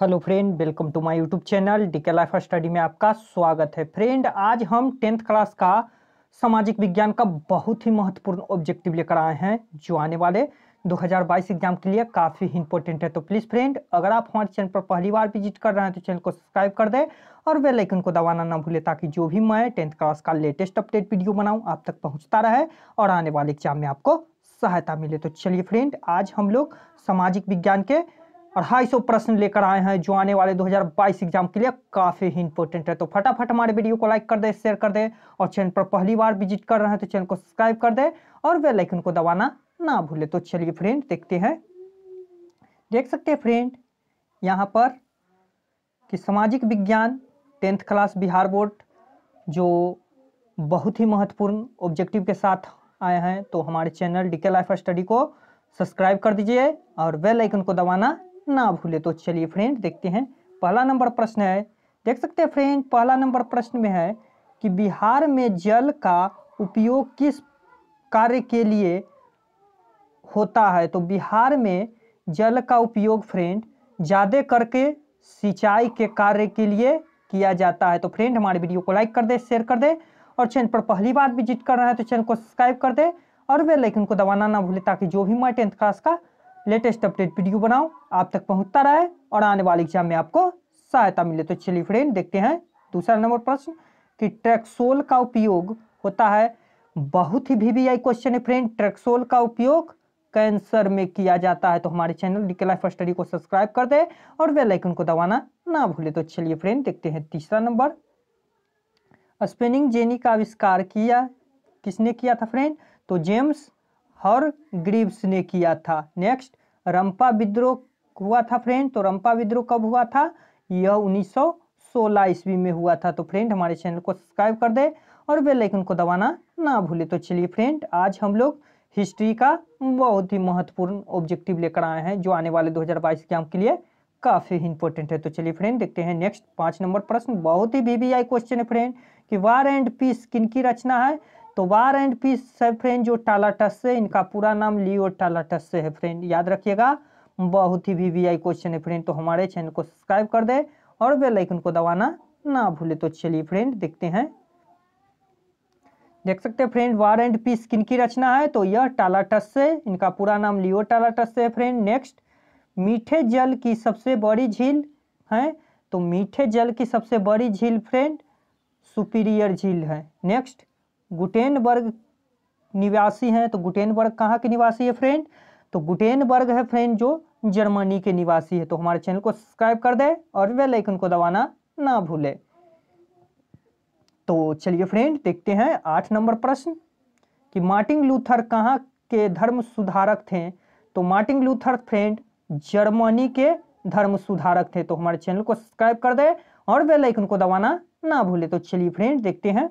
hello friend welcome to my YouTube channel DK life study में आपका स्वागत है फ्रेंड आज हम टेंथ क्लास का सामाजिक विज्ञान का बहुत ही महत्वपूर्ण ऑब्जेक्टिव लेकर आए हैं जो आने वाले 2022 एग्जाम के लिए काफ़ी इंपॉर्टेंट है तो प्लीज़ फ्रेंड अगर आप हमारे चैनल पर पहली बार विजिट कर रहे हैं तो चैनल को सब्सक्राइब कर दें और वेलाइकन को दबाना ना भूलें ताकि जो भी मैं टेंथ क्लास का लेटेस्ट अपडेट वीडियो बनाऊँ आप तक पहुँचता रहे और आने वाले एग्जाम में आपको सहायता मिले तो चलिए फ्रेंड आज हम लोग सामाजिक विज्ञान के अढ़ाई सौ प्रश्न लेकर आए हैं जो आने वाले 2022 एग्जाम के लिए काफ़ी ही इंपॉर्टेंट है तो फटाफट हमारे वीडियो को लाइक कर दे शेयर कर दे और चैनल पर पहली बार विजिट कर रहे हैं तो चैनल को सब्सक्राइब कर दे और बेल आइकन को दबाना ना भूले तो चलिए फ्रेंड देखते हैं देख सकते हैं फ्रेंड यहाँ पर कि सामाजिक विज्ञान टेंथ क्लास बिहार बोर्ड जो बहुत ही महत्वपूर्ण ऑब्जेक्टिव के साथ आए हैं तो हमारे channel D K life study को सब्सक्राइब कर दीजिए और बेल आइकन को दबाना ना भूले तो चलिए फ्रेंड देखते हैं पहला नंबर प्रश्न है देख सकते हैं फ्रेंड पहला नंबर प्रश्न में है कि बिहार में जल का उपयोग किस कार्य के लिए होता है तो बिहार में जल का उपयोग फ्रेंड ज़्यादा करके सिंचाई के कार्य के लिए किया जाता है तो फ्रेंड हमारे वीडियो को लाइक कर दे शेयर कर दे और चैनल पर पहली बार विजिट कर रहे हैं तो चैनल को सब्सक्राइब कर दे और बेल लाइक को दबाना ना भूले ताकि जो भी मैं टेंथ क्लास का लेटेस्ट अपडेट वीडियो बनाओ आप तक पहुंचता रहे और आने वाले एग्जाम में आपको सहायता मिले तो चलिए फ्रेंड देखते हैं दूसरा नंबर प्रश्न कि ट्रैक्सोल का उपयोग होता है बहुत ही वीवीआई क्वेश्चन है फ्रेंड ट्रैक्सोल का उपयोग कैंसर में किया जाता है तो हमारे channel D K life study को सब्सक्राइब कर दे और बेल को दबाना ना भूले तो चलिए फ्रेंड देखते हैं तीसरा नंबर स्पिनिंग जेनी का आविष्कार किया किसने किया था फ्रेंड तो जेम्स और ग्रीव्स ने किया था नेक्स्ट रंपा विद्रोह हुआ था फ्रेंड तो रंपा विद्रोह कब हुआ था यह 1916 ईस्वी में हुआ था तो फ्रेंड हमारे चैनल को सब्सक्राइब कर दे और बेल आइकन को दबाना ना भूले तो चलिए फ्रेंड आज हम लोग हिस्ट्री का बहुत ही महत्वपूर्ण ऑब्जेक्टिव लेकर आए हैं जो आने वाले 2022 एग्जाम के लिए काफ़ी इंपॉर्टेंट है तो चलिए फ्रेंड देखते हैं नेक्स्ट पांच नंबर प्रश्न बहुत ही बीबीआई क्वेश्चन है फ्रेंड कि वार एंड पीस किन की रचना है तो वार एंड पीस है फ्रेंड जो टालाटस से इनका पूरा नाम लियो टालाटस से है फ्रेंड याद रखिएगा बहुत ही वीवीआई क्वेश्चन है फ्रेंड तो हमारे चैनल को सब्सक्राइब कर दे और बेल आइकन को दबाना ना भूले तो चलिए फ्रेंड देखते हैं देख सकते हैं फ्रेंड वार एंड पीस किन की रचना है तो यह टालाटस से इनका पूरा नाम लियो टालाटस से है फ्रेंड नेक्स्ट मीठे जल की सबसे बड़ी झील है तो मीठे जल की सबसे बड़ी झील फ्रेंड सुपीरियर झील है नेक्स्ट गुटेनबर्ग निवासी हैं तो गुटेनबर्ग कहाँ के निवासी है फ्रेंड तो गुटेनबर्ग है फ्रेंड जो जर्मनी के निवासी है तो हमारे चैनल को सब्सक्राइब कर दे और वे आइकन को दबाना ना भूले तो चलिए फ्रेंड देखते हैं आठ नंबर प्रश्न कि मार्टिन लूथर कहाँ के धर्म सुधारक थे तो मार्टिन लूथर फ्रेंड जर्मनी के धर्म सुधारक थे तो हमारे चैनल को सब्सक्राइब कर दे और बेल आइकन को दबाना ना भूले तो चलिए फ्रेंड देखते हैं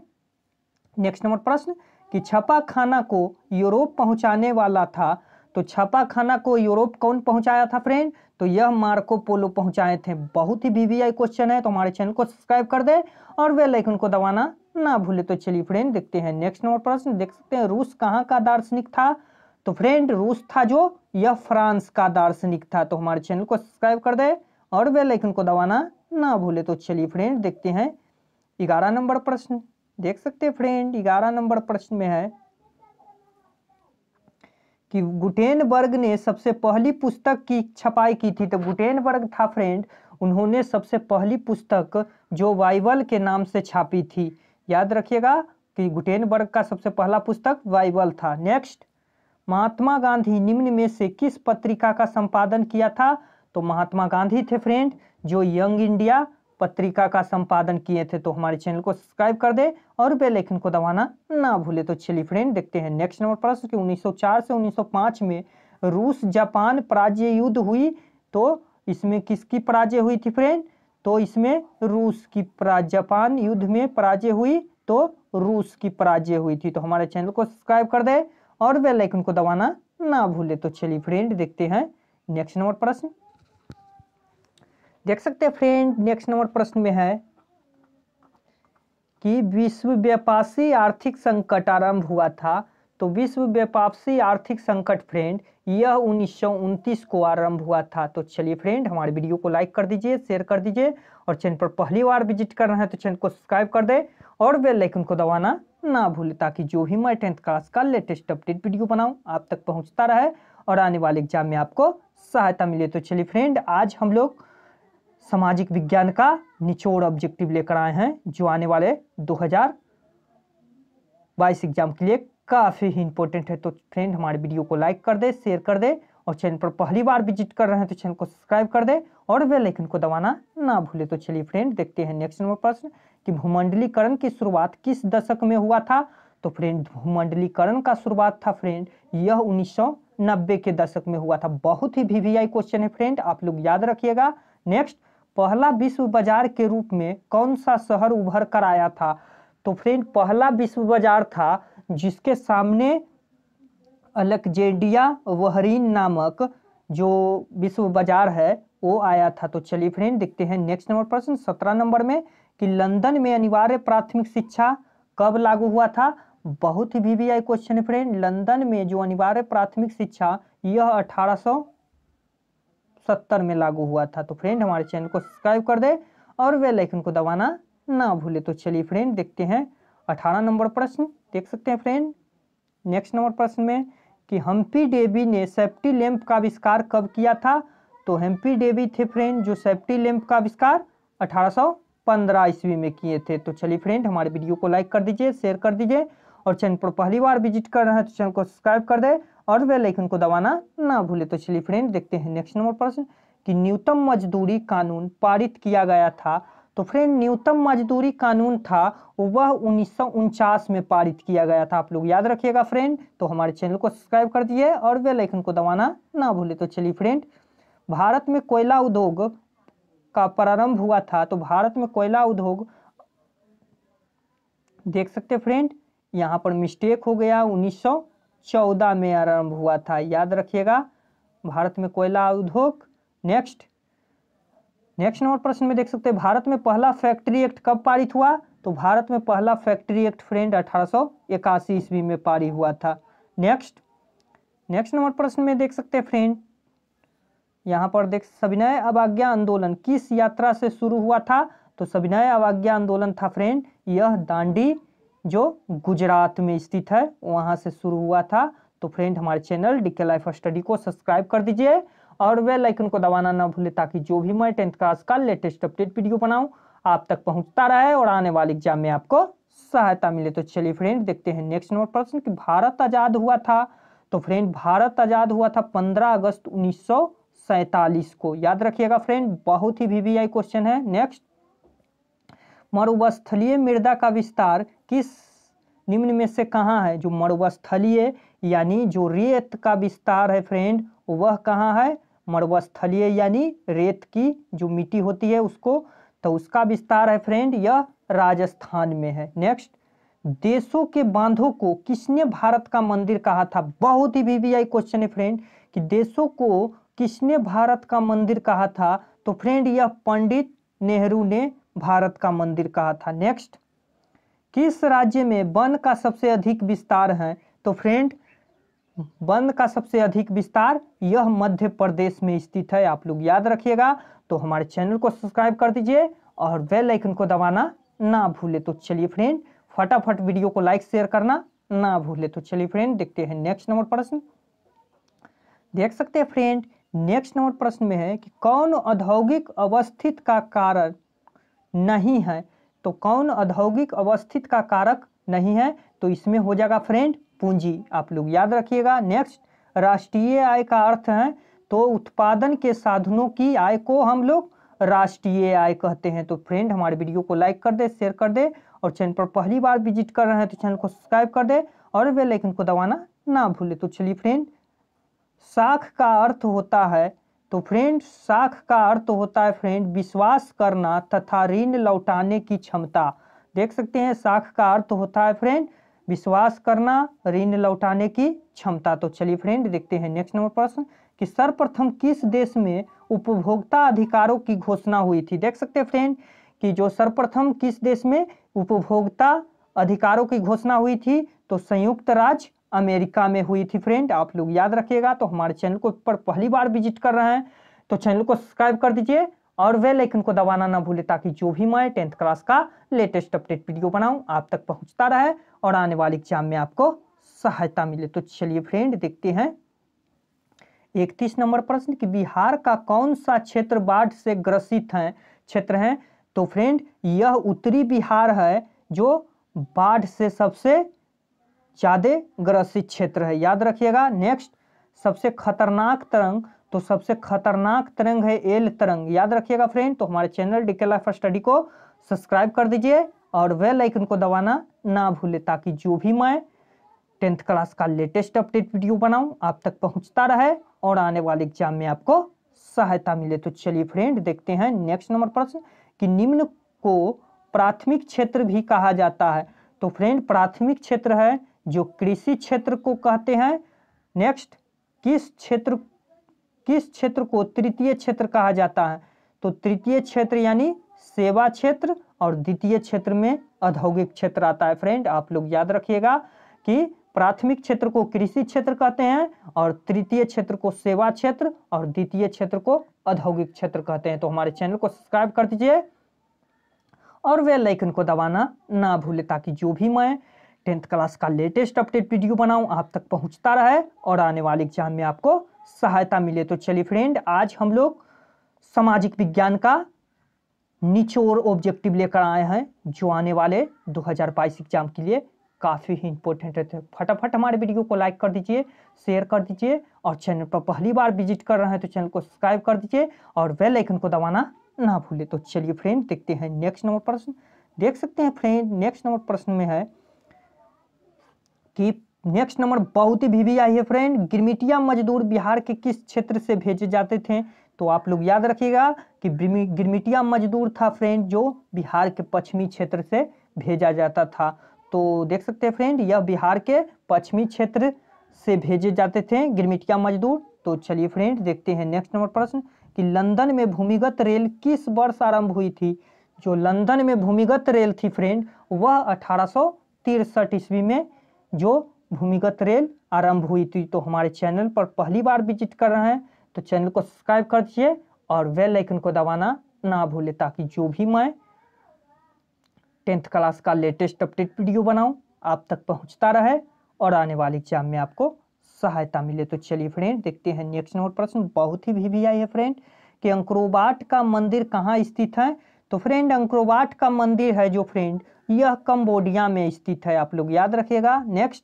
नेक्स्ट नंबर प्रश्न कि छपा खाना को यूरोप पहुंचाने वाला था तो छपा खाना को यूरोप कौन पहुंचाया था फ्रेंड तो यह मार्को पोलो पहुंचाए थे बहुत ही बीवीआई क्वेश्चन है तो हमारे चैनल को सब्सक्राइब कर दे और वे लाइकन को दबाना ना भूले तो चलिए फ्रेंड देखते हैं नेक्स्ट नंबर प्रश्न देख सकते हैं रूस कहाँ का दार्शनिक था तो फ्रेंड रूस था जो यह फ्रांस का दार्शनिक था तो हमारे चैनल को सब्सक्राइब कर दे और वे आइकन को दबाना ना भूले तो चलिए फ्रेंड देखते हैं ग्यारह नंबर प्रश्न देख सकते हैं फ्रेंड ग्यारह नंबर प्रश्न में है कि गुटेनबर्ग ने सबसे पहली पुस्तक की छपाई की थी तो गुटेनबर्ग था फ्रेंड उन्होंने सबसे पहली पुस्तक जो बाइबल के नाम से छापी थी याद रखिएगा कि गुटेनबर्ग का सबसे पहला पुस्तक बाइबल था नेक्स्ट महात्मा गांधी निम्न में से किस पत्रिका का संपादन किया था तो महात्मा गांधी थे फ्रेंड जो यंग इंडिया पत्रिका का संपादन किए थे तो हमारे चैनल को सब्सक्राइब कर दे और बेल आइकन को दबाना ना भूले तो चलिए फ्रेंड देखते हैं नेक्स्ट नंबर प्रश्न कि 1904 से 1905 में रूस जापान पराजय युद्ध हुई तो इसमें किसकी पराजय हुई थी फ्रेंड तो इसमें रूस की जापान युद्ध में पराजय हुई तो रूस की पराजय हुई थी तो हमारे चैनल को सब्सक्राइब कर दे और बेल आइकन को दबाना ना भूले तो चलिए फ्रेंड देखते हैं नेक्स्ट नंबर प्रश्न देख सकते हैं फ्रेंड नेक्स्ट नंबर प्रश्न में है कि विश्व व्यापासी आर्थिक संकट आरंभ हुआ था तो विश्व व्यापासी आर्थिक संकट फ्रेंड यह उन्नीस को आरंभ हुआ था तो चलिए फ्रेंड हमारे वीडियो को लाइक कर दीजिए शेयर कर दीजिए और चैनल पर पहली बार विजिट कर रहे हैं तो चैनल को सब्सक्राइब कर दे और बेल आइकन को दबाना ना भूले ताकि जो भी मैं टेंथ क्लास का लेटेस्ट अपडेट वीडियो बनाऊँ आप तक पहुँचता रहे और आने वाले एग्जाम में आपको सहायता मिले तो चलिए फ्रेंड आज हम लोग सामाजिक विज्ञान का निचोड़ ऑब्जेक्टिव लेकर आए हैं जो आने वाले 2022 एग्जाम के लिए काफ़ी ही इंपॉर्टेंट है तो फ्रेंड हमारे वीडियो को लाइक कर दे शेयर कर दे और चैनल पर पहली बार विजिट कर रहे हैं तो चैनल को सब्सक्राइब कर दे और वे को दबाना ना भूले तो चलिए फ्रेंड देखते हैं नेक्स्ट नंबर प्रश्न कि भूमंडलीकरण की शुरुआत किस दशक में हुआ था तो फ्रेंड भूमंडलीकरण का शुरुआत था फ्रेंड यह नब्बे के दशक में हुआ था बहुत ही वीवीआई क्वेश्चन है फ्रेंड आप लोग याद रखिएगा नेक्स्ट पहला विश्व बाजार के रूप में कौन सा शहर उभर कर आया था तो फ्रेंड पहला विश्व बाजार था जिसके सामने अलेक्जेंडिया वहरीन नामक जो विश्व बाजार है वो आया था तो चलिए फ्रेंड देखते हैं नेक्स्ट नंबर प्रश्न सत्रह नंबर में कि लंदन में अनिवार्य प्राथमिक शिक्षा कब लागू हुआ था बहुत ही वी क्वेश्चन है फ्रेंड लंदन में जो अनिवार्य प्राथमिक शिक्षा यह अठारह सत्तर में लागू हुआ था तो फ्रेंड हमारे चैनल को सब्सक्राइब कर दे और वे लाइकन को दबाना ना भूले तो चलिए फ्रेंड देखते हैं अठारह नंबर प्रश्न देख सकते हैं फ्रेंड नेक्स्ट नंबर प्रश्न में कि हम्पी डेवी ने सेफ्टी लैंप का आविष्कार कब किया था तो हम्पी डेवी थे फ्रेंड जो सेफ्टी लैंप का आविष्कार 1815 ईस्वी में किए थे तो चलिए फ्रेंड हमारे वीडियो को लाइक कर दीजिए शेयर कर दीजिए और चैनल पर पहली बार विजिट कर रहे हैं तो चैनल को सब्सक्राइब कर दें और बेल आइकन को दबाना ना भूले तो चलिए फ्रेंड देखते हैं नेक्स्ट नंबर प्रश्न कि न्यूनतम मजदूरी कानून पारित किया गया था तो फ्रेंड न्यूनतम मजदूरी कानून था वह उन्नीस में पारित किया गया था आप लोग याद रखिएगा फ्रेंड तो हमारे चैनल को सब्सक्राइब कर दिए और बेल आइकन को दबाना ना भूले तो चलिए फ्रेंड भारत में कोयला उद्योग का प्रारंभ हुआ था तो भारत में कोयला उद्योग देख सकते फ्रेंड यहाँ पर मिस्टेक हो गया उन्नीस सौ चौदह में आरंभ हुआ था याद रखिएगा भारत में कोयला उद्योग नेक्स्ट नेक्स्ट नंबर प्रश्न में देख सकते हैं भारत में पहला फैक्ट्री एक्ट कब पारित हुआ तो भारत में पहला फैक्ट्री एक्ट फ्रेंड अठारह ईस्वी में पारित हुआ था नेक्स्ट नेक्स्ट नंबर प्रश्न में देख सकते हैं फ्रेंड यहाँ पर देख सविनय अवाज्ञा आंदोलन किस यात्रा से शुरू हुआ था तो सविनय अवाज्ञा आंदोलन था फ्रेंड यह दांडी जो गुजरात में स्थित है वहाँ से शुरू हुआ था तो फ्रेंड हमारे चैनल डीके लाइफ स्टडी को सब्सक्राइब कर दीजिए और बेल आइकन को दबाना ना भूले ताकि जो भी मैं टेंथ क्लास का लेटेस्ट अपडेट वीडियो बनाऊं आप तक पहुंचता रहे और आने वाले एग्जाम में आपको सहायता मिले तो चलिए फ्रेंड देखते हैं नेक्स्ट नोट प्रश्न कि भारत आज़ाद हुआ था तो फ्रेंड भारत आज़ाद हुआ था 15 अगस्त उन्नीस को याद रखिएगा फ्रेंड बहुत ही वी क्वेश्चन है नेक्स्ट मरुस्थलीय मृदा का विस्तार किस निम्न में से कहाँ है जो मरुस्थलीय यानी जो रेत का विस्तार है फ्रेंड वह कहाँ है मरुस्थलीय यानी रेत की जो मिट्टी होती है उसको तो उसका विस्तार है फ्रेंड यह राजस्थान में है नेक्स्ट देशों के बांधों को किसने भारत का मंदिर कहा था बहुत ही वीवीआई क्वेश्चन है फ्रेंड कि देशों को किसने भारत का मंदिर कहा था तो फ्रेंड यह पंडित नेहरू ने भारत का मंदिर कहा था नेक्स्ट किस राज्य में वन का सबसे अधिक विस्तार है तो फ्रेंड वन का सबसे अधिक विस्तार यह मध्य प्रदेश में स्थित है आप लोग याद रखिएगा तो हमारे चैनल को सब्सक्राइब कर दीजिए और बेल आइकन को दबाना ना भूले तो चलिए फ्रेंड फटाफट वीडियो को लाइक शेयर करना ना भूले तो चलिए फ्रेंड देखते हैं नेक्स्ट नंबर प्रश्न देख सकते हैं फ्रेंड नेक्स्ट नंबर प्रश्न में है कि कौन औद्योगिक अवस्थित का कारण नहीं है तो कौन औद्योगिक अवस्थित का कारक नहीं है तो इसमें हो जाएगा फ्रेंड पूंजी आप लोग याद रखिएगा नेक्स्ट राष्ट्रीय आय का अर्थ है तो उत्पादन के साधनों की आय को हम लोग राष्ट्रीय आय कहते हैं तो फ्रेंड हमारे वीडियो को लाइक कर दे शेयर कर दे और चैनल पर पहली बार विजिट कर रहे हैं तो चैनल को सब्सक्राइब कर दे और वे लेकिन को दबाना ना भूले तो चलिए फ्रेंड साख का अर्थ होता है तो फ्रेंड साख का अर्थ होता है फ्रेंड विश्वास करना तथा ऋण लौटाने की क्षमता देख सकते हैं साख का अर्थ होता है फ्रेंड विश्वास करना ऋण लौटाने की क्षमता तो चलिए फ्रेंड देखते हैं नेक्स्ट नंबर प्रश्न कि सर्वप्रथम किस देश में उपभोक्ता अधिकारों की घोषणा हुई थी देख सकते हैं फ्रेंड कि जो सर्वप्रथम किस देश में उपभोक्ता अधिकारों की घोषणा हुई थी तो संयुक्त राज्य अमेरिका में हुई थी फ्रेंड आप लोग याद रखिएगा तो हमारे चैनल को पर पहली बार विजिट कर रहे हैं तो चैनल को सब्सक्राइब कर दीजिए और वे लेकिन को दबाना ना भूले ताकि जो भी मैं टेंथ क्लास का लेटेस्ट अपडेट वीडियो बनाऊं आप तक पहुंचता रहे और आने वाले एग्जाम में आपको सहायता मिले तो चलिए फ्रेंड देखते हैं इकतीस नंबर प्रश्न कि बिहार का कौन सा क्षेत्र बाढ़ से ग्रसित है क्षेत्र है तो फ्रेंड यह उत्तरी बिहार है जो बाढ़ से सबसे ज़्यादा ग्रसित क्षेत्र है याद रखिएगा नेक्स्ट सबसे खतरनाक तरंग तो सबसे खतरनाक तरंग है एल तरंग याद रखिएगा फ्रेंड तो हमारे चैनल डीके लाइफ स्टडी को सब्सक्राइब कर दीजिए और वेल आइकन को दबाना ना भूले ताकि जो भी मैं टेंथ क्लास का लेटेस्ट अपडेट वीडियो बनाऊं आप तक पहुंचता रहे और आने वाले एग्जाम में आपको सहायता मिले तो चलिए फ्रेंड देखते हैं नेक्स्ट नंबर प्रश्न कि निम्न को प्राथमिक क्षेत्र भी कहा जाता है तो फ्रेंड प्राथमिक क्षेत्र है जो कृषि क्षेत्र को कहते हैं नेक्स्ट किस क्षेत्र किस क्षेत्र को तृतीय क्षेत्र कहा जाता है तो तृतीय क्षेत्र यानी सेवा क्षेत्र और द्वितीय क्षेत्र में औद्योगिक क्षेत्र आता है फ्रेंड आप लोग याद रखिएगा कि प्राथमिक क्षेत्र को कृषि क्षेत्र कहते हैं और तृतीय क्षेत्र को सेवा क्षेत्र और द्वितीय क्षेत्र को औद्योगिक क्षेत्र कहते हैं तो हमारे चैनल को सब्सक्राइब कर दीजिए और वेल आइकन को दबाना ना भूलें ताकि जो भी मैं टेंथ क्लास का लेटेस्ट अपडेट वीडियो बनाऊं आप तक पहुंचता रहे और आने वाले एग्जाम में आपको सहायता मिले तो चलिए फ्रेंड आज हम लोग सामाजिक विज्ञान का निचोर ऑब्जेक्टिव लेकर आए हैं जो आने वाले दो एग्जाम के लिए काफ़ी ही इंपॉर्टेंट रहते हैं फटाफट हमारे वीडियो को लाइक कर दीजिए शेयर कर दीजिए और चैनल पर पहली बार विजिट कर रहे हैं तो चैनल को सब्सक्राइब कर दीजिए और बेल आइकन को दबाना ना भूले तो चलिए फ्रेंड देखते हैं नेक्स्ट नंबर प्रश्न देख सकते हैं फ्रेंड नेक्स्ट नंबर प्रश्न में है कि नेक्स्ट नंबर बहुत ही भी आई है फ्रेंड गिरमिटिया मजदूर बिहार के किस क्षेत्र से भेजे जाते थे तो आप लोग याद रखिएगा कि गिरमिटिया मजदूर था फ्रेंड जो बिहार के पश्चिमी क्षेत्र से भेजा जाता था तो देख सकते हैं फ्रेंड यह बिहार के पश्चिमी क्षेत्र से भेजे जाते थे गिरमिटिया मजदूर तो चलिए फ्रेंड देखते हैं नेक्स्ट नंबर प्रश्न कि लंदन में भूमिगत रेल किस वर्ष आरंभ हुई थी जो लंदन में भूमिगत रेल थी फ्रेंड वह अठारह ईस्वी में जो भूमिगत रेल आरंभ हुई थी तो हमारे चैनल पर पहली बार विजिट कर रहे हैं तो चैनल को सब्सक्राइब कर दीजिए और वेल आइकन को दबाना ना भूले ताकि जो भी मैं टेंथ क्लास का लेटेस्ट अपडेट वीडियो बनाऊं आप तक पहुंचता रहे और आने वाले एग्जाम में आपको सहायता मिले तो चलिए फ्रेंड देखते हैं नेक्स्ट नंबर प्रश्न बहुत ही भी, आई है फ्रेंड कि अंक्रोबाट का मंदिर कहाँ स्थित है तो फ्रेंड अंक्रोबाट का मंदिर है जो फ्रेंड यह कंबोडिया में स्थित है आप लोग याद रखिएगा नेक्स्ट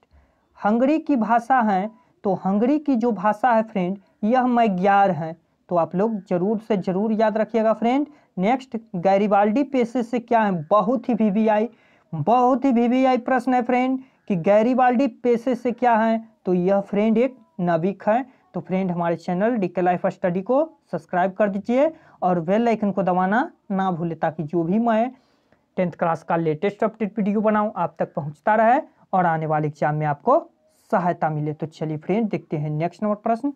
हंगरी की भाषा है तो हंगरी की जो भाषा है फ्रेंड यह मैग्यार है तो आप लोग जरूर से जरूर याद रखिएगा फ्रेंड नेक्स्ट गैरीवाल्डी पेशे से क्या है बहुत ही वीवीआई बहुत ही वीवीआई प्रश्न है फ्रेंड कि गैरीवाल्डी पेशे से क्या है तो यह फ्रेंड एक नाभिक है तो फ्रेंड हमारे चैनल डीके लाइफ स्टडी को सब्सक्राइब कर दीजिए और बेल आइकन को दबाना ना भूले ताकि जो भी मैं टेंथ क्लास का लेटेस्ट अपडेट वीडियो बनाऊं आप तक पहुंचता रहे और आने वाले एग्जाम में आपको सहायता मिले तो चलिए फ्रेंड देखते हैं नेक्स्ट नंबर प्रश्न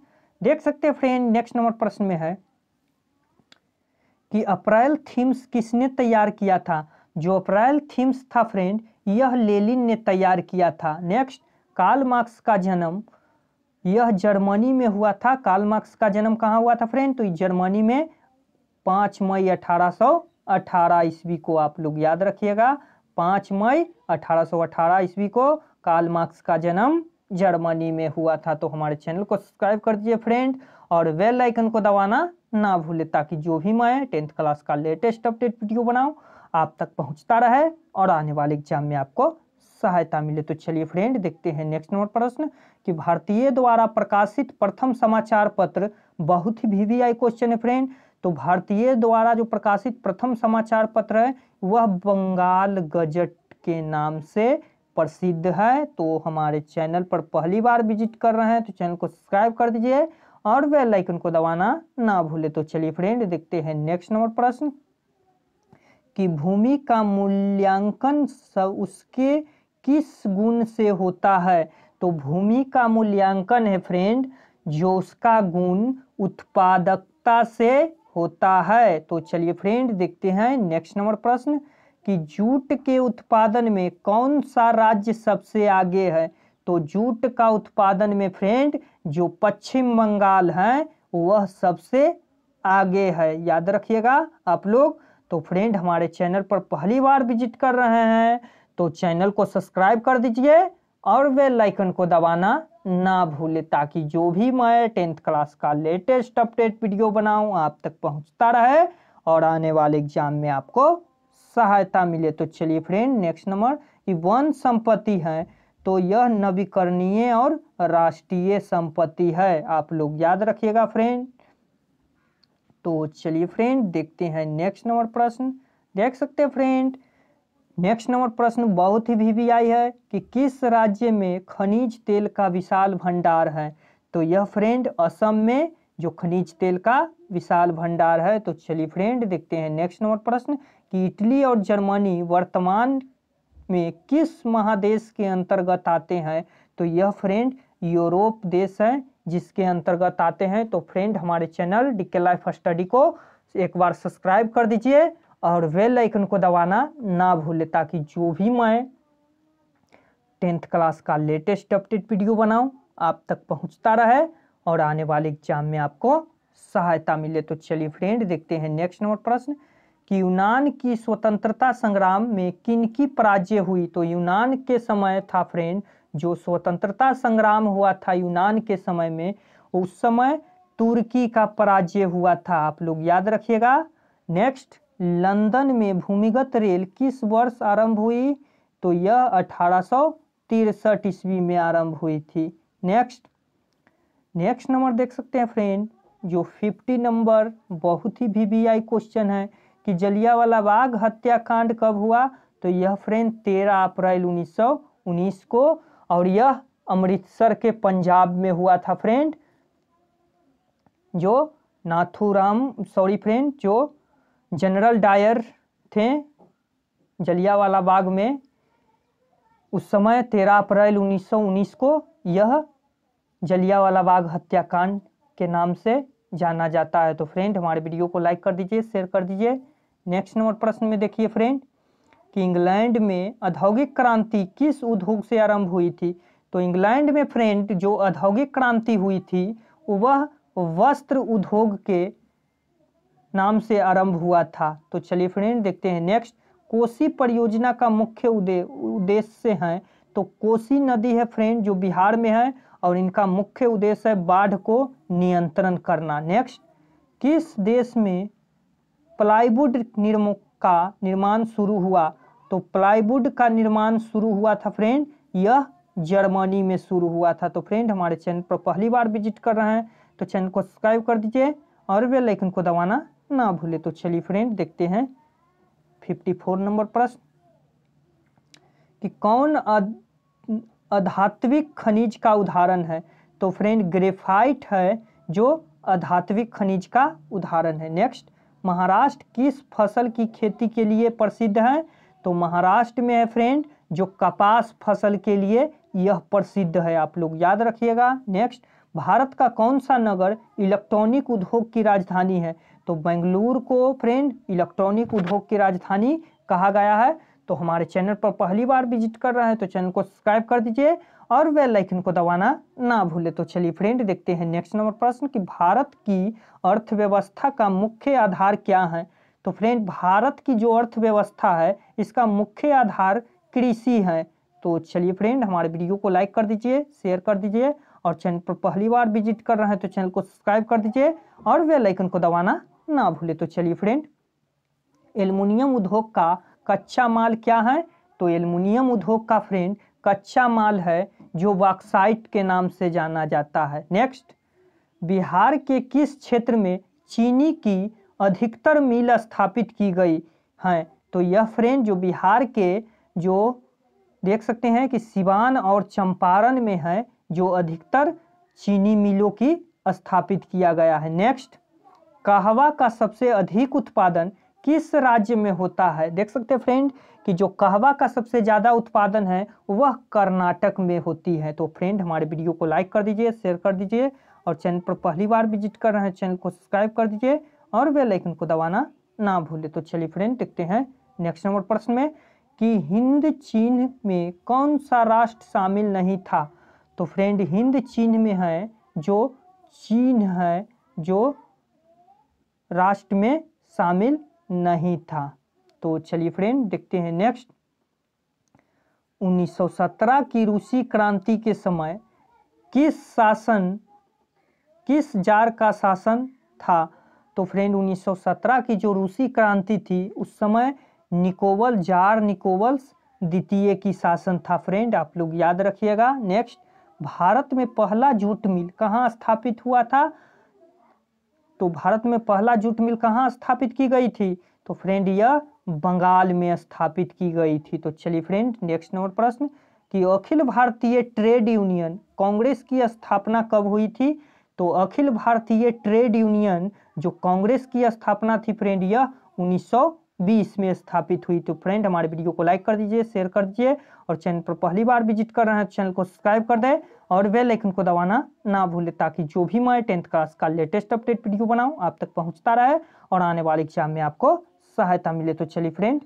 देख सकते हैं फ्रेंड नेक्स्ट नंबर प्रश्न में है कि अप्रैल थीम्स किसने तैयार किया था जो अप्रैल थीम्स था फ्रेंड यह लेलिन ने तैयार किया था नेक्स्ट काल मार्क्स का जन्म यह जर्मनी में हुआ था काल मार्क्स का जन्म कहाँ हुआ था फ्रेंड तो जर्मनी में पाँच मई अठारह सौ अठारह ईस्वी को आप लोग याद रखिएगा पाँच मई अठारह सौ अठारह ईस्वी को काल मार्क्स का जन्म जर्मनी में हुआ था तो हमारे चैनल को सब्सक्राइब कर दीजिए फ्रेंड और वेल आइकन को दबाना ना भूले ताकि जो भी मैं टेंथ क्लास का लेटेस्ट अपडेट वीडियो बनाऊँ आप तक पहुँचता रहे और आने वाले एग्जाम में आपको सहायता मिले तो चलिए फ्रेंड देखते हैं नेक्स्ट नंबर प्रश्न कि भारतीय द्वारा प्रकाशित प्रथम समाचार पत्र बहुत ही आई क्वेश्चन है फ्रेंड तो भारतीय द्वारा जो प्रकाशित प्रथम समाचार पत्र है वह बंगाल गजट के नाम से प्रसिद्ध है तो हमारे चैनल पर पहली बार विजिट कर रहे हैं तो चैनल को सब्सक्राइब कर दीजिए और बेल आइकन को दबाना ना भूले तो चलिए फ्रेंड देखते हैं नेक्स्ट नंबर प्रश्न कि भूमि का मूल्यांकन सब उसके किस गुण से होता है तो भूमि का मूल्यांकन है फ्रेंड जो उसका गुण उत्पादकता से होता है तो चलिए फ्रेंड देखते हैं नेक्स्ट नंबर प्रश्न कि जूट के उत्पादन में कौन सा राज्य सबसे आगे है तो जूट का उत्पादन में फ्रेंड जो पश्चिम बंगाल है वह सबसे आगे है याद रखिएगा आप लोग तो फ्रेंड हमारे चैनल पर पहली बार विजिट कर रहे हैं तो चैनल को सब्सक्राइब कर दीजिए और बेल आइकन को दबाना ना भूले ताकि जो भी मैं टेंथ क्लास का लेटेस्ट अपडेट वीडियो बनाऊं आप तक पहुंचता रहे और आने वाले एग्जाम में आपको सहायता मिले तो चलिए फ्रेंड नेक्स्ट नंबर वन संपत्ति है तो यह नवीकरणीय और राष्ट्रीय संपत्ति है आप लोग याद रखिएगा फ्रेंड तो चलिए फ्रेंड देखते हैं नेक्स्ट नंबर प्रश्न देख सकते हैं फ्रेंड नेक्स्ट नंबर प्रश्न बहुत ही आई है कि किस राज्य में खनिज तेल का विशाल भंडार है तो यह फ्रेंड असम में जो खनिज तेल का विशाल भंडार है तो चलिए फ्रेंड देखते हैं नेक्स्ट नंबर प्रश्न कि इटली और जर्मनी वर्तमान में किस महादेश के अंतर्गत आते हैं तो यह फ्रेंड यूरोप देश है जिसके अंतर्गत आते हैं तो फ्रेंड हमारे चैनल डिके लाइफ स्टडी को एक बार सब्सक्राइब कर दीजिए और वेल आइकन को दबाना ना भूलें ताकि जो भी मैं टेंथ क्लास का लेटेस्ट अपडेट वीडियो बनाऊं आप तक पहुंचता रहे और आने वाले एग्जाम में आपको सहायता मिले तो चलिए फ्रेंड देखते हैं नेक्स्ट नंबर प्रश्न कि यूनान की स्वतंत्रता संग्राम में किन की पराजय हुई तो यूनान के समय था फ्रेंड जो स्वतंत्रता संग्राम हुआ था यूनान के समय में उस समय तुर्की का पराजय हुआ था आप लोग याद रखिएगा नेक्स्ट लंदन में भूमिगत रेल किस वर्ष आरंभ हुई तो यह अठारह ईस्वी में आरंभ हुई थी नेक्स्ट नेक्स्ट नंबर देख सकते हैं फ्रेंड जो 50 नंबर बहुत ही वीवीआई क्वेश्चन है कि जलियावाला बाग हत्याकांड कब हुआ तो यह फ्रेंड 13 अप्रैल 1919 को और यह अमृतसर के पंजाब में हुआ था फ्रेंड जो नाथुराम सॉरी फ्रेंड जो जनरल डायर थे जलियावाला बाग में उस समय 13 अप्रैल 1919 को यह जलियावाला बाग हत्याकांड के नाम से जाना जाता है तो फ्रेंड हमारे वीडियो को लाइक कर दीजिए शेयर कर दीजिए नेक्स्ट नंबर प्रश्न में देखिए फ्रेंड कि इंग्लैंड में औद्योगिक क्रांति किस उद्योग से आरंभ हुई थी तो इंग्लैंड में फ्रेंड जो औद्योगिक क्रांति हुई थी वह वस्त्र उद्योग के नाम से आरंभ हुआ था तो चलिए फ्रेंड देखते हैं नेक्स्ट कोसी परियोजना का मुख्य उद्देश्य है तो कोसी नदी है फ्रेंड जो बिहार में है और इनका मुख्य उद्देश्य है बाढ़ को नियंत्रण करना नेक्स्ट किस देश में प्लाईवुड निर्म का निर्माण शुरू हुआ तो प्लाईवुड का निर्माण शुरू हुआ था फ्रेंड यह जर्मनी में शुरू हुआ था तो फ्रेंड हमारे चैनल पर पहली बार विजिट कर रहे हैं तो चैनल को सब्सक्राइब कर दीजिए और वे लाइकन को दबाना ना भूले तो चलिए फ्रेंड देखते हैं 54 नंबर प्रश्न कि कौन अधात्विक खनिज का उदाहरण है तो फ्रेंड ग्रेफाइट है जो अधात्विक खनिज का उदाहरण है नेक्स्ट महाराष्ट्र किस फसल की खेती के लिए प्रसिद्ध है तो महाराष्ट्र में है फ्रेंड जो कपास फसल के लिए यह प्रसिद्ध है आप लोग याद रखिएगा नेक्स्ट भारत का कौन सा नगर इलेक्ट्रॉनिक उद्योग की राजधानी है तो बेंगलुरु को फ्रेंड इलेक्ट्रॉनिक उद्योग की राजधानी कहा गया है तो हमारे चैनल पर पहली बार विजिट कर रहे हैं तो चैनल को सब्सक्राइब कर दीजिए और बेल आइकन को दबाना ना भूले तो चलिए फ्रेंड देखते हैं नेक्स्ट नंबर प्रश्न कि भारत की अर्थव्यवस्था का मुख्य आधार क्या है तो फ्रेंड भारत की जो अर्थव्यवस्था है इसका मुख्य आधार कृषि है तो चलिए फ्रेंड हमारे वीडियो को लाइक कर दीजिए शेयर कर दीजिए और चैनल पर पहली बार विजिट कर रहे हैं तो चैनल को सब्सक्राइब कर दीजिए और बेल आइकन को दबाना ना भूले तो चलिए फ्रेंड एल्युमिनियम उद्योग का कच्चा माल क्या है तो एल्युमिनियम उद्योग का फ्रेंड कच्चा माल है जो वाक्साइट के नाम से जाना जाता है नेक्स्ट बिहार के किस क्षेत्र में चीनी की अधिकतर मिल स्थापित की गई हैं तो यह फ्रेंड जो बिहार के जो देख सकते हैं कि सिवान और चंपारण में है जो अधिकतर चीनी मिलों की स्थापित किया गया है नेक्स्ट कहवा का सबसे अधिक उत्पादन किस राज्य में होता है देख सकते हैं फ्रेंड कि जो कहवा का सबसे ज़्यादा उत्पादन है वह कर्नाटक में होती है तो फ्रेंड हमारे वीडियो को लाइक कर दीजिए शेयर कर दीजिए और चैनल पर पहली बार विजिट कर रहे हैं चैनल को सब्सक्राइब कर दीजिए और वे लाइकन को दबाना ना भूलें तो चलिए फ्रेंड देखते हैं नेक्स्ट नंबर प्रश्न में कि हिंद चीन में कौन सा राष्ट्र शामिल नहीं था तो फ्रेंड हिंद चीन में है जो चीन है जो राष्ट्र में शामिल नहीं था तो चलिए फ्रेंड देखते हैं नेक्स्ट 1917 की रूसी क्रांति के समय किस शासन किस जार का शासन था तो फ्रेंड 1917 की जो रूसी क्रांति थी उस समय निकोवल जार निकोवल्स द्वितीय की शासन था फ्रेंड आप लोग याद रखिएगा नेक्स्ट भारत में पहला जूट मिल कहाँ स्थापित हुआ था तो भारत में पहला जूट मिल कहाँ स्थापित की गई थी तो फ्रेंड यह बंगाल में स्थापित की गई थी तो चलिए फ्रेंड नेक्स्ट नंबर प्रश्न कि अखिल भारतीय ट्रेड यूनियन कांग्रेस की स्थापना कब हुई थी तो अखिल भारतीय ट्रेड यूनियन जो कांग्रेस की स्थापना थी फ्रेंड यह उन्नीस भी इसमें स्थापित हुई तो फ्रेंड हमारे वीडियो को लाइक कर दीजिए शेयर कर दीजिए और चैनल पर पहली बार विजिट कर रहे हैं चैनल को सब्सक्राइब कर दें और बेल आइकन को दबाना ना भूलें ताकि जो भी मैं टेंथ क्लास का लेटेस्ट अपडेट वीडियो बनाऊँ आप तक पहुँचता रहे और आने वाले एग्जाम में आपको सहायता मिले तो चलिए फ्रेंड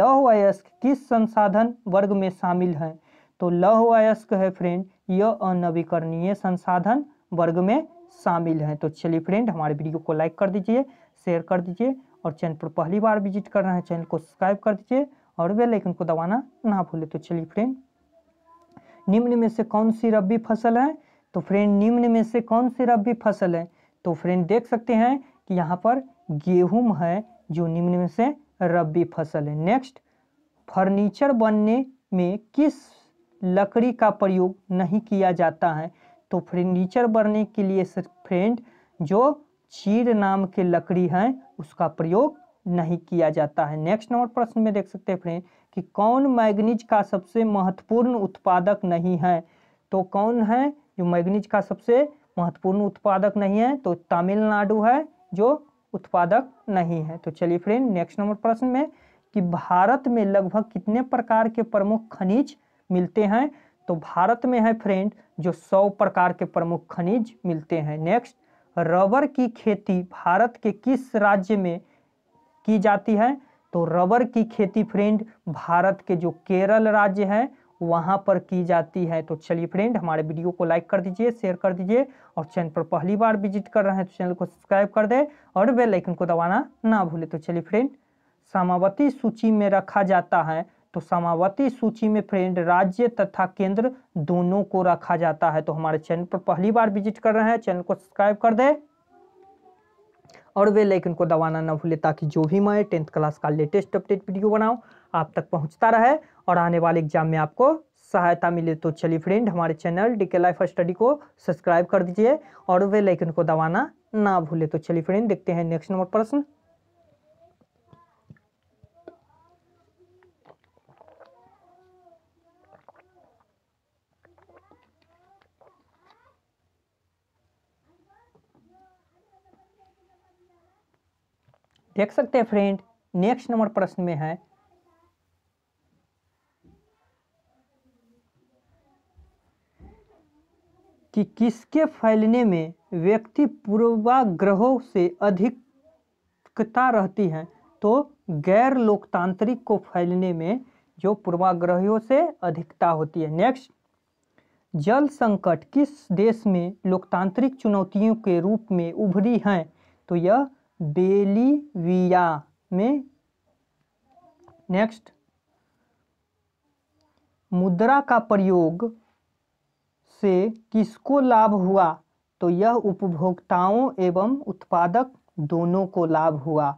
लौह अयस्क किस संसाधन वर्ग में शामिल हैं तो लौह अयस्क है फ्रेंड यह अनवीकरणीय संसाधन वर्ग में शामिल हैं तो चलिए फ्रेंड हमारे वीडियो को लाइक कर दीजिए शेयर कर दीजिए और चैनल पर पहली बार विजिट कर रहे हैं चैनल को सब्सक्राइब कर दीजिए और बेल आइकन को दबाना ना भूले तो चलिए फ्रेंड निम्न में से कौन सी रबी फसल है तो फ्रेंड निम्न में से कौन सी रबी फसल है तो फ्रेंड देख सकते हैं कि यहाँ पर गेहूं है जो निम्न में से रबी फसल है नेक्स्ट फर्नीचर बनने में किस लकड़ी का प्रयोग नहीं किया जाता है तो फर्नीचर बनने के लिए फ्रेंड जो चीड़ नाम की लकड़ी है उसका प्रयोग नहीं किया जाता है नेक्स्ट नंबर प्रश्न में देख सकते हैं फ्रेंड कि कौन मैग्नीज का सबसे महत्वपूर्ण उत्पादक नहीं है तो कौन है जो मैग्नीज का सबसे महत्वपूर्ण उत्पादक नहीं है तो तमिलनाडु है जो उत्पादक नहीं है तो चलिए फ्रेंड नेक्स्ट नंबर प्रश्न में कि भारत में लगभग कितने प्रकार के प्रमुख खनिज मिलते हैं तो भारत में है फ्रेंड जो सौ प्रकार के प्रमुख खनिज मिलते हैं नेक्स्ट रबर की खेती भारत के किस राज्य में की जाती है तो रबर की खेती फ्रेंड भारत के जो केरल राज्य है वहाँ पर की जाती है तो चलिए फ्रेंड हमारे वीडियो को लाइक कर दीजिए शेयर कर दीजिए और चैनल पर पहली बार विजिट कर रहे हैं तो चैनल को सब्सक्राइब कर दे और बेल आइकन को दबाना ना भूले तो चलिए फ्रेंड सामावती सूची में रखा जाता है तो समावती सूची में फ्रेंड राज्य तथा केंद्र दोनों को रखा जाता है तो हमारे चैनल पर पहली बार विजिट कर रहे हैं चैनल को सब्सक्राइब कर दे और वे लाइकन को दबाना ना भूले ताकि जो भी मैं टेंथ क्लास का लेटेस्ट अपडेट वीडियो बनाऊं आप तक पहुंचता रहे और आने वाले एग्जाम में आपको सहायता मिले तो चलिए फ्रेंड हमारे चैनल डीके लाइफ स्टडी को सब्सक्राइब कर दीजिए और वे लाइकन को दबाना ना भूले तो चलिए फ्रेंड देखते हैं नेक्स्ट नंबर प्रश्न देख सकते हैं फ्रेंड नेक्स्ट नंबर प्रश्न में है कि किसके फैलने में व्यक्ति पूर्वाग्रहों से अधिकता रहती है तो गैर लोकतांत्रिक को फैलने में जो पूर्वाग्रहों से अधिकता होती है नेक्स्ट जल संकट किस देश में लोकतांत्रिक चुनौतियों के रूप में उभरी हैं तो यह बेलीविया में नेक्स्ट मुद्रा का प्रयोग से किसको लाभ हुआ तो यह उपभोक्ताओं एवं उत्पादक दोनों को लाभ हुआ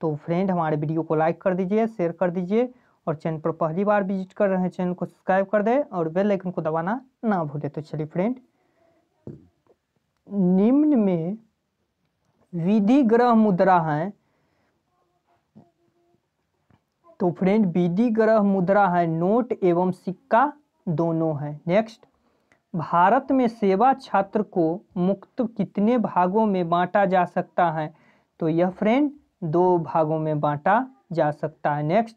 तो फ्रेंड हमारे वीडियो को लाइक कर दीजिए शेयर कर दीजिए और चैनल पर पहली बार विजिट कर रहे हैं चैनल को सब्सक्राइब कर दें और बेल आइकन को दबाना ना भूलें तो चलिए फ्रेंड निम्न में विधि ग्रह मुद्रा है तो फ्रेंड विधि ग्रह मुद्रा है नोट एवं सिक्का दोनों है नेक्स्ट भारत में सेवा छात्र को मुक्त कितने भागों में बांटा जा सकता है तो यह फ्रेंड दो भागों में बांटा जा सकता है नेक्स्ट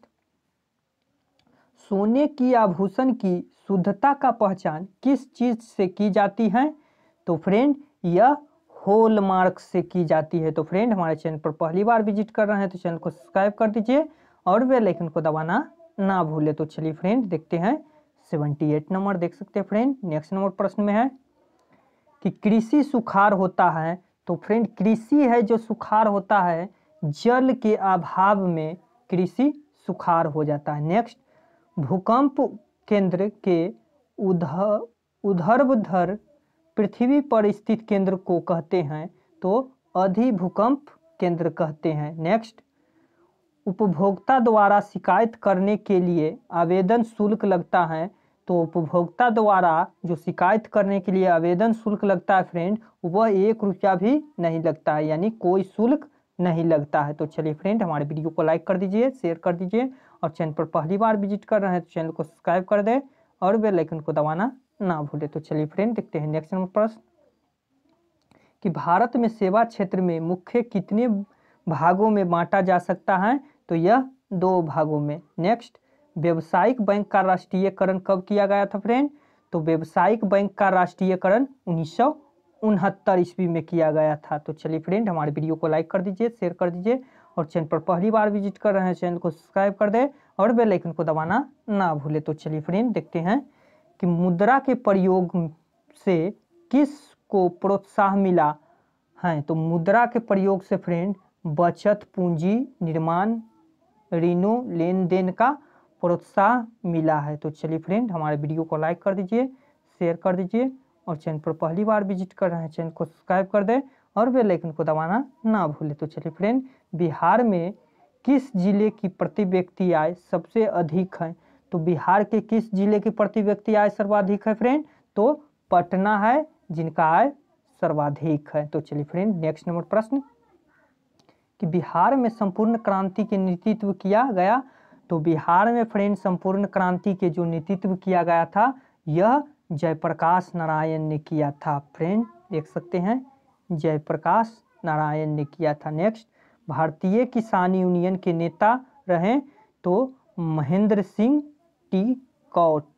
सोने की आभूषण की शुद्धता का पहचान किस चीज से की जाती है तो फ्रेंड यह होल मार्क से की जाती है तो फ्रेंड हमारे चैनल पर पहली बार विजिट कर रहे हैं तो चैनल को सब्सक्राइब कर दीजिए और वे लेकिन को दबाना ना भूले तो चलिए फ्रेंड देखते हैं सेवेंटी एट नंबर देख सकते हैं फ्रेंड नेक्स्ट नंबर प्रश्न में है कि कृषि सुखार होता है तो फ्रेंड कृषि है जो सुखार होता है जल के अभाव में कृषि सुखार हो जाता है नेक्स्ट भूकंप केंद्र के उधर उधर्वधर पृथ्वी पर स्थित केंद्र को कहते हैं तो अधिभूकंप केंद्र कहते हैं नेक्स्ट उपभोक्ता द्वारा शिकायत करने के लिए आवेदन शुल्क लगता है तो उपभोक्ता द्वारा जो शिकायत करने के लिए आवेदन शुल्क लगता है फ्रेंड वह एक रुपया भी नहीं लगता है यानी कोई शुल्क नहीं लगता है तो चलिए फ्रेंड हमारे वीडियो को लाइक कर दीजिए शेयर कर दीजिए और चैनल पर पहली बार विजिट कर रहे हैं तो चैनल को सब्सक्राइब कर दें और बेलाइकन को दबाना ना भूले तो चलिए फ्रेंड देखते हैं नेक्स्ट नंबर प्रश्न कि भारत में सेवा क्षेत्र में मुख्य कितने भागों में बांटा जा सकता है तो यह दो भागों में नेक्स्ट व्यावसायिक बैंक का राष्ट्रीयकरण कब किया गया था फ्रेंड तो व्यावसायिक बैंक का राष्ट्रीयकरण उन्नीस उनहत्तर ईस्वी में किया गया था तो चलिए फ्रेंड हमारे वीडियो को लाइक कर दीजिए शेयर कर दीजिए और चैनल पर पहली बार विजिट कर रहे हैं चैनल को सब्सक्राइब कर दें और बेल आइकन को दबाना ना भूले तो चलिए फ्रेंड देखते हैं कि मुद्रा के प्रयोग से किस को प्रोत्साहन मिला है हाँ, तो मुद्रा के प्रयोग से फ्रेंड बचत पूंजी निर्माण ऋणों लेन देन का प्रोत्साह मिला है तो चलिए फ्रेंड हमारे वीडियो को लाइक कर दीजिए शेयर कर दीजिए और चैनल पर पहली बार विजिट कर रहे हैं चैनल को सब्सक्राइब कर दें और वे आइकन को दबाना ना भूलें तो चलिए फ्रेंड बिहार में किस जिले की प्रति व्यक्ति आय सबसे अधिक है तो बिहार के किस जिले की प्रति व्यक्ति आय सर्वाधिक है फ्रेंड तो पटना है जिनका आय सर्वाधिक है तो चलिए फ्रेंड नेक्स्ट नंबर प्रश्न कि बिहार में संपूर्ण क्रांति के नेतृत्व किया गया तो बिहार में फ्रेंड संपूर्ण क्रांति के जो नेतृत्व किया गया था यह जयप्रकाश नारायण ने किया था फ्रेंड देख सकते हैं जयप्रकाश नारायण ने किया था नेक्स्ट भारतीय किसान यूनियन के नेता रहे तो महेंद्र सिंह टी कॉट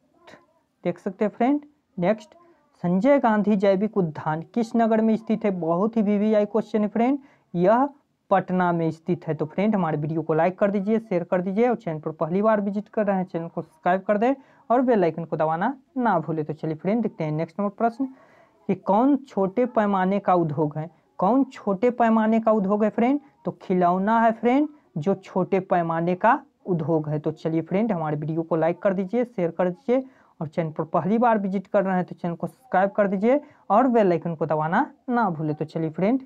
देख सकते हैं फ्रेंड नेक्स्ट संजय गांधी जैविक उद्यान किस नगर में स्थित है बहुत ही वीवीआई क्वेश्चन है फ्रेंड यह पटना में स्थित है तो फ्रेंड हमारे वीडियो को लाइक कर दीजिए शेयर कर दीजिए और चैनल पर पहली बार विजिट कर रहे हैं चैनल को सब्सक्राइब कर दें और बेल आइकन को दबाना ना भूलें तो चलिए फ्रेंड देखते हैं नेक्स्ट नंबर प्रश्न कि कौन छोटे पैमाने का उद्योग है कौन छोटे पैमाने का उद्योग है फ्रेंड तो खिलौना है फ्रेंड जो छोटे पैमाने का उद्योग है तो चलिए फ्रेंड हमारे वीडियो को लाइक कर दीजिए शेयर कर दीजिए और चैनल पर पहली बार विजिट कर रहे हैं तो चैनल को सब्सक्राइब कर दीजिए और बेल आइकन को दबाना ना भूले तो चलिए फ्रेंड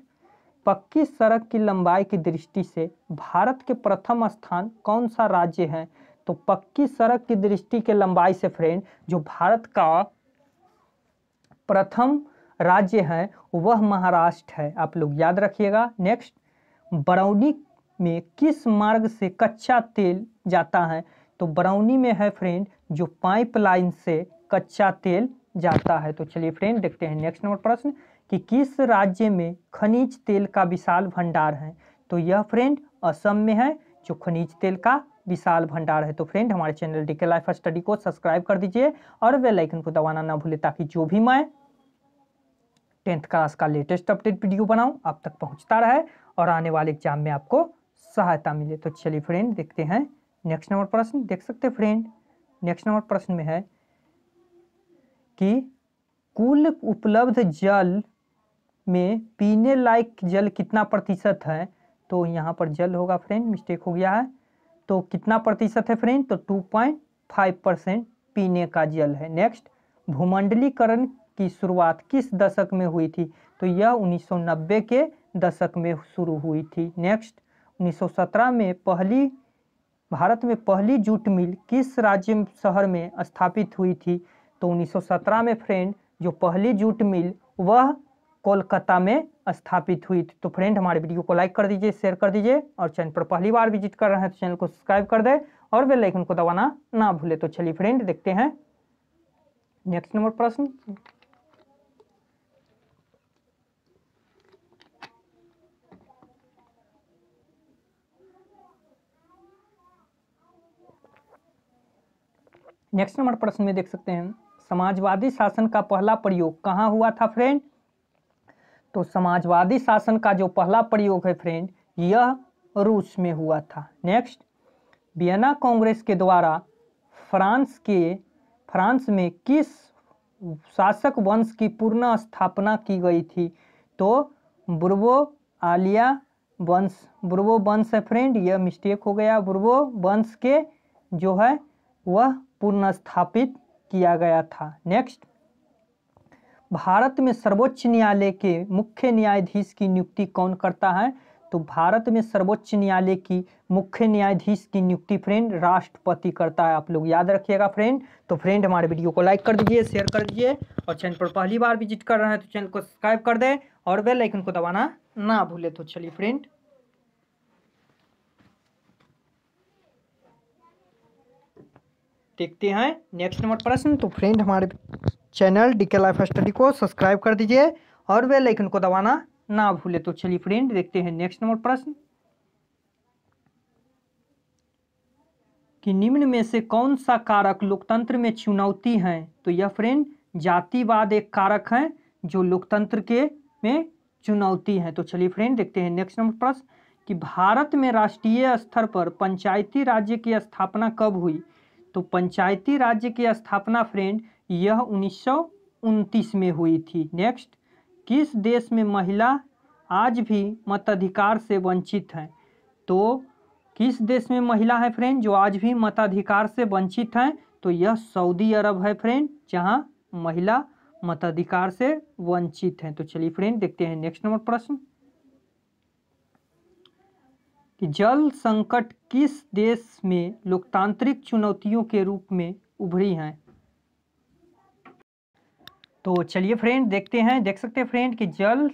पक्की सड़क की लंबाई की दृष्टि से भारत के प्रथम स्थान कौन सा राज्य है तो पक्की सड़क की दृष्टि के लंबाई से फ्रेंड जो भारत का प्रथम राज्य है वह महाराष्ट्र है आप लोग याद रखिएगा नेक्स्ट बरौनी में किस मार्ग से कच्चा तेल जाता है तो बरौनी में है फ्रेंड जो पाइपलाइन से कच्चा तेल जाता है तो चलिए फ्रेंड देखते हैं नेक्स्ट नंबर प्रश्न कि किस राज्य में खनिज तेल का विशाल भंडार है तो यह फ्रेंड असम में है जो खनिज तेल का विशाल भंडार है तो फ्रेंड हमारे channel D K life study को सब्सक्राइब कर दीजिए और बेलाइकन को दबाना ना भूले ताकि जो भी मैं टेंथ क्लास का लेटेस्ट अपडेट वीडियो बनाऊं आप तक पहुंचता रहे और आने वाले एग्जाम में आपको सहायता मिले तो चलिए फ्रेंड देखते हैं नेक्स्ट नंबर प्रश्न देख सकते फ्रेंड नेक्स्ट नंबर प्रश्न में है कि कुल उपलब्ध जल में पीने लायक जल कितना प्रतिशत है तो यहाँ पर जल होगा फ्रेंड मिस्टेक हो गया है तो कितना प्रतिशत है फ्रेंड तो 2.5 परसेंट पीने का जल है नेक्स्ट भूमंडलीकरण की शुरुआत किस दशक में हुई थी तो यह 1990 के दशक में शुरू हुई थी नेक्स्ट 1917 में पहली भारत में पहली जूट मिल किस राज्य शहर में स्थापित हुई थी तो 1917 में फ्रेंड जो पहली जूट मिल वह कोलकाता में स्थापित हुई थी तो फ्रेंड हमारे वीडियो को लाइक कर दीजिए शेयर कर दीजिए और चैनल पर पहली बार विजिट कर रहे हैं तो चैनल को सब्सक्राइब कर दे और वे लाइक को दबाना ना भूले तो चलिए फ्रेंड देखते हैं नेक्स्ट नंबर प्रश्न नेक्स्ट नंबर प्रश्न में देख सकते हैं समाजवादी शासन का पहला प्रयोग कहाँ हुआ था फ्रेंड तो समाजवादी शासन का जो पहला प्रयोग है फ्रेंड यह रूस में हुआ था नेक्स्ट वियना कांग्रेस के द्वारा फ्रांस के फ्रांस में किस शासक वंश की पूर्ण स्थापना की गई थी तो बुर्बो आलिया वंश ब्रुवो वंश है फ्रेंड यह मिस्टेक हो गया बुर्बो वंश के जो है वह पुनर्स्थापित किया गया था नेक्स्ट भारत में सर्वोच्च न्यायालय के मुख्य न्यायाधीश की नियुक्ति कौन करता है तो भारत में सर्वोच्च न्यायालय की मुख्य न्यायाधीश की नियुक्ति फ्रेंड राष्ट्रपति करता है आप लोग याद रखिएगा फ्रेंड तो फ्रेंड हमारे वीडियो को लाइक कर दीजिए शेयर कर दीजिए और चैनल पर पहली बार विजिट कर रहे हैं तो चैनल को सब्सक्राइब कर दें और बेल आइकन को दबाना ना भूले तो चलिए फ्रेंड देखते हैं नेक्स्ट नंबर प्रश्न तो फ्रेंड हमारे channel D K life study को सब्सक्राइब कर दीजिए और वे लाइकन को दबाना ना भूले तो चलिए फ्रेंड देखते हैं नेक्स्ट नंबर प्रश्न कि निम्न में से कौन सा कारक लोकतंत्र में चुनौती है तो यह फ्रेंड जातिवाद एक कारक है जो लोकतंत्र के में चुनौती है तो चलिए फ्रेंड देखते हैं नेक्स्ट नंबर प्रश्न कि भारत में राष्ट्रीय स्तर पर पंचायती राज्य की स्थापना कब हुई तो पंचायती राज्य की स्थापना फ्रेंड यह उन्नीस में हुई थी नेक्स्ट किस देश में महिला आज भी मताधिकार से वंचित हैं तो किस देश में महिला है फ्रेंड जो आज भी मताधिकार से वंचित हैं तो यह सऊदी अरब है फ्रेंड जहां महिला मताधिकार से वंचित हैं तो चलिए फ्रेंड देखते हैं नेक्स्ट नंबर प्रश्न कि जल संकट किस देश में लोकतांत्रिक चुनौतियों के रूप में उभरी हैं तो चलिए फ्रेंड देखते हैं देख सकते हैं फ्रेंड कि जल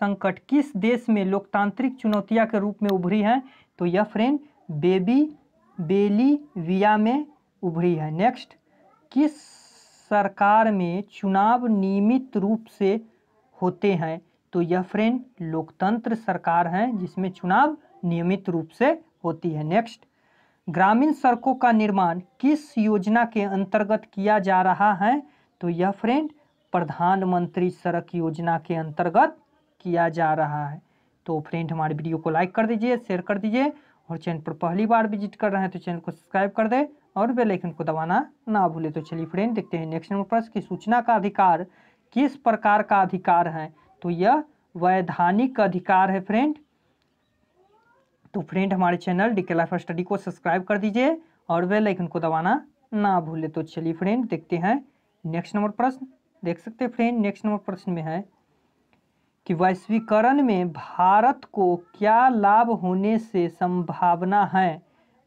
संकट किस देश में लोकतांत्रिक चुनौतियां के रूप में उभरी हैं तो यह फ्रेंड बेबी बेलीविया में उभरी है नेक्स्ट किस सरकार में चुनाव नियमित रूप से होते हैं तो यह फ्रेंड लोकतंत्र सरकार है जिसमें चुनाव नियमित रूप से होती है नेक्स्ट ग्रामीण सड़कों का निर्माण किस योजना के अंतर्गत किया जा रहा है तो यह फ्रेंड प्रधानमंत्री सड़क योजना के अंतर्गत किया जा रहा है तो फ्रेंड हमारे वीडियो को लाइक कर दीजिए शेयर कर दीजिए और चैनल पर पहली बार विजिट कर रहे हैं तो चैनल को सब्सक्राइब कर दे और बेल आइकन को दबाना ना भूले तो चलिए फ्रेंड देखते हैं नेक्स्ट नंबर प्रश्न कि सूचना का अधिकार किस प्रकार का अधिकार है तो यह वैधानिक अधिकार है फ्रेंड तो फ्रेंड हमारे channel D K life study को सब्सक्राइब कर दीजिए और वे लाइकन को दबाना ना भूले तो चलिए फ्रेंड देखते हैं नेक्स्ट नंबर प्रश्न देख सकते हैं फ्रेंड नेक्स्ट नंबर प्रश्न में है कि वैश्वीकरण में भारत को क्या लाभ होने से संभावना है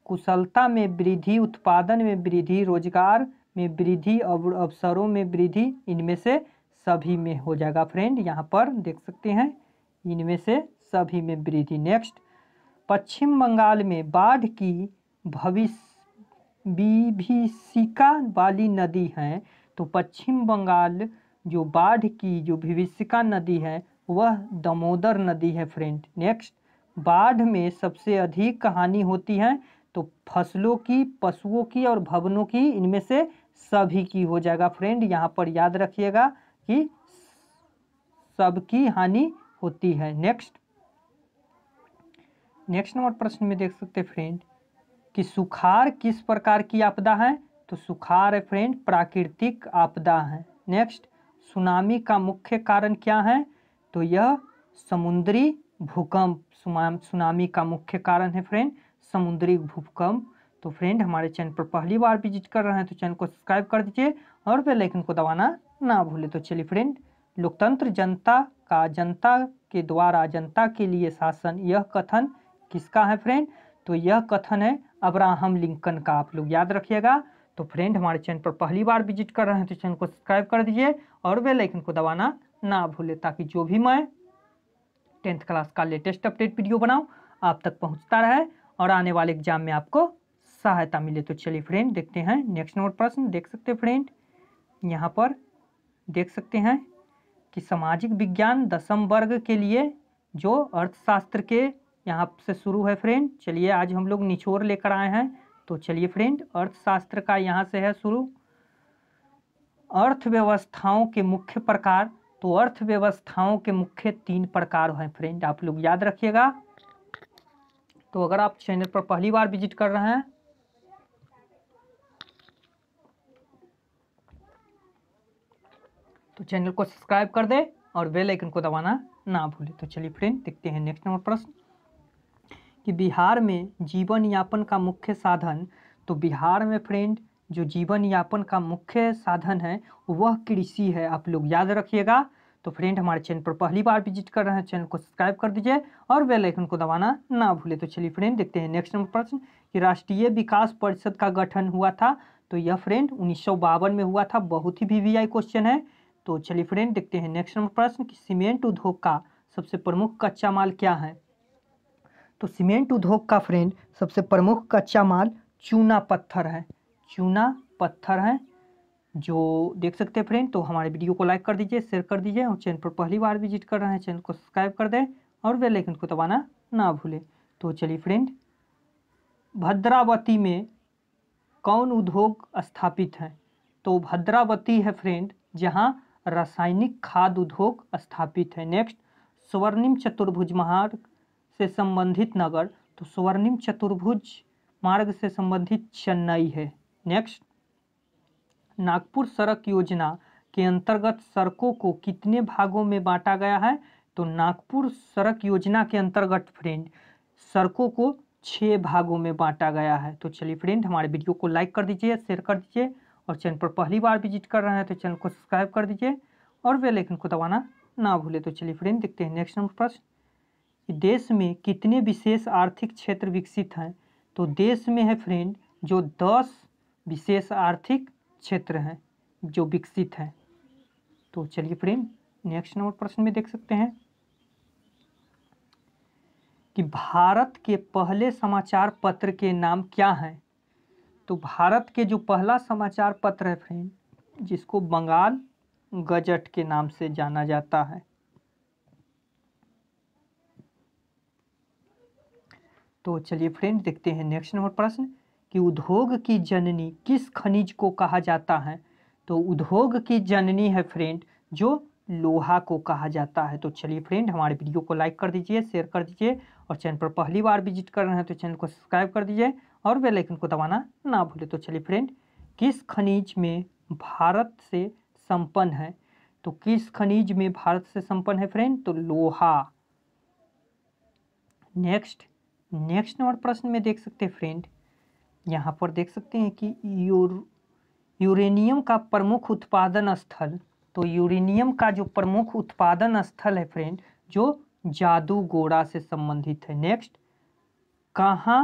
कुशलता में वृद्धि उत्पादन में वृद्धि रोजगार में वृद्धि और अवसरों में वृद्धि इनमें से सभी में हो जाएगा फ्रेंड यहाँ पर देख सकते हैं इनमें से सभी में वृद्धि नेक्स्ट पश्चिम बंगाल में बाढ़ की भविष्य विभिषिका वाली नदी है तो पश्चिम बंगाल जो बाढ़ की जो विभीषिका नदी है वह दमोदर नदी है फ्रेंड नेक्स्ट बाढ़ में सबसे अधिक कहानी होती है तो फसलों की पशुओं की और भवनों की इनमें से सभी की हो जाएगा फ्रेंड यहाँ पर याद रखिएगा कि सबकी हानि होती है नेक्स्ट नेक्स्ट नंबर प्रश्न में देख सकते हैं फ्रेंड कि सुखार किस प्रकार की आपदा है तो सुखार है फ्रेंड प्राकृतिक आपदा है नेक्स्ट सुनामी का मुख्य कारण क्या है तो यह समुद्री भूकंप सुनामी का मुख्य कारण है फ्रेंड समुद्री भूकंप तो फ्रेंड हमारे चैनल पर पहली बार विजिट कर रहे हैं तो चैनल को सब्सक्राइब कर दीजिए और बेल आइकन को दबाना ना भूले तो चलिए फ्रेंड लोकतंत्र जनता का जनता के द्वारा जनता के लिए शासन यह कथन किसका है फ्रेंड तो यह कथन है अब्राहम लिंकन का आप लोग याद रखिएगा तो फ्रेंड हमारे चैनल पर पहली बार विजिट कर रहे हैं तो चैनल को सब्सक्राइब कर दीजिए और वे लाइकन को दबाना ना भूलें ताकि जो भी मैं टेंथ क्लास का लेटेस्ट अपडेट वीडियो बनाऊँ आप तक पहुँचता रहे और आने वाले एग्जाम में आपको सहायता मिले तो चलिए फ्रेंड देखते हैं नेक्स्ट नोट प्रश्न देख सकते हैं फ्रेंड यहाँ पर देख सकते हैं कि सामाजिक विज्ञान दसम वर्ग के लिए जो अर्थशास्त्र के यहाँ से शुरू है फ्रेंड चलिए आज हम लोग निचोड़ लेकर आए हैं तो चलिए फ्रेंड अर्थशास्त्र का यहाँ से है शुरू अर्थव्यवस्थाओं के मुख्य प्रकार तो अर्थव्यवस्थाओं के मुख्य तीन प्रकार हैं फ्रेंड आप लोग याद रखिएगा तो अगर आप चैनल पर पहली बार विजिट कर रहे हैं तो चैनल को सब्सक्राइब कर दे और बेल आइकन को दबाना ना भूले तो चलिए फ्रेंड देखते हैं नेक्स्ट नंबर प्रश्न कि बिहार में जीवन यापन का मुख्य साधन तो बिहार में फ्रेंड जो जीवन यापन का मुख्य साधन है वह कृषि है आप लोग याद रखिएगा तो फ्रेंड हमारे चैनल पर पहली बार विजिट कर रहे हैं चैनल को सब्सक्राइब कर दीजिए और बेल आइकन को दबाना ना भूले तो चलिए फ्रेंड देखते हैं नेक्स्ट नंबर प्रश्न कि राष्ट्रीय विकास परिषद का गठन हुआ था तो यह फ्रेंड उन्नीस में हुआ था बहुत ही वी वी क्वेश्चन है तो चलिए फ्रेंड देखते हैं नेक्स्ट नंबर प्रश्न कि सीमेंट उद्योग का सबसे प्रमुख कच्चा माल क्या है तो सीमेंट उद्योग का फ्रेंड सबसे प्रमुख कच्चा माल चूना पत्थर है चूना पत्थर है जो देख सकते हैं फ्रेंड तो हमारे वीडियो को लाइक कर दीजिए शेयर कर दीजिए और चैनल पर पहली बार विजिट कर रहे हैं चैनल को सब्सक्राइब कर दें और वे आइकन को दबाना ना भूलें तो चलिए फ्रेंड भद्रावती में कौन उद्योग स्थापित है तो भद्रावती है फ्रेंड जहाँ रासायनिक खाद उद्योग स्थापित है नेक्स्ट स्वर्णिम चतुर्भुज मार्ग से संबंधित नगर तो स्वर्णिम चतुर्भुज मार्ग से संबंधित चेन्नई है नेक्स्ट नागपुर सड़क योजना के अंतर्गत सड़कों को कितने भागों में बांटा गया है तो नागपुर सड़क योजना के अंतर्गत फ्रेंड सड़कों को छः भागों में बांटा गया है तो चलिए फ्रेंड हमारे वीडियो को लाइक कर दीजिए शेयर कर दीजिए और चैनल पर पहली बार विजिट कर रहे हैं तो चैनल को सब्सक्राइब कर दीजिए और वे आइकन को दबाना ना भूले तो चलिए फ्रेंड देखते हैं नेक्स्ट नंबर प्रश्न देश में कितने विशेष आर्थिक क्षेत्र विकसित हैं तो देश में है फ्रेंड जो दस विशेष आर्थिक क्षेत्र हैं जो विकसित हैं तो चलिए फ्रेंड नेक्स्ट नंबर प्रश्न में देख सकते हैं कि भारत के पहले समाचार पत्र के नाम क्या हैं तो भारत के जो पहला समाचार पत्र है फ्रेंड जिसको बंगाल गजट के नाम से जाना जाता है तो चलिए फ्रेंड देखते हैं नेक्स्ट नंबर प्रश्न कि उद्योग की जननी किस खनिज को कहा जाता है तो उद्योग की जननी है फ्रेंड जो लोहा को कहा जाता है तो चलिए फ्रेंड हमारे वीडियो को लाइक कर दीजिए शेयर कर दीजिए और चैनल पर पहली बार विजिट कर रहे हैं तो चैनल को सब्सक्राइब कर दीजिए और बेल को दबाना ना भूलें तो चलिए फ्रेंड किस खनिज में भारत से संपन्न है तो किस खनिज में भारत से संपन्न है फ्रेंड तो लोहा नेक्स्ट नेक्स्ट नंबर प्रश्न में देख सकते हैं फ्रेंड यहाँ पर देख सकते हैं कि यूर यूरेनियम का प्रमुख उत्पादन स्थल तो यूरेनियम का जो प्रमुख उत्पादन स्थल है फ्रेंड जो जादूगोड़ा से संबंधित है नेक्स्ट कहाँ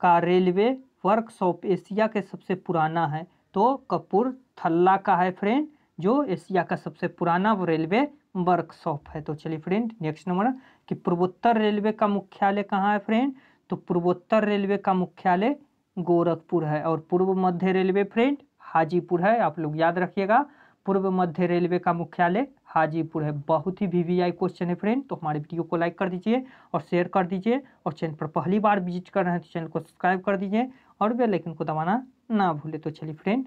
का रेलवे वर्कशॉप एशिया के सबसे पुराना है तो कपूर थल्ला का है फ्रेंड जो एशिया का सबसे पुराना रेलवे वर्कशॉप है तो चलिए फ्रेंड नेक्स्ट नंबर कि पूर्वोत्तर रेलवे का मुख्यालय कहाँ है फ्रेंड तो पूर्वोत्तर रेलवे का मुख्यालय गोरखपुर है और पूर्व मध्य रेलवे फ्रेंड हाजीपुर है आप लोग याद रखिएगा पूर्व मध्य रेलवे का मुख्यालय हाजीपुर है बहुत ही वी क्वेश्चन है फ्रेंड तो हमारे वीडियो को लाइक कर दीजिए और शेयर कर दीजिए और चैनल पर पहली बार विजिट कर रहे हैं तो चैनल को सब्सक्राइब कर दीजिए और वे लेकिन को दबाना ना भूले तो चलिए फ्रेंड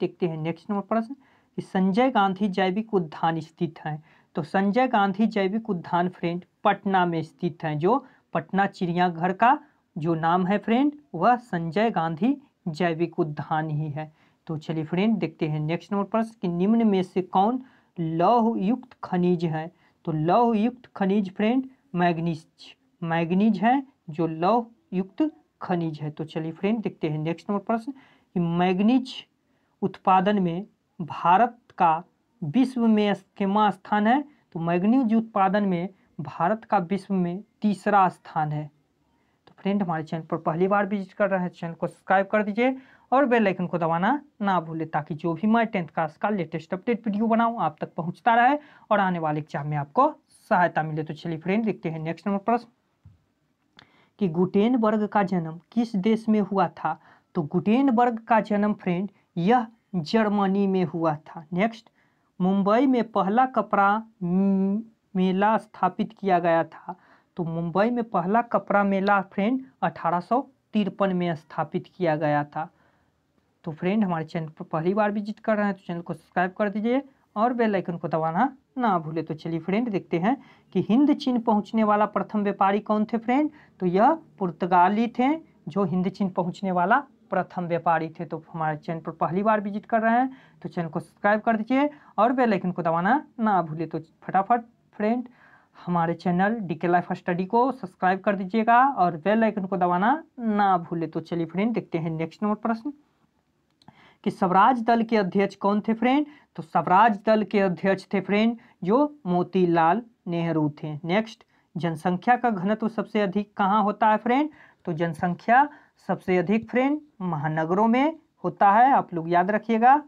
देखते हैं नेक्स्ट नंबर प्रश्न संजय गांधी जैविक उद्यान स्थित है तो संजय गांधी जैविक उद्यान फ्रेंड पटना में स्थित है जो पटना चिड़ियाघर का जो नाम है फ्रेंड वह संजय गांधी जैविक उद्यान ही है तो चलिए फ्रेंड देखते हैं नेक्स्ट नंबर पर कि निम्न में से कौन लौहयुक्त खनिज है तो लौहयुक्त खनिज फ्रेंड मैग्नीज मैग्नीज है जो लौहयुक्त खनिज है तो चलिए फ्रेंड देखते हैं नेक्स्ट नंबर प्रश्न कि मैग्नीज उत्पादन में भारत का विश्व में छमा स्थान है तो मैग्नीज उत्पादन में भारत का विश्व में तीसरा स्थान है तो फ्रेंड हमारे चैनल पर पहली बार विजिट कर रहे हैं चैनल को सब्सक्राइब कर दीजिए और बेल आइकन को दबाना ना भूले ताकि जो भी मैं टेंथ क्लास का लेटेस्ट अपडेट वीडियो बनाऊँ आप तक पहुँचता रहे और आने वाले एग्जाम में आपको सहायता मिले तो चलिए फ्रेंड देखते हैं नेक्स्ट नंबर प्रश्न कि वर्ग का जन्म किस देश में हुआ था तो वर्ग का जन्म फ्रेंड यह जर्मनी में हुआ था नेक्स्ट मुंबई में पहला कपड़ा मेला स्थापित किया गया था तो मुंबई में पहला कपड़ा मेला फ्रेंड अठारह में स्थापित किया गया था तो फ्रेंड हमारे चैनल पर पहली बार विजिट कर रहे हैं तो चैनल को सब्सक्राइब कर दीजिए और बेल आइकन को दबाना ना भूले तो चलिए फ्रेंड देखते हैं कि हिंद चीन पहुंचने वाला प्रथम व्यापारी कौन थे फ्रेंड तो यह पुर्तगाली थे जो हिंद चीन पहुंचने वाला प्रथम व्यापारी थे तो हमारे चैनल पर पहली बार विजिट कर रहे हैं तो चैनल को सब्सक्राइब कर दीजिए और बेल आइकन को दबाना ना भूले तो फटाफट फ्रेंड हमारे channel D K life study को सब्सक्राइब कर दीजिएगा और बेल आइकन को दबाना ना भूले तो चलिए फ्रेंड देखते हैं नेक्स्ट नंबर प्रश्न कि स्वराज दल के अध्यक्ष कौन थे फ्रेंड तो स्वराज दल के अध्यक्ष थे फ्रेंड जो मोतीलाल नेहरू थे नेक्स्ट जनसंख्या का घनत्व सबसे अधिक कहाँ होता है फ्रेंड तो जनसंख्या सबसे अधिक फ्रेंड महानगरों में होता है आप लोग याद रखिएगा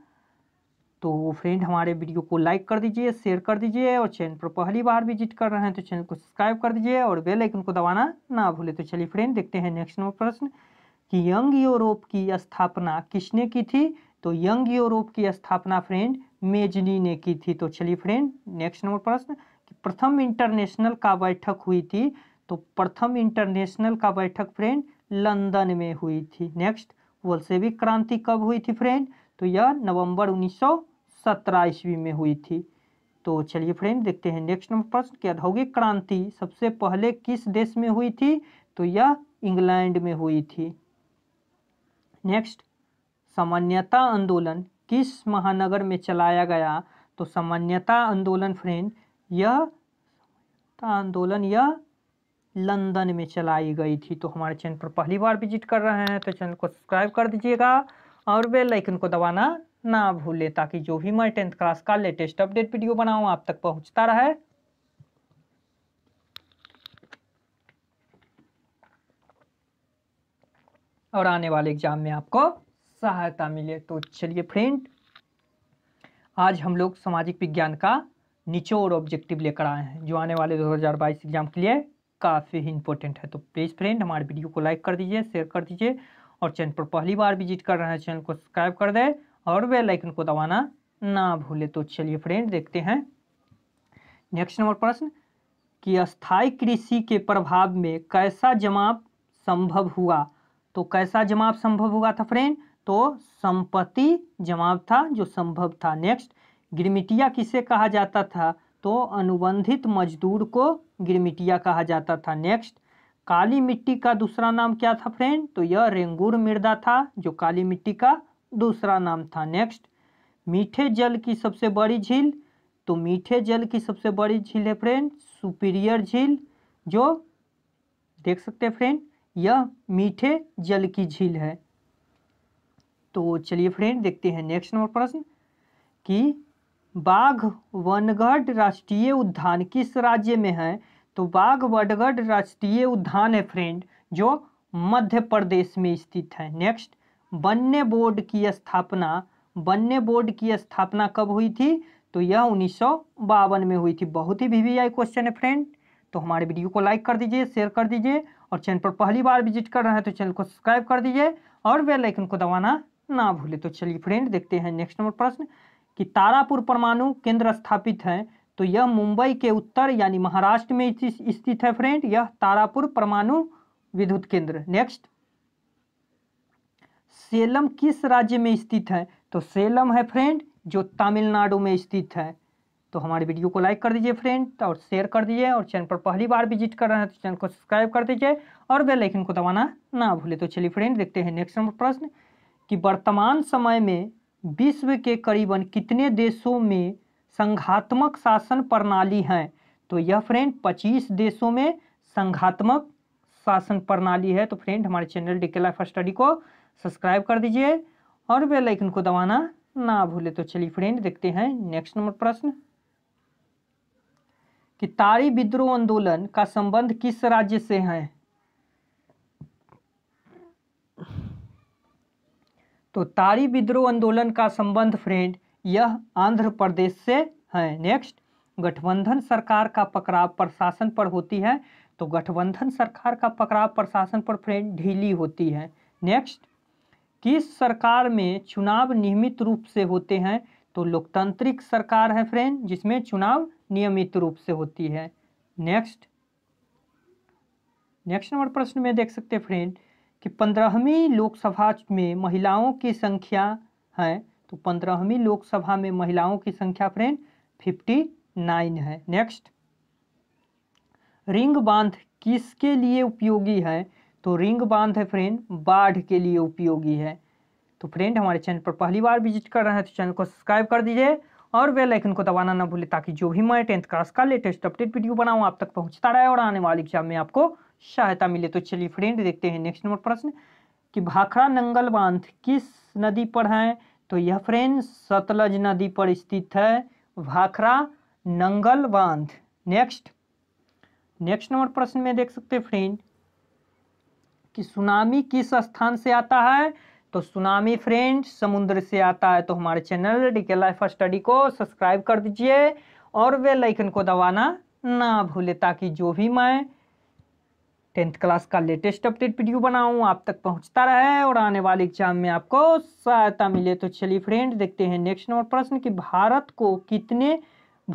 तो फ्रेंड हमारे वीडियो को लाइक कर दीजिए शेयर कर दीजिए और चैनल पर पहली बार विजिट कर रहे हैं तो चैनल को सब्सक्राइब कर दीजिए और बेल आइकन को दबाना ना भूले तो चलिए फ्रेंड देखते हैं नेक्स्ट नंबर प्रश्न कि यंग यूरोप की स्थापना किसने की थी तो यंग यूरोप की स्थापना फ्रेंड मेजनी ने की थी तो चलिए फ्रेंड नेक्स्ट नंबर प्रश्न कि प्रथम इंटरनेशनल का बैठक हुई थी तो प्रथम इंटरनेशनल का बैठक फ्रेंड लंदन में हुई थी नेक्स्ट वोल्सेविक क्रांति कब हुई थी फ्रेंड तो यह नवंबर 1917 ईस्वी में हुई थी तो चलिए फ्रेंड देखते हैं नेक्स्ट नंबर प्रश्न की औद्योगिक क्रांति सबसे पहले किस देश में हुई थी तो यह इंग्लैंड में हुई थी नेक्स्ट सामान्यता आंदोलन किस महानगर में चलाया गया तो सामान्यता आंदोलन फ्रेंड यह आंदोलन यह लंदन में चलाई गई थी तो हमारे चैनल पर पहली बार विजिट कर रहे हैं तो चैनल को सब्सक्राइब कर दीजिएगा और बेल आइकन को दबाना ना भूलें ताकि जो भी मैं टेंथ क्लास का लेटेस्ट अपडेट वीडियो बनाऊँ आप तक पहुँचता रहे और आने वाले एग्जाम में आपको सहायता मिले तो चलिए फ्रेंड आज हम लोग सामाजिक विज्ञान का निचोड़ ऑब्जेक्टिव लेकर आए हैं जो आने वाले 2022 एग्जाम के लिए काफ़ी ही इंपॉर्टेंट है तो प्लीज़ फ्रेंड हमारे वीडियो को लाइक कर दीजिए शेयर कर दीजिए और चैनल पर पहली बार विजिट कर रहे हैं चैनल को सब्सक्राइब कर दें और बेल को दबाना ना भूले तो चलिए फ्रेंड देखते हैं नेक्स्ट नंबर प्रश्न कि अस्थायी कृषि के प्रभाव में कैसा जमाव संभव हुआ तो कैसा जमाव संभव हुआ था फ्रेंड तो संपत्ति जमाव था जो संभव था नेक्स्ट गिरमिटिया किसे कहा जाता था तो अनुबंधित मजदूर को गिरमिटिया कहा जाता था नेक्स्ट काली मिट्टी का दूसरा नाम क्या था फ्रेंड तो यह रेंगूर मृदा था जो काली मिट्टी का दूसरा नाम था नेक्स्ट मीठे जल की सबसे बड़ी झील तो मीठे जल की सबसे बड़ी झील है फ्रेंड सुपीरियर झील जो देख सकते हैं फ्रेंड यह मीठे जल की झील है तो चलिए फ्रेंड देखते हैं नेक्स्ट नंबर प्रश्न कि बाघ वनगढ़ राष्ट्रीय उद्यान किस राज्य में है तो बाघ वडगढ़ राष्ट्रीय उद्यान है फ्रेंड जो मध्य प्रदेश में स्थित है नेक्स्ट वन्य बोर्ड की स्थापना वन्य बोर्ड की स्थापना कब हुई थी तो यह उन्नीस में हुई थी बहुत ही वीवीआई क्वेश्चन है फ्रेंड तो हमारे वीडियो को लाइक कर दीजिए शेयर कर दीजिए और चैनल पर पहली बार विजिट कर रहे हैं तो चैनल को सब्सक्राइब कर दीजिए और बेल आइकन को दबाना ना भूले तो चलिए फ्रेंड देखते हैं नेक्स्ट नंबर प्रश्न कि तारापुर परमाणु केंद्र स्थापित है तो यह मुंबई के उत्तर यानी महाराष्ट्र में स्थित है फ्रेंड यह तारापुर परमाणु विद्युत केंद्र नेक्स्ट सेलम किस राज्य में स्थित है तो सेलम है फ्रेंड जो तमिलनाडु में स्थित है तो हमारे वीडियो को लाइक कर दीजिए फ्रेंड और शेयर कर दीजिए और चैनल पर पहली बार विजिट कर रहे हैं तो चैनल को सब्सक्राइब कर दीजिए और बेल आइकन को दबाना ना भूले तो चलिए फ्रेंड देखते हैं नेक्स्ट नंबर प्रश्न कि वर्तमान समय में विश्व के करीबन कितने देशों में संघात्मक शासन प्रणाली है तो यह फ्रेंड 25 देशों में संघात्मक शासन प्रणाली है तो फ्रेंड हमारे channel D K life study को सब्सक्राइब कर दीजिए और बेल आइकन को दबाना ना भूले तो चलिए फ्रेंड देखते हैं नेक्स्ट नंबर प्रश्न कि तारी विद्रोह आंदोलन का संबंध किस राज्य से है तो तारी विद्रोह आंदोलन का संबंध फ्रेंड यह आंध्र प्रदेश से है नेक्स्ट गठबंधन सरकार का पकड़ाव प्रशासन पर होती है तो गठबंधन सरकार का पकड़ाव प्रशासन पर फ्रेंड ढीली होती है नेक्स्ट किस सरकार में चुनाव नियमित रूप से होते हैं तो लोकतांत्रिक सरकार है फ्रेंड जिसमें चुनाव नियमित रूप से होती है नेक्स्ट नेक्स्ट नंबर प्रश्न में देख सकते हैं फ्रेंड कि पंद्रहवीं लोकसभा में महिलाओं की संख्या है तो पंद्रहवीं लोकसभा में महिलाओं की संख्या फ्रेंड फिफ्टी नाइन है नेक्स्ट रिंग बांध किसके लिए उपयोगी है तो रिंग बांध है फ्रेंड बाढ़ के लिए उपयोगी है तो फ्रेंड हमारे चैनल पर पहली बार विजिट कर रहे हैं तो चैनल को सब्सक्राइब कर दीजिए और बेल आइकन को दबाना ना भूले ताकि जो भी मैं टेंथ क्लास का लेटेस्ट अपडेट वीडियो बनाऊँ आप तक पहुँचता रहे और आने वाले एग्जाम में आपको सहायता मिले तो चलिए फ्रेंड देखते हैं नेक्स्ट नंबर प्रश्न कि भाखड़ा नंगल बांध किस नदी पर है तो यह फ्रेंड सतलज नदी पर स्थित है भाखरा नंगल बांध नेक्स्ट नेक्स्ट नंबर प्रश्न में देख सकते हैं फ्रेंड कि सुनामी किस स्थान से आता है तो सुनामी फ्रेंड समुद्र से आता है तो हमारे चैनल डीके लाइफ स्टडी को सब्सक्राइब कर दीजिए और वे लाइकन को दबाना ना भूले ताकि जो भी मैं टेंथ क्लास का लेटेस्ट अपडेट वीडियो बनाऊँ आप तक पहुँचता रहे और आने वाले एग्जाम में आपको सहायता मिले तो चलिए फ्रेंड देखते हैं नेक्स्ट नंबर प्रश्न कि भारत को कितने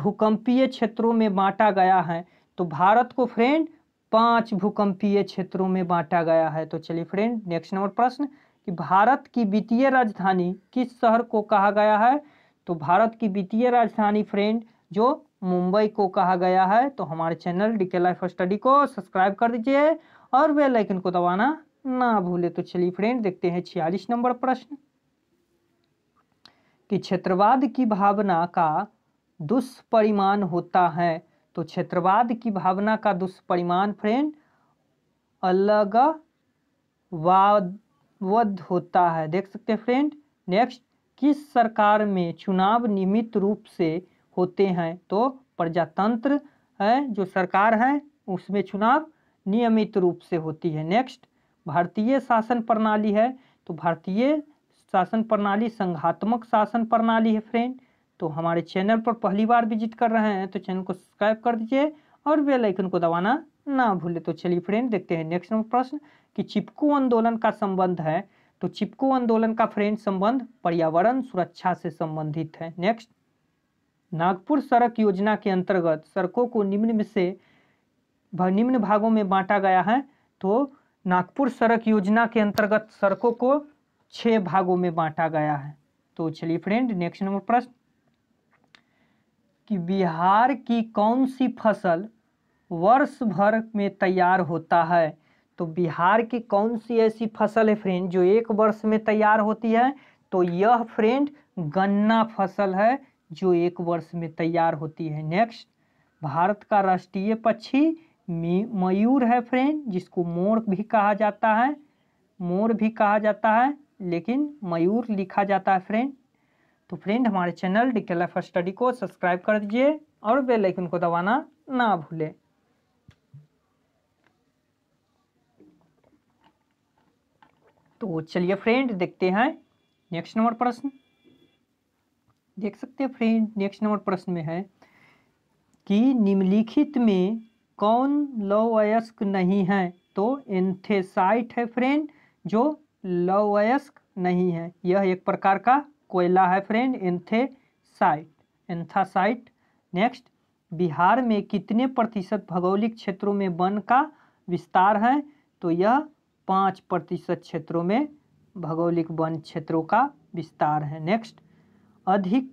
भूकंपीय क्षेत्रों में बांटा गया है तो भारत को फ्रेंड पांच भूकंपीय क्षेत्रों में बांटा गया है तो चलिए फ्रेंड नेक्स्ट नंबर प्रश्न कि भारत की वित्तीय राजधानी किस शहर को कहा गया है तो भारत की वित्तीय राजधानी फ्रेंड जो मुंबई को कहा गया है तो हमारे channel D K life study को सब्सक्राइब कर दीजिए और वे लाइकन को दबाना ना भूले तो चलिए फ्रेंड देखते हैं छियालीस नंबर प्रश्न कि क्षेत्रवाद की भावना का दुष्परिमाण होता है तो क्षेत्रवाद की भावना का दुष्परिमाण फ्रेंड अलग वाद होता है देख सकते हैं फ्रेंड नेक्स्ट किस सरकार में चुनाव नियमित रूप से होते हैं तो प्रजातंत्र है जो सरकार है उसमें चुनाव नियमित रूप से होती है नेक्स्ट भारतीय शासन प्रणाली है तो भारतीय शासन प्रणाली संघात्मक शासन प्रणाली है फ्रेंड तो हमारे चैनल पर पहली बार विजिट कर रहे हैं तो चैनल को सब्सक्राइब कर दीजिए और बेल आइकन को दबाना ना भूले तो चलिए फ्रेंड देखते हैं नेक्स्ट नंबर प्रश्न कि चिपको आंदोलन का संबंध है तो चिपको आंदोलन का फ्रेंड संबंध पर्यावरण सुरक्षा से संबंधित है नेक्स्ट नागपुर सड़क योजना के अंतर्गत सड़कों को निम्न में से निम्न भागों में बांटा गया है तो नागपुर सड़क योजना के अंतर्गत सड़कों को छह भागों में बांटा गया है तो चलिए फ्रेंड नेक्स्ट नंबर प्रश्न कि बिहार की कौन सी फसल वर्ष भर में तैयार होता है तो बिहार की कौन सी ऐसी फसल है फ्रेंड जो एक वर्ष में तैयार होती है तो यह फ्रेंड गन्ना फसल है जो एक वर्ष में तैयार होती है नेक्स्ट भारत का राष्ट्रीय पक्षी मयूर है फ्रेंड जिसको मोर भी कहा जाता है मोर भी कहा जाता है लेकिन मयूर लिखा जाता है फ्रेंड तो फ्रेंड हमारे चैनल डिटेल एफ स्टडी को सब्सक्राइब कर दीजिए और बेल आइकन को दबाना ना भूले तो चलिए फ्रेंड देखते हैं नेक्स्ट नंबर प्रश्न देख सकते हैं फ्रेंड नेक्स्ट नंबर प्रश्न में है कि निम्नलिखित में कौन लव वयस्क नहीं है तो एंथेसाइट है फ्रेंड जो लव वयस्क नहीं है यह एक प्रकार का कोयला है friend anthracite anthracite next Bihar में कितने प्रतिशत भौगोलिक क्षेत्रों में वन का विस्तार है तो यह पाँच प्रतिशत क्षेत्रों में भौगोलिक वन क्षेत्रों का विस्तार है नेक्स्ट अधिक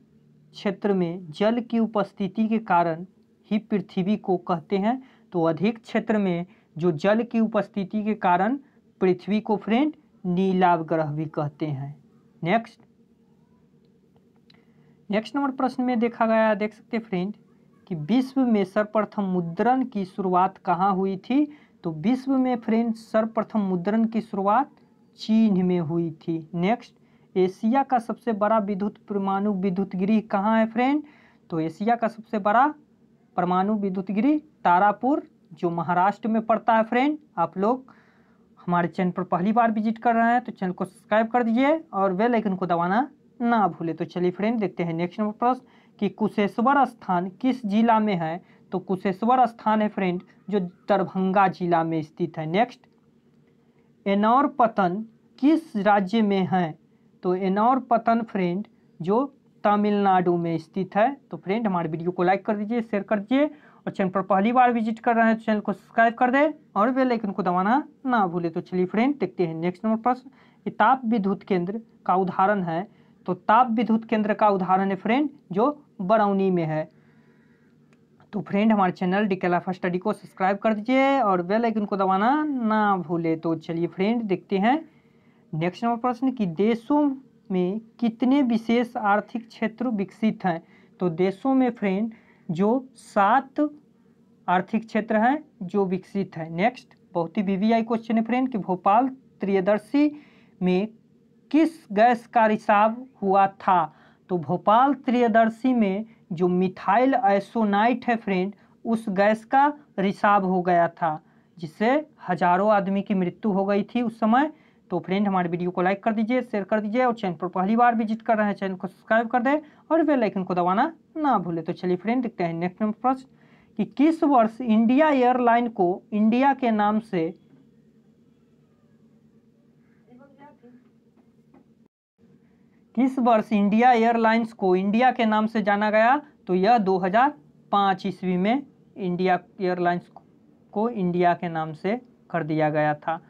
क्षेत्र में जल की उपस्थिति के कारण ही पृथ्वी को कहते हैं तो अधिक क्षेत्र में जो जल की उपस्थिति के कारण पृथ्वी को फ्रेंड नीलाव ग्रह भी कहते हैं नेक्स्ट नेक्स्ट नंबर प्रश्न में देखा गया देख सकते फ्रेंड कि विश्व में सर्वप्रथम मुद्रण की शुरुआत कहाँ हुई थी तो विश्व में फ्रेंड सर्वप्रथम मुद्रण की शुरुआत चीन में हुई थी नेक्स्ट एशिया का सबसे बड़ा विद्युत परमाणु विद्युत गृह कहाँ है फ्रेंड तो एशिया का सबसे बड़ा परमाणु विद्युत गृह तारापुर जो महाराष्ट्र में पड़ता है फ्रेंड आप लोग हमारे चैनल पर पहली बार विजिट कर रहे हैं तो चैनल को सब्सक्राइब कर दीजिए और वे लेकिन को दबाना ना भूले तो चलिए फ्रेंड देखते हैं नेक्स्ट नंबर प्रश्न कि कुशेश्वर स्थान किस जिला में है तो कुशेश्वर स्थान है फ्रेंड जो दरभंगा जिला में स्थित है नेक्स्ट एनौर पतन किस राज्य में है तो एनौर पतन फ्रेंड जो तमिलनाडु में स्थित है तो फ्रेंड हमारे वीडियो को लाइक कर दीजिए शेयर कर दीजिए और चैनल पर पहली बार विजिट कर रहे हैं तो चैनल को सब्सक्राइब कर दे और बेल आइकन को दबाना ना भूले तो चलिए फ्रेंड देखते हैं नेक्स्ट नंबर प्रश्न ये ताप विद्युत केंद्र का उदाहरण है तो ताप विद्युत केंद्र का उदाहरण है फ्रेंड जो बरौनी में है तो फ्रेंड हमारे चैनल डिकेला फर्स्ट स्टडी को सब्सक्राइब कर दीजिए और बेल आइकन को दबाना ना भूले तो चलिए फ्रेंड देखते हैं नेक्स्ट नंबर प्रश्न कि देशों में कितने विशेष आर्थिक क्षेत्र विकसित हैं तो देशों में फ्रेंड जो सात आर्थिक क्षेत्र हैं जो विकसित हैं नेक्स्ट बहुत ही वीवीआई क्वेश्चन है फ्रेंड कि भोपाल त्रियदर्शी में किस गैस का रिसाव हुआ था तो भोपाल त्रियदर्शी में जो मिथाइल एसोनाइट है फ्रेंड उस गैस का रिसाव हो गया था जिससे हजारों आदमी की मृत्यु हो गई थी उस समय तो फ्रेंड हमारे वीडियो को लाइक कर दीजिए शेयर कर दीजिए और चैनल पर पहली बार विजिट कर रहे हैं चैनल को सब्सक्राइब कर दें और बेल आइकन को दबाना ना भूलें तो चलिए फ्रेंड देखते हैं नेक्स्ट नंबर प्रश्न कि किस वर्ष इंडिया एयरलाइन को इंडिया के नाम से किस वर्ष इंडिया एयरलाइंस को इंडिया के नाम से जाना गया तो यह 2005 ईस्वी में इंडिया एयरलाइंस को इंडिया के नाम से कर दिया गया था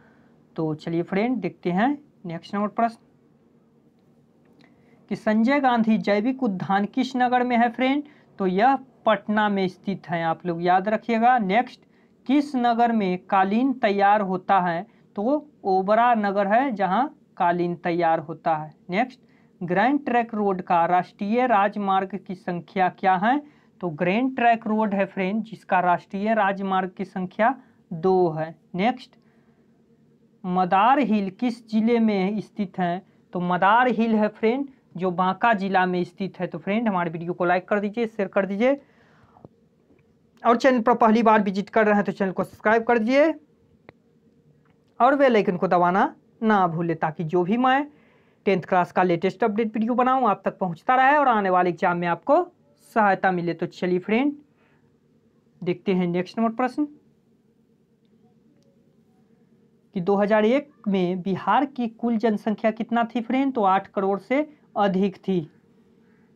तो चलिए फ्रेंड देखते हैं नेक्स्ट नंबर प्रश्न कि संजय गांधी जैविक उद्यान किस नगर में है फ्रेंड तो यह पटना में स्थित है आप लोग याद रखिएगा नेक्स्ट किस नगर में कालीन तैयार होता है तो ओबरा नगर है जहां कालीन तैयार होता है नेक्स्ट ग्रैंड ट्रैक रोड का राष्ट्रीय राजमार्ग की संख्या क्या है तो ग्रैंड ट्रैक रोड है फ्रेंड जिसका राष्ट्रीय राजमार्ग की संख्या दो है नेक्स्ट मदार हिल किस ज़िले में स्थित है तो मदार हिल है फ्रेंड जो बांका ज़िला में स्थित है तो फ्रेंड हमारे वीडियो को लाइक कर दीजिए शेयर कर दीजिए और चैनल पर पहली बार विजिट कर रहे हैं तो चैनल को सब्सक्राइब कर दीजिए और वे लाइकन को दबाना ना भूलें ताकि जो भी मैं टेंथ क्लास का लेटेस्ट अपडेट वीडियो बनाऊँ आप तक पहुँचता रहे और आने वाले एग्जाम में आपको सहायता मिले तो चलिए फ्रेंड देखते हैं नेक्स्ट नंबर प्रश्न कि 2001 में बिहार की कुल जनसंख्या कितना थी फ्रेंड तो आठ करोड़ से अधिक थी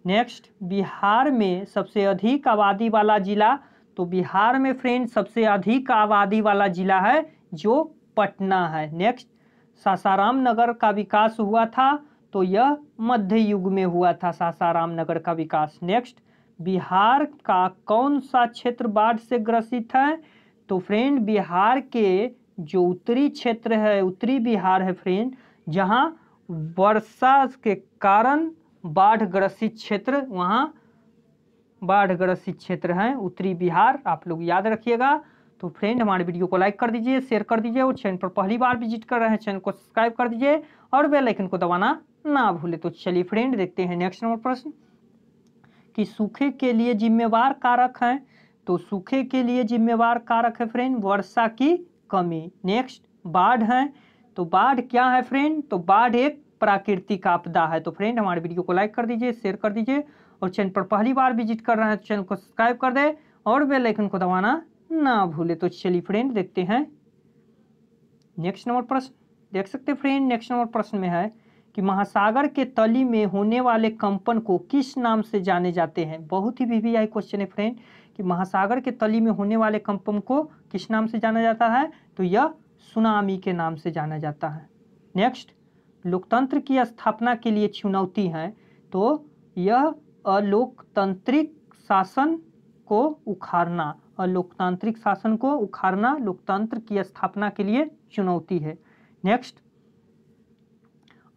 नेक्स्ट बिहार में सबसे अधिक आबादी वाला जिला तो बिहार में फ्रेंड सबसे अधिक आबादी वाला जिला है जो पटना है नेक्स्ट सासाराम नगर का विकास हुआ था तो यह मध्य युग में हुआ था सासाराम नगर का विकास नेक्स्ट बिहार का कौन सा क्षेत्र बाढ़ से ग्रसित है तो फ्रेंड बिहार के जो उत्तरी क्षेत्र है उत्तरी बिहार है फ्रेंड जहाँ वर्षा के कारण बाढ़ ग्रसित क्षेत्र वहाँ बाढ़ ग्रसित क्षेत्र हैं उत्तरी बिहार आप लोग याद रखिएगा तो फ्रेंड हमारे वीडियो को लाइक कर दीजिए शेयर कर दीजिए और चैनल पर पहली बार विजिट कर रहे हैं चैनल को सब्सक्राइब कर दीजिए और बेल आइकन को दबाना ना भूले तो चलिए फ्रेंड देखते हैं नेक्स्ट नंबर प्रश्न कि सूखे के लिए जिम्मेवार कारक हैं तो सूखे के लिए जिम्मेवार कारक है फ्रेंड वर्षा की कमी नेक्स्ट बाढ़ है तो बाढ़ क्या है फ्रेंड तो बाढ़ एक प्राकृतिक आपदा है तो फ्रेंड हमारे वीडियो को लाइक कर दीजिए शेयर कर दीजिए और चैनल पर पहली बार विजिट कर रहे हैं तो चैनल को सब्सक्राइब कर दे और बेल को दबाना ना भूले तो चलिए फ्रेंड देखते हैं नेक्स्ट नंबर प्रश्न देख सकते हैं फ्रेंड नेक्स्ट नंबर प्रश्न में है कि महासागर के तली में होने वाले कंपन को किस नाम से जाने जाते हैं बहुत ही वीवीआई क्वेश्चन है फ्रेंड कि महासागर के तली में होने वाले कंपन को किस नाम से जाना जाता है तो यह सुनामी के नाम से जाना जाता है नेक्स्ट लोकतंत्र की स्थापना के लिए चुनौती है तो यह अलोकतांत्रिक शासन को उखाड़ना अलोकतांत्रिक शासन को उखाड़ना लोकतंत्र की स्थापना के लिए चुनौती है नेक्स्ट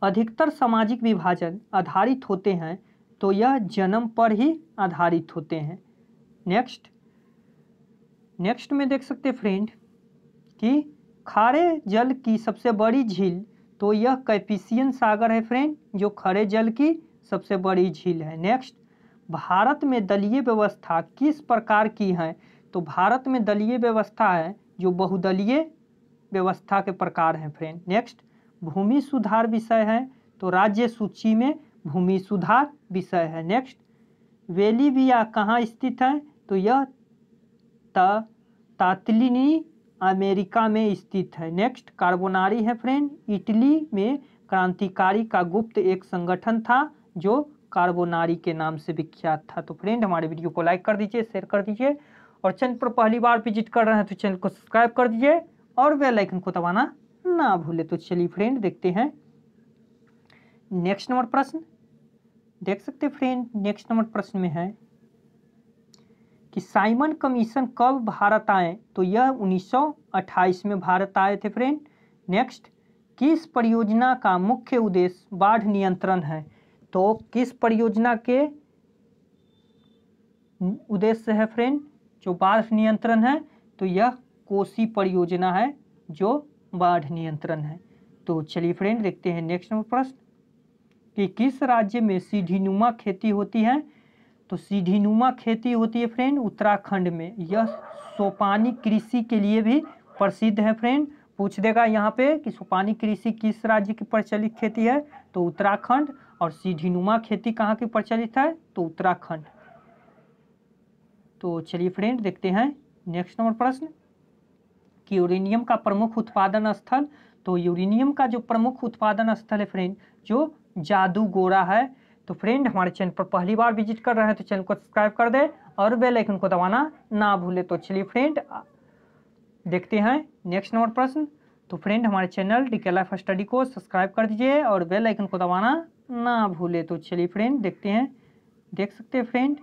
अधिकतर सामाजिक विभाजन आधारित होते हैं तो यह जन्म पर ही आधारित होते हैं नेक्स्ट नेक्स्ट में देख सकते फ्रेंड कि खारे जल की सबसे बड़ी झील तो यह कैपिसियन सागर है फ्रेंड जो खरे जल की सबसे बड़ी झील है नेक्स्ट भारत में दलीय व्यवस्था किस प्रकार की है तो भारत में दलीय व्यवस्था है जो बहुदलीय व्यवस्था के प्रकार हैं फ्रेंड नेक्स्ट भूमि सुधार विषय है तो राज्य सूची में भूमि सुधार विषय है नेक्स्ट वेलीबिया कहाँ स्थित है तो यह ता, तातलिनी अमेरिका में स्थित है नेक्स्ट कार्बोनारी है फ्रेंड इटली में क्रांतिकारी का गुप्त एक संगठन था जो कार्बोनारी के नाम से विख्यात था तो फ्रेंड हमारे वीडियो को लाइक कर दीजिए शेयर कर दीजिए और चैनल पर पहली बार विजिट कर रहे हैं तो चैनल को सब्सक्राइब कर दीजिए और वेलाइकन को दबाना ना भूले तो चलिए फ्रेंड देखते हैं नेक्स्ट नंबर प्रश्न देख सकते फ्रेंड नेक्स्ट नंबर प्रश्न में है कि साइमन कमीशन कब भारत आए तो यह 1928 में भारत आए थे फ्रेंड नेक्स्ट किस परियोजना का मुख्य उद्देश्य बाढ़ नियंत्रण है तो किस परियोजना के उद्देश्य है फ्रेंड जो बाढ़ नियंत्रण है तो यह कोसी परियोजना है जो बाढ़ नियंत्रण है तो चलिए फ्रेंड देखते हैं नेक्स्ट नंबर प्रश्न कि किस राज्य में सीढ़ी नुमा खेती होती है तो सीढ़ी नुमा खेती होती है फ्रेंड उत्तराखंड में यह सोपानी कृषि के लिए भी प्रसिद्ध है फ्रेंड पूछ देगा यहाँ पे कि सोपानी कृषि किस राज्य की प्रचलित खेती है तो उत्तराखंड और सीढ़ी नुमा खेती कहाँ की प्रचलित है तो उत्तराखंड तो चलिए फ्रेंड देखते हैं नेक्स्ट नंबर प्रश्न कि यूरेनियम का प्रमुख उत्पादन स्थल तो यूरेनियम का जो प्रमुख उत्पादन स्थल है फ्रेंड जो जादू गोरा है तो फ्रेंड हमारे चैनल पर पहली बार विजिट कर रहे हैं तो चैनल को सब्सक्राइब कर दे और बेल आइकन को दबाना ना भूले तो चलिए फ्रेंड देखते हैं नेक्स्ट नंबर प्रश्न तो फ्रेंड हमारे channel D K life study को सब्सक्राइब कर दीजिए और बेल आइकन को दबाना ना भूले तो चलिए फ्रेंड देखते हैं देख सकते हैं फ्रेंड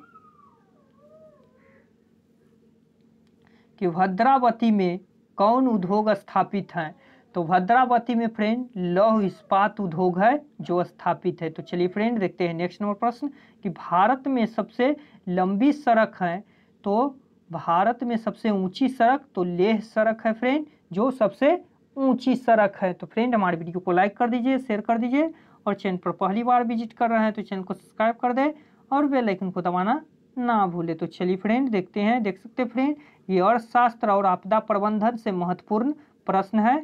कि भद्रावती में कौन उद्योग स्थापित हैं तो भद्रावती में फ्रेंड लौह इस्पात उद्योग है जो स्थापित है तो चलिए फ्रेंड देखते हैं नेक्स्ट नंबर प्रश्न कि भारत में सबसे लंबी सड़क है तो भारत में सबसे ऊंची सड़क तो लेह सड़क है फ्रेंड जो सबसे ऊंची सड़क है तो फ्रेंड हमारे वीडियो को लाइक कर दीजिए शेयर कर दीजिए और चैनल पर पहली बार विजिट कर रहे हैं तो चैनल को सब्सक्राइब कर दें और बेल आइकन को दबाना ना भूले तो चलिए फ्रेंड देखते हैं देख सकते हैं फ्रेंड ये अर्थशास्त्र और आपदा प्रबंधन से महत्वपूर्ण प्रश्न है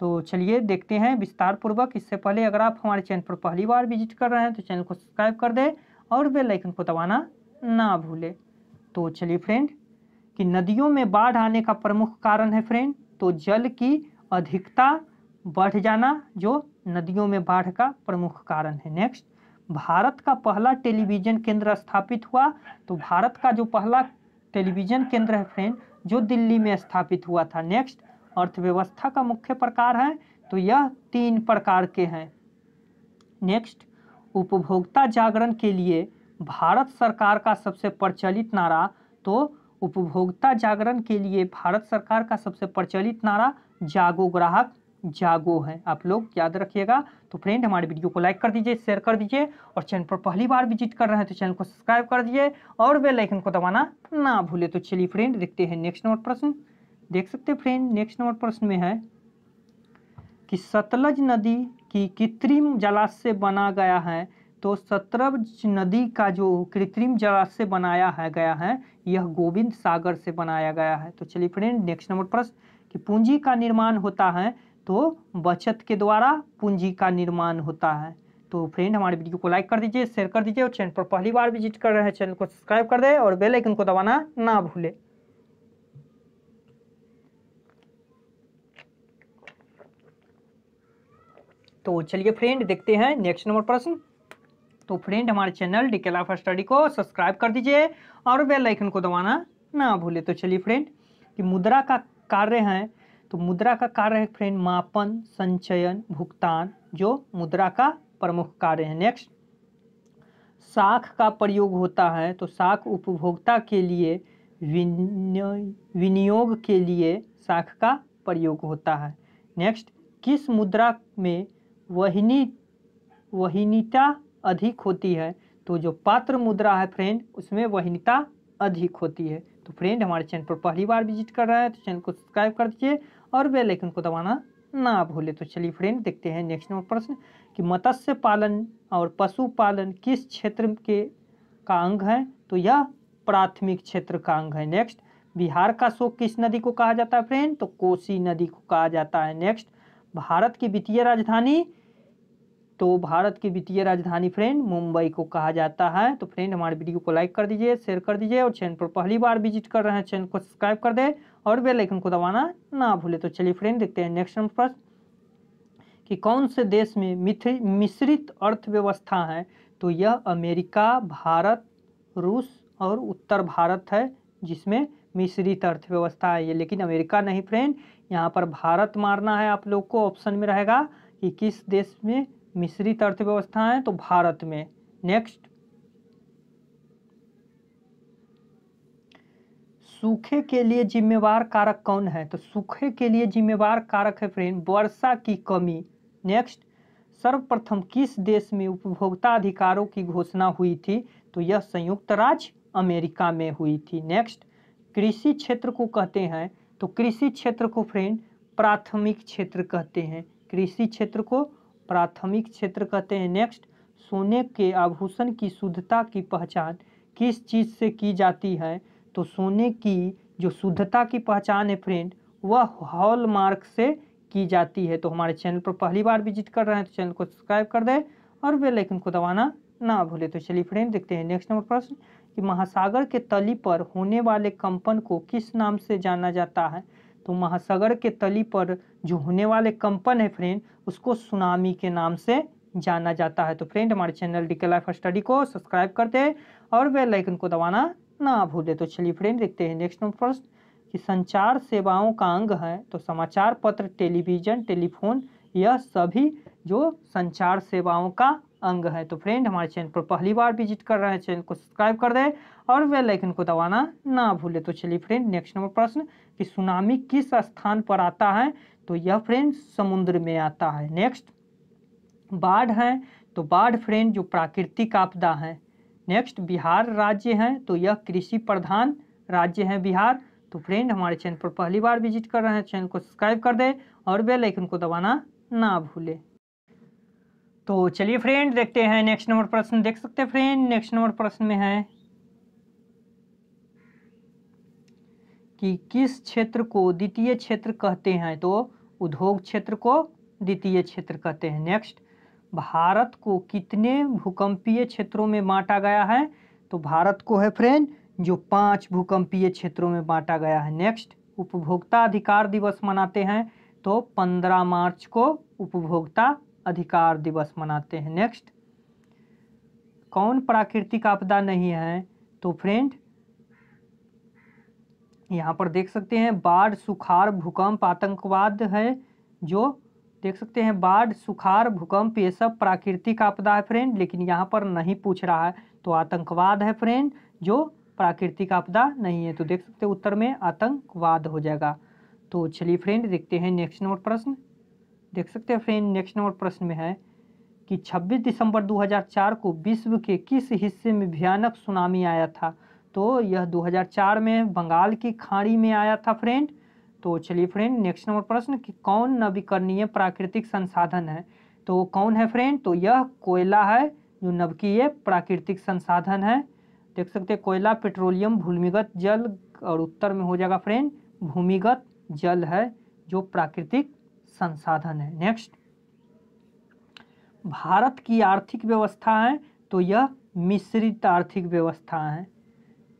तो चलिए देखते हैं विस्तार पूर्वक इससे पहले अगर आप हमारे चैनल पर पहली बार विजिट कर रहे हैं तो चैनल को सब्सक्राइब कर दें और बेल आइकन को दबाना ना भूलें तो चलिए फ्रेंड कि नदियों में बाढ़ आने का प्रमुख कारण है फ्रेंड तो जल की अधिकता बढ़ जाना जो नदियों में बाढ़ का प्रमुख कारण है नेक्स्ट भारत का पहला टेलीविजन केंद्र स्थापित हुआ तो भारत का जो पहला टेलीविजन केंद्र है फ्रेंड जो दिल्ली में स्थापित हुआ था नेक्स्ट अर्थव्यवस्था का मुख्य प्रकार है तो यह तीन प्रकार के हैं नेक्स्ट उपभोक्ता जागरण के लिए भारत सरकार का सबसे प्रचलित नारा तो उपभोक्ता जागरण के लिए भारत सरकार का सबसे प्रचलित नारा जागो ग्राहक जागो है आप लोग याद रखिएगा तो फ्रेंड हमारे वीडियो को लाइक कर दीजिए शेयर कर दीजिए और चैनल पर पहली बार विजिट कर रहे हैं तो चैनल को सब्सक्राइब कर दीजिए और बेल आइकन को दबाना ना भूले तो चलिए फ्रेंड देखते हैं नेक्स्ट नंबर प्रश्न देख सकते हैं फ्रेंड नेक्स्ट नंबर प्रश्न में है कि सतलज नदी की कृत्रिम जलाशय बना गया है तो सतलज नदी का जो कृत्रिम जलाशय बनाया है गया है यह गोविंद सागर से बनाया गया है तो चलिए फ्रेंड नेक्स्ट नंबर प्रश्न कि पूंजी का निर्माण होता है तो बचत के द्वारा पूंजी का निर्माण होता है तो फ्रेंड हमारे वीडियो को लाइक कर दीजिए शेयर कर दीजिए और चैनल पर पहली बार विजिट कर रहे हैं चैनल को सब्सक्राइब कर दे और बेल आइकन को दबाना ना भूले तो चलिए फ्रेंड देखते हैं नेक्स्ट नंबर प्रश्न तो फ्रेंड हमारे चैनल डी ऑफ स्टडी को सब्सक्राइब कर दीजिए और बेल आइकन को दबाना ना भूले तो चलिए फ्रेंड कि मुद्रा का कार्य है तो मुद्रा का कार्य है फ्रेंड मापन संचयन भुगतान जो मुद्रा का प्रमुख कार्य है नेक्स्ट साख का प्रयोग होता है तो साख उपभोक्ता के लिए विनियोग के लिए साख का प्रयोग होता है नेक्स्ट किस मुद्रा में वहनी वहिनीता अधिक होती है तो जो पात्र मुद्रा है फ्रेंड उसमें वहिनीता अधिक होती है तो फ्रेंड हमारे चैनल पर पहली बार विजिट कर रहे हैं तो चैनल को सब्सक्राइब कर दीजिए और बेल आइकन को दबाना ना भूले तो चलिए फ्रेंड देखते हैं नेक्स्ट नंबर प्रश्न कि मत्स्य पालन और पशुपालन किस क्षेत्र के का अंग है तो यह प्राथमिक क्षेत्र का अंग है नेक्स्ट बिहार का शोक किस नदी को कहा जाता है फ्रेंड तो कोसी नदी को कहा जाता है नेक्स्ट भारत की वित्तीय राजधानी तो भारत की वित्तीय राजधानी फ्रेंड मुंबई को कहा जाता है तो फ्रेंड हमारे वीडियो को लाइक कर दीजिए शेयर कर दीजिए और चैनल पर पहली बार विजिट कर रहे हैं चैनल को सब्सक्राइब कर दें और बेल आइकन को दबाना ना भूले तो चलिए फ्रेंड देखते हैं नेक्स्ट नंबर प्रश्न कि कौन से देश में मिश्रित अर्थव्यवस्था है तो यह अमेरिका भारत रूस और उत्तर भारत है जिसमें मिश्रित अर्थव्यवस्था है ये लेकिन अमेरिका नहीं फ्रेंड यहाँ पर भारत मारना है आप लोग को ऑप्शन में रहेगा कि किस देश में मिश्रित अर्थव्यवस्था है तो भारत में नेक्स्ट सूखे के लिए जिम्मेवार कारक कौन है तो सूखे के लिए जिम्मेवार कारक है फ्रेंड वर्षा की कमी नेक्स्ट सर्वप्रथम किस देश में उपभोक्ता अधिकारों की घोषणा हुई थी तो यह संयुक्त राज्य अमेरिका में हुई थी नेक्स्ट कृषि क्षेत्र को कहते हैं तो कृषि क्षेत्र को फ्रेंड प्राथमिक क्षेत्र कहते हैं कृषि क्षेत्र को प्राथमिक क्षेत्र कहते हैं नेक्स्ट सोने के आभूषण की शुद्धता की पहचान किस चीज़ से की जाती है तो सोने की जो शुद्धता की पहचान है फ्रेंड वह हॉलमार्क से की जाती है तो हमारे चैनल पर पहली बार विजिट कर रहे हैं तो चैनल को सब्सक्राइब कर दें और वे लेकिन को दबाना ना भूले तो चलिए फ्रेंड देखते हैं नेक्स्ट नंबर प्रश्न कि महासागर के तली पर होने वाले कंपन को किस नाम से जाना जाता है तो महासागर के तली पर जो होने वाले कंपन है फ्रेंड उसको सुनामी के नाम से जाना जाता है तो फ्रेंड हमारे channel D K life study को सब्सक्राइब करते और वे आइकन को दबाना ना भूले तो चलिए फ्रेंड देखते हैं नेक्स्ट नंबर फर्स्ट कि संचार सेवाओं का अंग है तो समाचार पत्र टेलीविजन टेलीफोन यह सभी जो संचार सेवाओं का अंग है तो फ्रेंड हमारे चैनल पर पहली बार विजिट कर रहे हैं चैनल को सब्सक्राइब कर दें और बेल आइकन को दबाना ना भूलें तो चलिए फ्रेंड नेक्स्ट नंबर प्रश्न कि सुनामी किस स्थान पर आता है तो यह फ्रेंड समुद्र में आता है नेक्स्ट बाढ़ है तो बाढ़ फ्रेंड जो प्राकृतिक आपदा है नेक्स्ट बिहार राज्य है तो यह कृषि प्रधान राज्य है बिहार तो फ्रेंड हमारे चैनल पर पहली बार विजिट कर रहे हैं चैनल को सब्सक्राइब कर दें और बेल आइकन को दबाना ना भूलें तो चलिए फ्रेंड देखते हैं नेक्स्ट नंबर प्रश्न देख सकते हैं फ्रेंड नेक्स्ट नंबर प्रश्न में है कि किस क्षेत्र को द्वितीय क्षेत्र कहते हैं तो उद्योग क्षेत्र को द्वितीय क्षेत्र कहते हैं नेक्स्ट भारत को कितने भूकंपीय क्षेत्रों में बांटा गया है तो भारत को है फ्रेंड जो पांच भूकंपीय क्षेत्रों में बांटा गया है नेक्स्ट उपभोक्ता अधिकार दिवस मनाते हैं तो पंद्रह मार्च को उपभोक्ता अधिकार दिवस मनाते हैं नेक्स्ट कौन प्राकृतिक आपदा नहीं है तो फ्रेंड यहाँ पर देख सकते हैं बाढ़ सुखार भूकंप आतंकवाद है जो देख सकते हैं बाढ़ सुखार भूकंप ये सब प्राकृतिक आपदा है फ्रेंड लेकिन यहाँ पर नहीं पूछ रहा है तो आतंकवाद है फ्रेंड जो प्राकृतिक आपदा नहीं है तो देख सकते हैं उत्तर में आतंकवाद हो जाएगा तो चलिए फ्रेंड देखते हैं नेक्स्ट नोट प्रश्न देख सकते हैं फ्रेंड नेक्स्ट नंबर प्रश्न में है कि 26 दिसंबर 2004 को विश्व के किस हिस्से में भयानक सुनामी आया था तो यह 2004 में बंगाल की खाड़ी में आया था फ्रेंड तो चलिए फ्रेंड नेक्स्ट नंबर प्रश्न कि कौन नवीकरणीय प्राकृतिक संसाधन है तो कौन है फ्रेंड तो यह कोयला है जो नवकीय प्राकृतिक संसाधन है देख सकते हैं कोयला पेट्रोलियम भूमिगत जल और उत्तर में हो जाएगा फ्रेंड भूमिगत जल है जो प्राकृतिक संसाधन है नेक्स्ट भारत की आर्थिक व्यवस्था है तो यह मिश्रित आर्थिक व्यवस्था है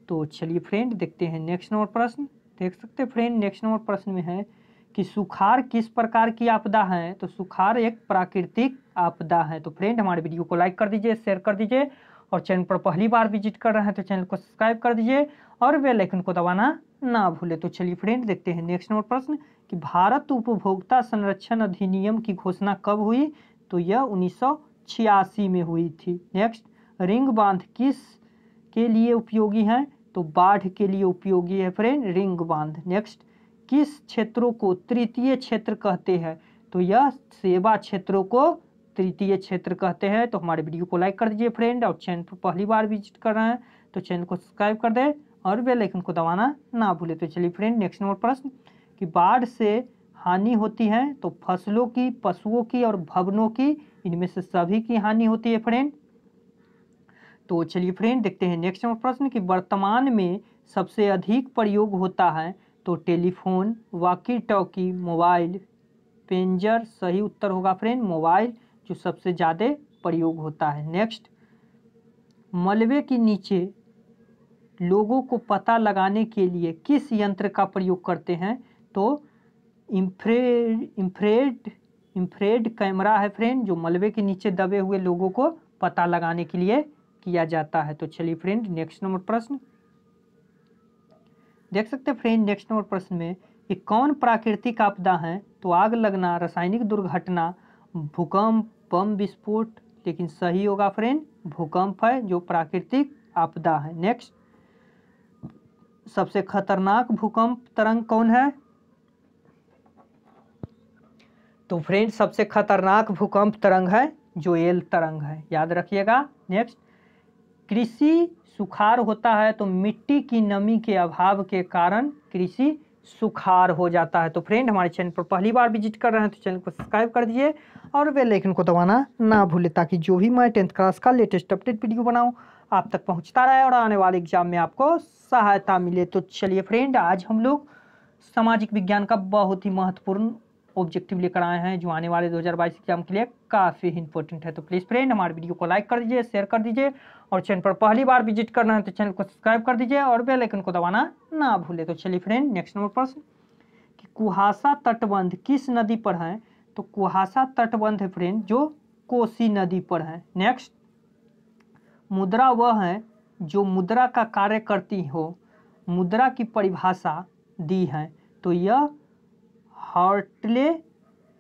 तो चलिए फ्रेंड देखते हैं नेक्स्ट नंबर प्रश्न देख सकते हैं फ्रेंड नेक्स्ट नंबर प्रश्न में है कि सुखार किस प्रकार की आपदा है तो सुखार एक प्राकृतिक आपदा है तो फ्रेंड हमारे वीडियो को लाइक कर दीजिए शेयर कर दीजिए और चैनल पर पहली बार विजिट कर रहे हैं तो चैनल को सब्सक्राइब कर दीजिए और बेल को दबाना ना भूले तो चलिए फ्रेंड देखते हैं नेक्स्ट नंबर प्रश्न कि भारत उपभोक्ता संरक्षण अधिनियम की घोषणा कब हुई तो यह उन्नीस में हुई थी नेक्स्ट रिंग बांध किस के लिए उपयोगी है तो बाढ़ के लिए उपयोगी है फ्रेंड रिंग बांध नेक्स्ट किस क्षेत्रों को तृतीय क्षेत्र कहते हैं तो यह सेवा क्षेत्रों को तृतीय क्षेत्र कहते हैं तो हमारे वीडियो को लाइक कर दीजिए फ्रेंड और चैनल पर पहली बार विजिट कर रहे हैं तो चैनल को सब्सक्राइब कर दें और बेल आइकन को दबाना ना भूले तो चलिए फ्रेंड नेक्स्ट नंबर प्रश्न कि बाढ़ से हानि होती है तो फसलों की पशुओं की और भवनों की इनमें से सभी की हानि होती है फ्रेंड तो चलिए फ्रेंड देखते हैं नेक्स्ट नंबर प्रश्न कि वर्तमान में सबसे अधिक प्रयोग होता है तो telephone walkie talkie mobile pager सही उत्तर होगा फ्रेंड मोबाइल जो सबसे ज़्यादा प्रयोग होता है नेक्स्ट मलबे के नीचे लोगों को पता लगाने के लिए किस यंत्र का प्रयोग करते हैं तो इम्फ्रेड इम्फ्रेड इम्फ्रेड कैमरा है फ्रेंड जो मलबे के नीचे दबे हुए लोगों को पता लगाने के लिए किया जाता है तो चलिए फ्रेंड नेक्स्ट नंबर प्रश्न देख सकते हैं फ्रेंड नेक्स्ट नंबर प्रश्न में कि कौन प्राकृतिक आपदा है तो आग लगना रासायनिक दुर्घटना भूकंप बम विस्फोट लेकिन सही होगा फ्रेंड भूकंप है जो प्राकृतिक आपदा है नेक्स्ट सबसे खतरनाक भूकंप तरंग कौन है तो फ्रेंड सबसे खतरनाक भूकंप तरंग है जो एल तरंग है याद रखिएगा नेक्स्ट कृषि सुखार होता है तो मिट्टी की नमी के अभाव के कारण कृषि सुखार हो जाता है तो फ्रेंड हमारे चैनल पर पहली बार विजिट कर रहे हैं तो चैनल को सब्सक्राइब कर दीजिए और बेल आइकन को दबाना ना भूले ताकि जो भी मैं टेंथ क्लास का लेटेस्ट अपडेट वीडियो बनाऊं आप तक पहुंचता रहे और आने वाले एग्जाम में आपको सहायता मिले तो चलिए फ्रेंड आज हम लोग सामाजिक विज्ञान का बहुत ही महत्वपूर्ण ऑब्जेक्टिव लेकर आए हैं जो आने वाले 2022 हज़ार एग्जाम के लिए काफ़ी इंपॉर्टेंट है तो प्लीज़ फ्रेंड हमारे वीडियो को लाइक कर दीजिए शेयर कर दीजिए और चैनल पर पहली बार विजिट करना है तो चैनल को सब्सक्राइब कर दीजिए और बेलाइकन को दबाना ना भूले तो चलिए फ्रेंड नेक्स्ट नंबर प्रश्न कि कुहासा तटबंध किस नदी पर है तो कुहासा तटबंध है फ्रेंड जो कोसी नदी पर है नेक्स्ट मुद्रा वह है जो मुद्रा का कार्य करती हो मुद्रा की परिभाषा दी है तो यह हॉर्टले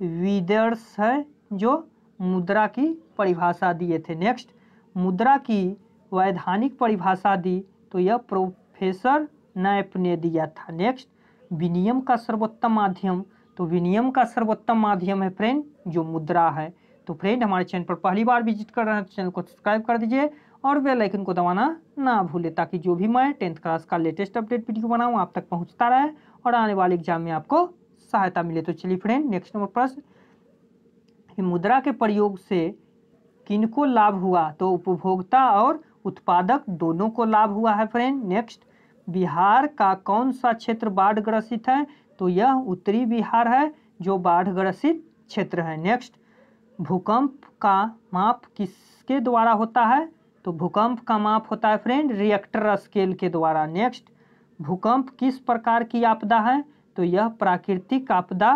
विदर्स है जो मुद्रा की परिभाषा दिए थे नेक्स्ट मुद्रा की वैधानिक परिभाषा दी तो यह प्रोफेसर नैप ने दिया था नेक्स्ट विनियम का सर्वोत्तम माध्यम तो विनियम का सर्वोत्तम माध्यम है फ्रेंड जो मुद्रा है तो फ्रेंड हमारे चैनल पर पहली बार विजिट कर रहे हैं तो चैनल को सब्सक्राइब कर दीजिए और बेल आइकन को दबाना ना भूले ताकि जो भी मैं टेंथ क्लास का लेटेस्ट अपडेट वीडियो बनाऊँ आप तक पहुँचता रहे और आने वाले एग्जाम में आपको सहायता मिले तो चलिए फ्रेंड नेक्स्ट नंबर प्रश्न मुद्रा के प्रयोग से किनको लाभ हुआ तो उपभोक्ता और उत्पादक दोनों को लाभ हुआ है फ्रेंड नेक्स्ट बिहार का कौन सा क्षेत्र बाढ़ ग्रसित है तो यह उत्तरी बिहार है जो बाढ़ ग्रसित क्षेत्र है नेक्स्ट भूकंप का माप किसके द्वारा होता है तो भूकंप का माप होता है फ्रेंड रिएक्टर स्केल के द्वारा नेक्स्ट भूकंप किस प्रकार की आपदा है तो यह प्राकृतिक आपदा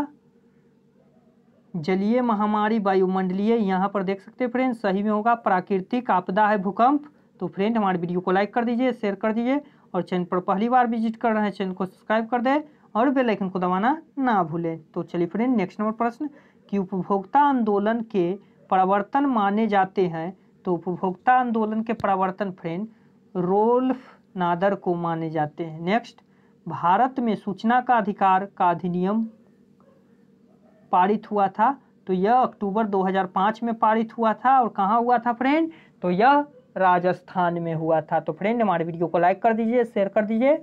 जलीय महामारी वायुमंडलीय यहाँ पर देख सकते हैं फ्रेंड सही में होगा प्राकृतिक आपदा है भूकंप तो फ्रेंड हमारे वीडियो को लाइक कर दीजिए शेयर कर दीजिए और चैनल पर पहली बार विजिट कर रहे हैं चैनल को सब्सक्राइब कर दें और बेल आइकन को दबाना ना भूलें तो चलिए फ्रेंड नेक्स्ट नंबर प्रश्न कि उपभोक्ता आंदोलन के प्रवर्तन माने जाते हैं तो उपभोक्ता आंदोलन के प्रवर्तन फ्रेंड रोल्फ नादर को माने जाते हैं नेक्स्ट भारत में सूचना का अधिकार का अधिनियम पारित हुआ था तो यह अक्टूबर 2005 में पारित हुआ था और कहाँ हुआ था फ्रेंड तो यह राजस्थान में हुआ था तो फ्रेंड हमारे वीडियो को लाइक कर दीजिए शेयर कर दीजिए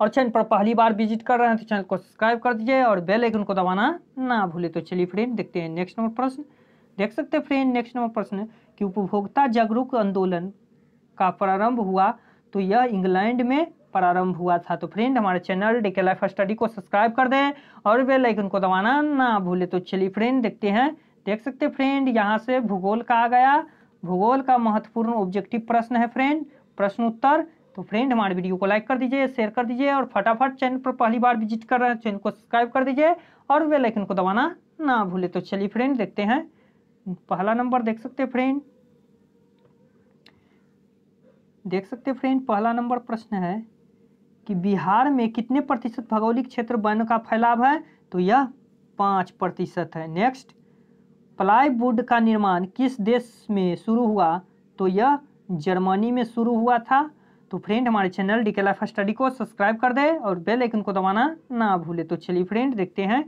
और चैनल पर पहली बार विजिट कर रहे हैं तो चैनल को सब्सक्राइब कर दीजिए और बेल आइकन को दबाना ना भूले तो चलिए फ्रेंड देखते हैं नेक्स्ट नंबर प्रश्न देख सकते हैं फ्रेंड नेक्स्ट नंबर प्रश्न कि उपभोक्ता जागरूक आंदोलन का प्रारंभ हुआ तो यह इंग्लैंड में प्रारंभ हुआ था तो फ्रेंड हमारे चैनल डीके लाइफ स्टडी को सब्सक्राइब कर दें और बेल आइकन को दबाना ना भूले तो चलिए फ्रेंड देखते हैं देख सकते फ्रेंड यहाँ से भूगोल का आ गया भूगोल का महत्वपूर्ण ऑब्जेक्टिव प्रश्न है फ्रेंड प्रश्न उत्तर तो फ्रेंड हमारे वीडियो को लाइक कर दीजिए शेयर कर दीजिए और फटाफट चैनल पर पहली बार विजिट कर रहे हैं चैनल को सब्सक्राइब कर दीजिए और वे आइकन को दबाना ना भूले तो चलिए फ्रेंड देखते हैं पहला नंबर देख सकते हैं फ्रेंड देख सकते फ्रेंड पहला नंबर प्रश्न है कि बिहार में कितने प्रतिशत भौगोलिक क्षेत्र वन का फैलाव है तो यह पाँच प्रतिशत है नेक्स्ट प्लाईवुड का निर्माण किस देश में शुरू हुआ तो यह जर्मनी में शुरू हुआ था तो फ्रेंड हमारे channel D K life study को सब्सक्राइब कर दे और बेल आइकन को दबाना ना भूले तो चलिए फ्रेंड देखते हैं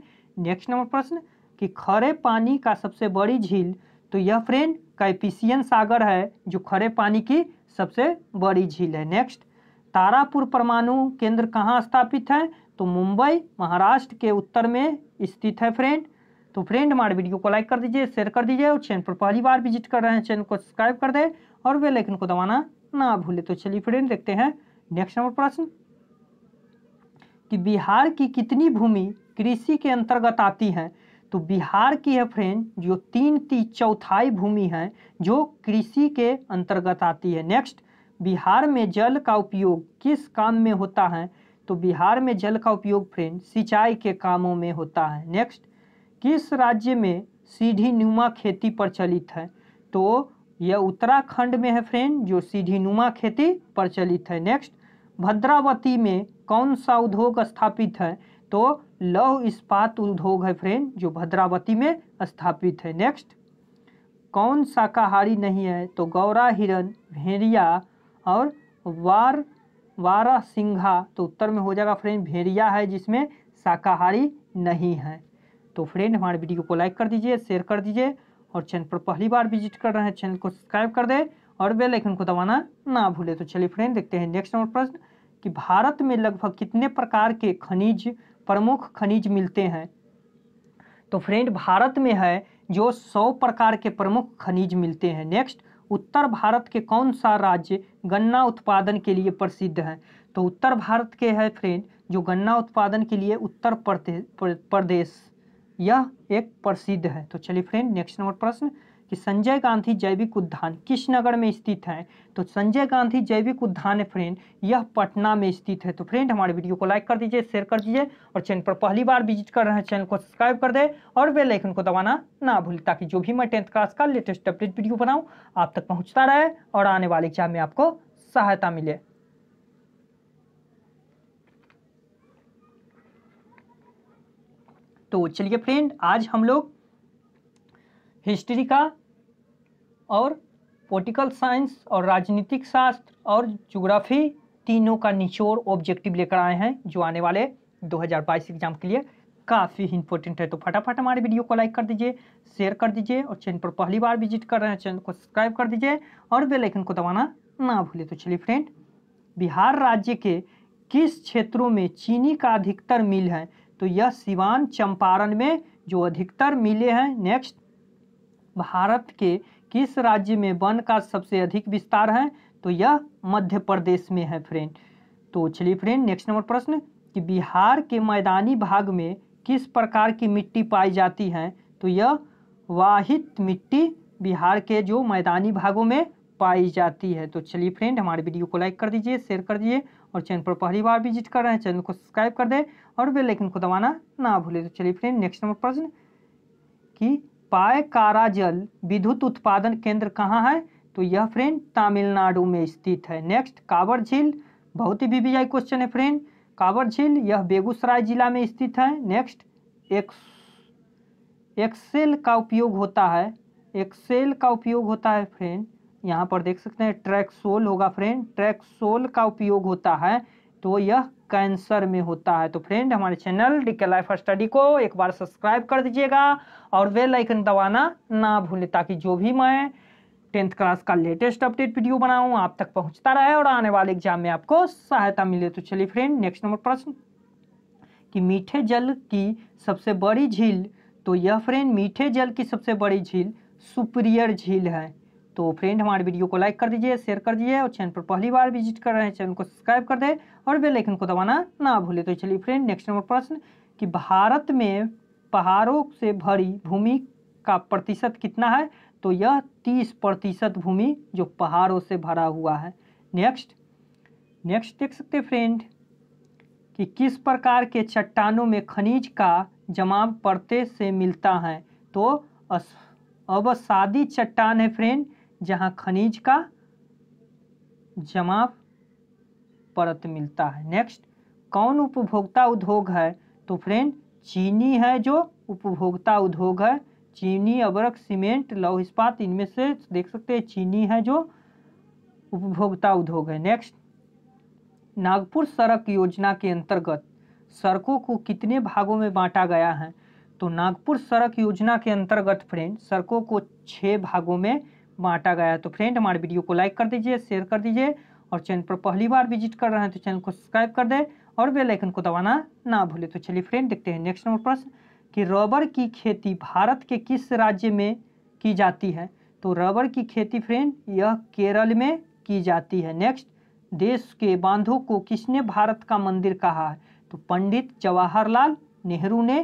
नेक्स्ट नंबर प्रश्न कि खरे पानी का सबसे बड़ी झील तो यह फ्रेंड कैपिसियन सागर है जो खरे पानी की सबसे बड़ी झील है नेक्स्ट तारापुर परमाणु केंद्र कहाँ स्थापित है तो मुंबई महाराष्ट्र के उत्तर में स्थित है फ्रेंड तो फ्रेंड हमारे वीडियो को लाइक कर दीजिए शेयर कर दीजिए और चैनल पर पहली बार विजिट कर रहे हैं चैनल को सब्सक्राइब कर दें और वे आइकन को दबाना ना भूले तो चलिए फ्रेंड देखते हैं नेक्स्ट नंबर प्रश्न कि बिहार की कितनी भूमि कृषि के अंतर्गत आती है तो बिहार की है फ्रेंड जो तीन ती चौथाई भूमि है जो कृषि के अंतर्गत आती है नेक्स्ट बिहार में जल का उपयोग किस काम में होता है तो बिहार में जल का उपयोग फ्रेंड सिंचाई के कामों में होता है नेक्स्ट किस राज्य में सीढ़ी नुमा खेती प्रचलित है तो यह उत्तराखंड में है फ्रेंड जो सीढ़ी नुमा खेती प्रचलित है नेक्स्ट भद्रावती में कौन सा उद्योग स्थापित है तो लौह इस्पात उद्योग है फ्रेंड जो भद्रावती में स्थापित है नेक्स्ट कौन शाकाहारी नहीं है तो गौरा हिरन भेड़िया और वार वारा सिंघा तो उत्तर में हो जाएगा फ्रेंड भेड़िया है जिसमें शाकाहारी नहीं है तो फ्रेंड हमारे वीडियो को लाइक कर दीजिए शेयर कर दीजिए और चैनल पर पहली बार विजिट कर रहे हैं चैनल को सब्सक्राइब कर दें और बेल आइकन को दबाना ना भूले तो चलिए फ्रेंड देखते हैं नेक्स्ट नंबर प्रश्न कि भारत में लगभग कितने प्रकार के खनिज प्रमुख खनिज मिलते हैं तो फ्रेंड भारत में है जो सौ प्रकार के प्रमुख खनिज मिलते हैं नेक्स्ट उत्तर भारत के कौन सा राज्य गन्ना उत्पादन के लिए प्रसिद्ध है तो उत्तर भारत के है फ्रेंड जो गन्ना उत्पादन के लिए उत्तर प्रदेश यह एक प्रसिद्ध है तो चलिए फ्रेंड नेक्स्ट नंबर प्रश्न कि संजय गांधी जैविक उद्यान किस नगर में स्थित है तो संजय गांधी जैविक उद्यान फ्रेंड यह पटना में स्थित है तो फ्रेंड हमारे वीडियो को लाइक कर दीजिए शेयर कर दीजिए और चैनल पर पहली बार विजिट कर रहे हैं चैनल को सब्सक्राइब कर दे और बेल आइकन को दबाना ना भूलें ताकि जो भी मैं टेंथ क्लास का लेटेस्ट अपडेट वीडियो बनाऊँ आप तक पहुँचता रहे और आने वाले एग्जाम में आपको सहायता मिले तो चलिए फ्रेंड आज हम लोग हिस्ट्री का और पोलिटिकल साइंस और राजनीतिक शास्त्र और जोग्राफी तीनों का निचोड़ ऑब्जेक्टिव लेकर आए हैं जो आने वाले 2022 एग्जाम के लिए काफ़ी इंपॉर्टेंट है तो फटाफट हमारे वीडियो को लाइक कर दीजिए शेयर कर दीजिए और चैनल पर पहली बार विजिट कर रहे हैं चैनल को सब्सक्राइब कर दीजिए और बेलाइकन को दबाना ना भूले तो चलिए फ्रेंड बिहार राज्य के किस क्षेत्रों में चीनी का अधिकतर मिल है तो यह सिवान चंपारण में जो अधिकतर मिले हैं नेक्स्ट भारत के किस राज्य में वन का सबसे अधिक विस्तार है तो यह मध्य प्रदेश में है फ्रेंड तो चलिए फ्रेंड नेक्स्ट नंबर प्रश्न कि बिहार के मैदानी भाग में किस प्रकार की मिट्टी पाई जाती है तो यह वाहित मिट्टी बिहार के जो मैदानी भागों में पाई जाती है तो चलिए फ्रेंड हमारे वीडियो को लाइक कर दीजिए शेयर कर दीजिए और चैनल पर पहली बार विजिट कर रहे हैं चैनल को सब्सक्राइब कर दें और बेल आइकन को दबाना ना भूलें तो चलिए फ्रेंड नेक्स्ट नंबर प्रश्न कि पाय काराजल विद्युत उत्पादन केंद्र कहाँ है तो यह फ्रेंड तमिलनाडु में स्थित है नेक्स्ट कावर झील बहुत ही बीबीआई क्वेश्चन है फ्रेंड कावर झील यह बेगूसराय जिला में स्थित है नेक्स्ट एक्स एक्सेल का उपयोग होता है एक्सेल का उपयोग होता है फ्रेंड यहाँ पर देख सकते हैं ट्रैक सोल होगा फ्रेंड ट्रैक सोल का उपयोग होता है तो यह कैंसर में होता है तो फ्रेंड हमारे channel D K life study को एक बार सब्सक्राइब कर दीजिएगा और वे लाइकन दबाना ना भूलें ताकि जो भी मैं टेंथ क्लास का लेटेस्ट अपडेट वीडियो बनाऊं आप तक पहुंचता रहे और आने वाले एग्जाम में आपको सहायता मिले तो चलिए फ्रेंड नेक्स्ट नंबर प्रश्न कि मीठे जल की सबसे बड़ी झील तो यह फ्रेंड मीठे जल की सबसे बड़ी झील सुप्रियर झील है तो फ्रेंड हमारे वीडियो को लाइक कर दीजिए शेयर कर दीजिए और चैनल पर पहली बार विजिट कर रहे हैं चैनल को सब्सक्राइब कर दें और बेलाइकन को दबाना ना भूलें तो चलिए फ्रेंड नेक्स्ट नंबर प्रश्न कि भारत में पहाड़ों से भरी भूमि का प्रतिशत कितना है तो यह तीस प्रतिशत भूमि जो पहाड़ों से भरा हुआ है नेक्स्ट नेक्स्ट देख सकते फ्रेंड कि किस प्रकार के चट्टानों में खनिज का जमाव पड़ते से मिलता है तो अवसादी चट्टान है फ्रेंड जहाँ खनिज का जमा परत मिलता है नेक्स्ट कौन उपभोक्ता उद्योग है तो फ्रेंड चीनी है जो उपभोक्ता उद्योग है चीनी अबरक सीमेंट लौह इस्पात इनमें से देख सकते हैं चीनी है जो उपभोक्ता उद्योग है नेक्स्ट नागपुर सड़क योजना के अंतर्गत सड़कों को कितने भागों में बांटा गया है तो नागपुर सड़क योजना के अंतर्गत फ्रेंड सड़कों को छः भागों में बांटा गया है तो फ्रेंड हमारे वीडियो को लाइक कर दीजिए शेयर कर दीजिए और चैनल पर पहली बार विजिट कर रहे हैं तो चैनल को सब्सक्राइब कर दें और बेल आइकन को दबाना ना भूलें तो चलिए फ्रेंड देखते हैं नेक्स्ट नंबर प्रश्न कि रबर की खेती भारत के किस राज्य में की जाती है तो रबर की खेती फ्रेंड यह केरल में की जाती है नेक्स्ट देश के बांधों को किसने भारत का मंदिर कहा है तो पंडित जवाहरलाल नेहरू ने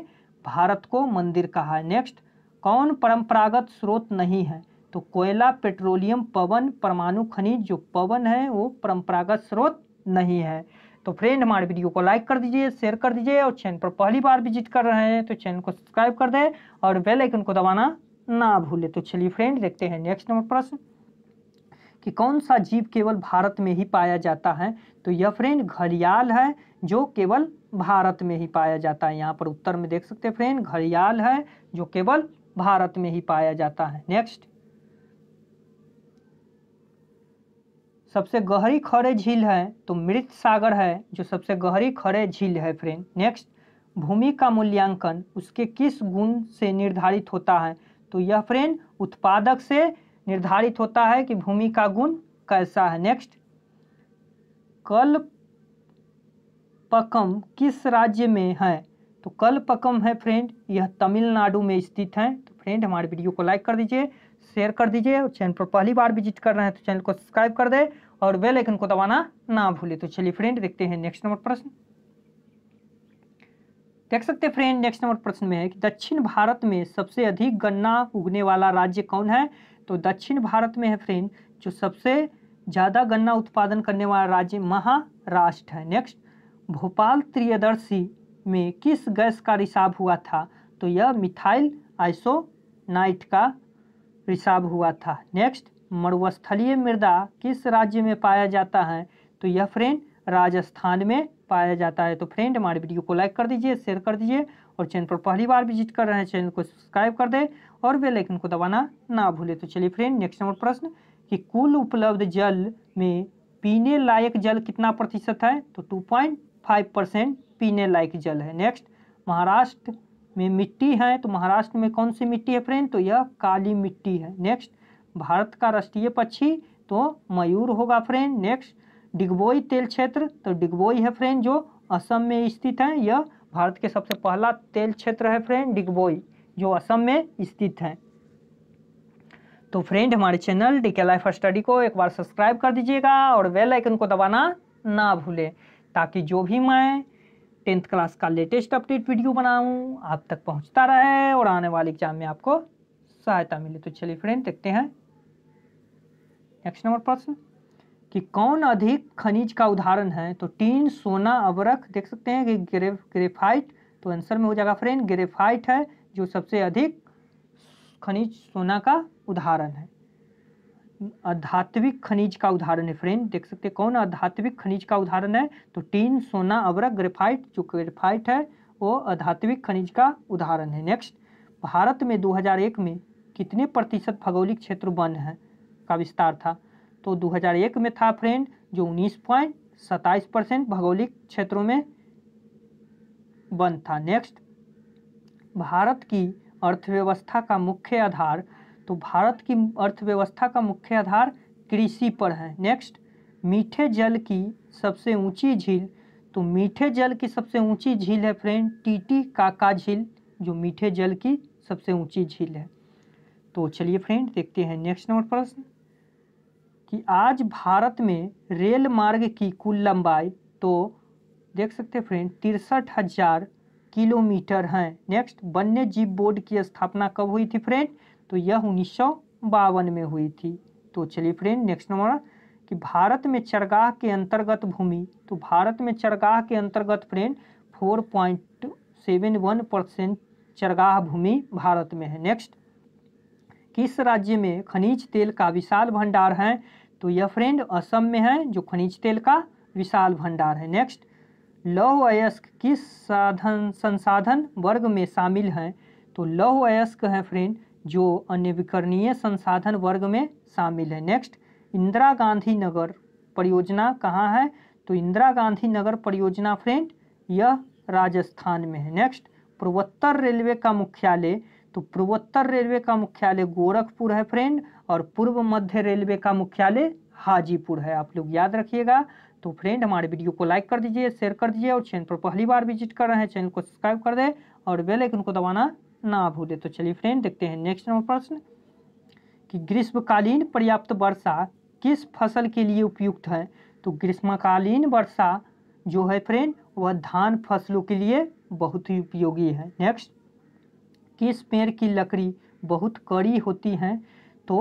भारत को मंदिर कहा है नेक्स्ट कौन परंपरागत स्रोत नहीं है तो कोयला पेट्रोलियम पवन परमाणु खनिज जो पवन है वो परंपरागत स्रोत नहीं है तो फ्रेंड हमारे वीडियो को लाइक कर दीजिए शेयर कर दीजिए और चैनल पर पहली बार विजिट कर रहे हैं तो चैनल को सब्सक्राइब कर दें और बेल आइकन को दबाना ना भूले तो चलिए फ्रेंड देखते हैं नेक्स्ट नंबर प्रश्न कि कौन सा जीव केवल भारत में ही पाया जाता है तो यह फ्रेंड घड़ियाल है जो केवल भारत में ही पाया जाता है यहाँ पर उत्तर में देख सकते हैं फ्रेंड घड़ियाल है जो केवल भारत में ही पाया जाता है नेक्स्ट सबसे गहरी खड़े झील है तो मृत सागर है जो सबसे गहरी खड़े झील है फ्रेंड नेक्स्ट भूमि का मूल्यांकन उसके किस गुण से निर्धारित होता है तो यह फ्रेंड उत्पादक से निर्धारित होता है कि भूमि का गुण कैसा है नेक्स्ट कल पकम किस राज्य में है तो कल पकम है फ्रेंड यह तमिलनाडु में स्थित है तो फ्रेंड हमारे वीडियो को लाइक कर दीजिए शेयर कर दीजिए और चैनल पर पहली बार विजिट कर रहे हैं तो चैनल को सब्सक्राइब कर दें और बेल आइकन को दबाना ना भूले तो चलिए फ्रेंड देखते हैं नेक्स्ट नंबर प्रश्न देख सकते हैं फ्रेंड नेक्स्ट नंबर प्रश्न में है कि दक्षिण भारत में सबसे अधिक गन्ना उगने वाला राज्य कौन है तो दक्षिण भारत में है फ्रेंड जो सबसे ज़्यादा गन्ना उत्पादन करने वाला राज्य महाराष्ट्र है नेक्स्ट भोपाल त्रियदर्शी में किस गैस का रिसाव हुआ था तो यह मिथाइल आइसोनाइट का रिसाव हुआ था नेक्स्ट मरुस्थलीय मृदा किस राज्य में पाया जाता है तो यह फ्रेंड राजस्थान में पाया जाता है तो फ्रेंड हमारे वीडियो को लाइक कर दीजिए शेयर कर दीजिए और चैनल पर पहली बार विजिट कर रहे हैं चैनल को सब्सक्राइब कर दें और बेल आइकन को दबाना ना भूलें तो चलिए फ्रेंड नेक्स्ट नंबर प्रश्न कि कुल उपलब्ध जल में पीने लायक जल कितना प्रतिशत है तो 2.5 परसेंट पीने लायक जल है नेक्स्ट महाराष्ट्र में मिट्टी है तो महाराष्ट्र में कौन सी मिट्टी है फ्रेंड तो यह काली मिट्टी है नेक्स्ट भारत का राष्ट्रीय पक्षी तो मयूर होगा फ्रेंड नेक्स्ट डिगबोई तेल क्षेत्र तो डिगबोई है फ्रेंड जो असम में स्थित है यह भारत के सबसे पहला तेल क्षेत्र है फ्रेंड डिगबोई जो असम में स्थित है तो फ्रेंड हमारे channel D K life study को एक बार सब्सक्राइब कर दीजिएगा और बेल आइकन को दबाना ना भूलें ताकि जो भी मैं टेंथ क्लास का लेटेस्ट अपडेट वीडियो बनाऊं आप तक पहुंचता रहे और आने वाले एग्जाम में आपको सहायता मिले तो चलिए फ्रेंड देखते हैं नेक्स्ट नंबर प्रश्न कि कौन अधिक खनिज का उदाहरण है तो टीन सोना अवरक देख सकते हैं कि ग्रे ग्रेफाइट तो आंसर में हो जाएगा फ्रेंड ग्रेफाइट है जो सबसे अधिक खनिज सोना का उदाहरण है अध्यात्विक खनिज का उदाहरण है फ्रेंड देख सकते हैं कौन अध्यात्विक खनिज का उदाहरण है तो टीन सोना अवरक ग्रेफाइट जो ग्रेफाइट है वो अध्यात्विक खनिज का उदाहरण है नेक्स्ट भारत में दो में कितने प्रतिशत भौगोलिक क्षेत्र वन है का विस्तार था तो 2001 में था फ्रेंड जो उन्नीस पॉइंट सत्ताईस परसेंट भौगोलिक क्षेत्रों में बंद था नेक्स्ट भारत की अर्थव्यवस्था का मुख्य आधार तो भारत की अर्थव्यवस्था का मुख्य आधार कृषि पर है नेक्स्ट मीठे जल की सबसे ऊंची झील तो मीठे जल की सबसे ऊंची झील है फ्रेंड टीटी काका झील जो मीठे जल की सबसे ऊंची झील है तो चलिए फ्रेंड देखते हैं नेक्स्ट नंबर प्रश्न कि आज भारत में रेल मार्ग की कुल लंबाई तो देख सकते हैं फ्रेंड तिरसठ हजार किलोमीटर हैं नेक्स्ट वन्य जीव बोर्ड की स्थापना कब हुई थी फ्रेंड तो यह उन्नीस में हुई थी तो चलिए फ्रेंड नेक्स्ट नंबर कि भारत में चरगाह के अंतर्गत भूमि तो भारत में चरगाह के अंतर्गत friend four point seven one percent चरगाह भूमि भारत में है नेक्स्ट किस राज्य में खनिज तेल का विशाल भंडार है तो यह फ्रेंड असम में है जो खनिज तेल का विशाल भंडार है नेक्स्ट लौह अयस्क किस साधन संसाधन वर्ग में शामिल हैं तो लौह अयस्क है फ्रेंड जो अन्य विकरणीय संसाधन वर्ग में शामिल है नेक्स्ट इंदिरा गांधी नगर परियोजना कहाँ है तो इंदिरा गांधी नगर परियोजना फ्रेंड यह राजस्थान में है नेक्स्ट पूर्वोत्तर रेलवे का मुख्यालय तो पूर्वोत्तर रेलवे का मुख्यालय गोरखपुर है फ्रेंड और पूर्व मध्य रेलवे का मुख्यालय हाजीपुर है आप लोग याद रखिएगा तो फ्रेंड हमारे वीडियो को लाइक कर दीजिए शेयर कर दीजिए और चैनल पर पहली बार विजिट कर रहे हैं चैनल को सब्सक्राइब कर दें और बेल आइकन को दबाना ना भूलें तो चलिए फ्रेंड देखते हैं नेक्स्ट नंबर प्रश्न कि ग्रीष्मकालीन पर्याप्त वर्षा किस फसल के लिए उपयुक्त है तो ग्रीष्मकालीन वर्षा जो है फ्रेंड वह धान फसलों के लिए बहुत ही उपयोगी है नेक्स्ट किस पेड़ की लकड़ी बहुत कड़ी होती है तो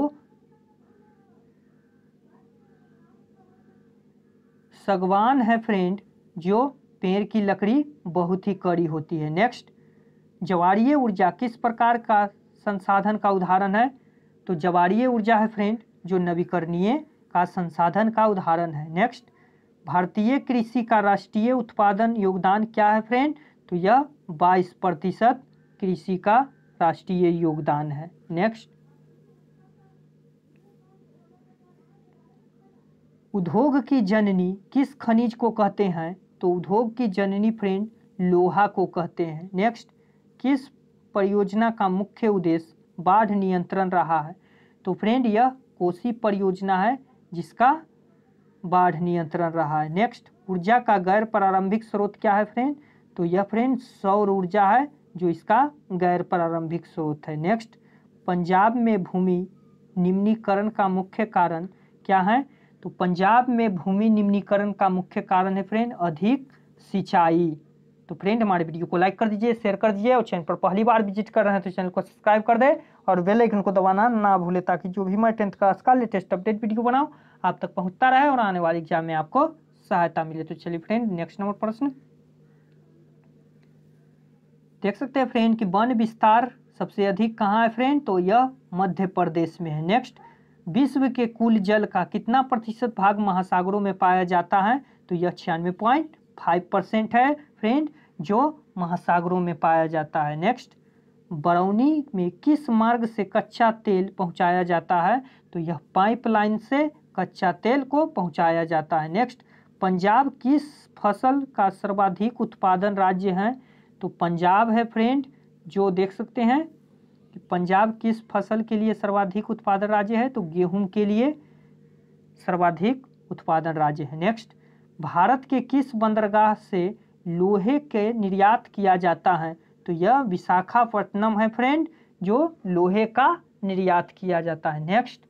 सगवान है फ्रेंड जो पेड़ की लकड़ी बहुत ही कड़ी होती है नेक्स्ट जवारीय ऊर्जा किस प्रकार का संसाधन का उदाहरण है तो जवारीय ऊर्जा है फ्रेंड जो नवीकरणीय का संसाधन का उदाहरण है नेक्स्ट भारतीय कृषि का राष्ट्रीय उत्पादन योगदान क्या है फ्रेंड तो यह 22 प्रतिशत कृषि का राष्ट्रीय योगदान है नेक्स्ट उद्योग की जननी किस खनिज को कहते हैं तो उद्योग की जननी फ्रेंड लोहा को कहते हैं नेक्स्ट किस परियोजना का मुख्य उद्देश्य बाढ़ नियंत्रण रहा है तो फ्रेंड यह कोसी परियोजना है जिसका बाढ़ नियंत्रण रहा है नेक्स्ट ऊर्जा का गैर प्रारंभिक स्रोत क्या है फ्रेंड तो यह फ्रेंड सौर ऊर्जा है जो इसका गैर प्रारंभिक स्रोत है नेक्स्ट पंजाब में भूमि निम्नीकरण का मुख्य कारण क्या है तो पंजाब में भूमि निम्नीकरण का मुख्य कारण है फ्रेंड अधिक सिंचाई तो फ्रेंड हमारे वीडियो को लाइक कर दीजिए शेयर कर दीजिए और चैनल पर पहली बार विजिट कर रहे हैं तो चैनल को सब्सक्राइब कर दे और बेल आइकन को दबाना ना भूले ताकि जो भी मैं टेंथ क्लास का लेटेस्ट अपडेट वीडियो बनाऊँ आप तक पहुँचता रहे और आने वाले एग्जाम में आपको सहायता मिले तो चलिए फ्रेंड नेक्स्ट नंबर प्रश्न देख सकते हैं फ्रेंड कि वन विस्तार सबसे अधिक कहाँ है फ्रेंड तो यह मध्य प्रदेश में है नेक्स्ट विश्व के कुल जल का कितना प्रतिशत भाग महासागरों में पाया जाता है तो यह छियानवे पॉइंट फाइव परसेंट है फ्रेंड जो महासागरों में पाया जाता है नेक्स्ट बरौनी में किस मार्ग से कच्चा तेल पहुंचाया जाता है तो यह पाइपलाइन से कच्चा तेल को पहुंचाया जाता है नेक्स्ट पंजाब किस फसल का सर्वाधिक उत्पादन राज्य है तो पंजाब है फ्रेंड जो देख सकते हैं कि पंजाब किस फसल के लिए सर्वाधिक उत्पादन राज्य है तो गेहूं के लिए सर्वाधिक उत्पादन राज्य है नेक्स्ट भारत के किस बंदरगाह से लोहे के निर्यात किया जाता है तो यह विशाखापट्टनम है फ्रेंड जो लोहे का निर्यात किया जाता है नेक्स्ट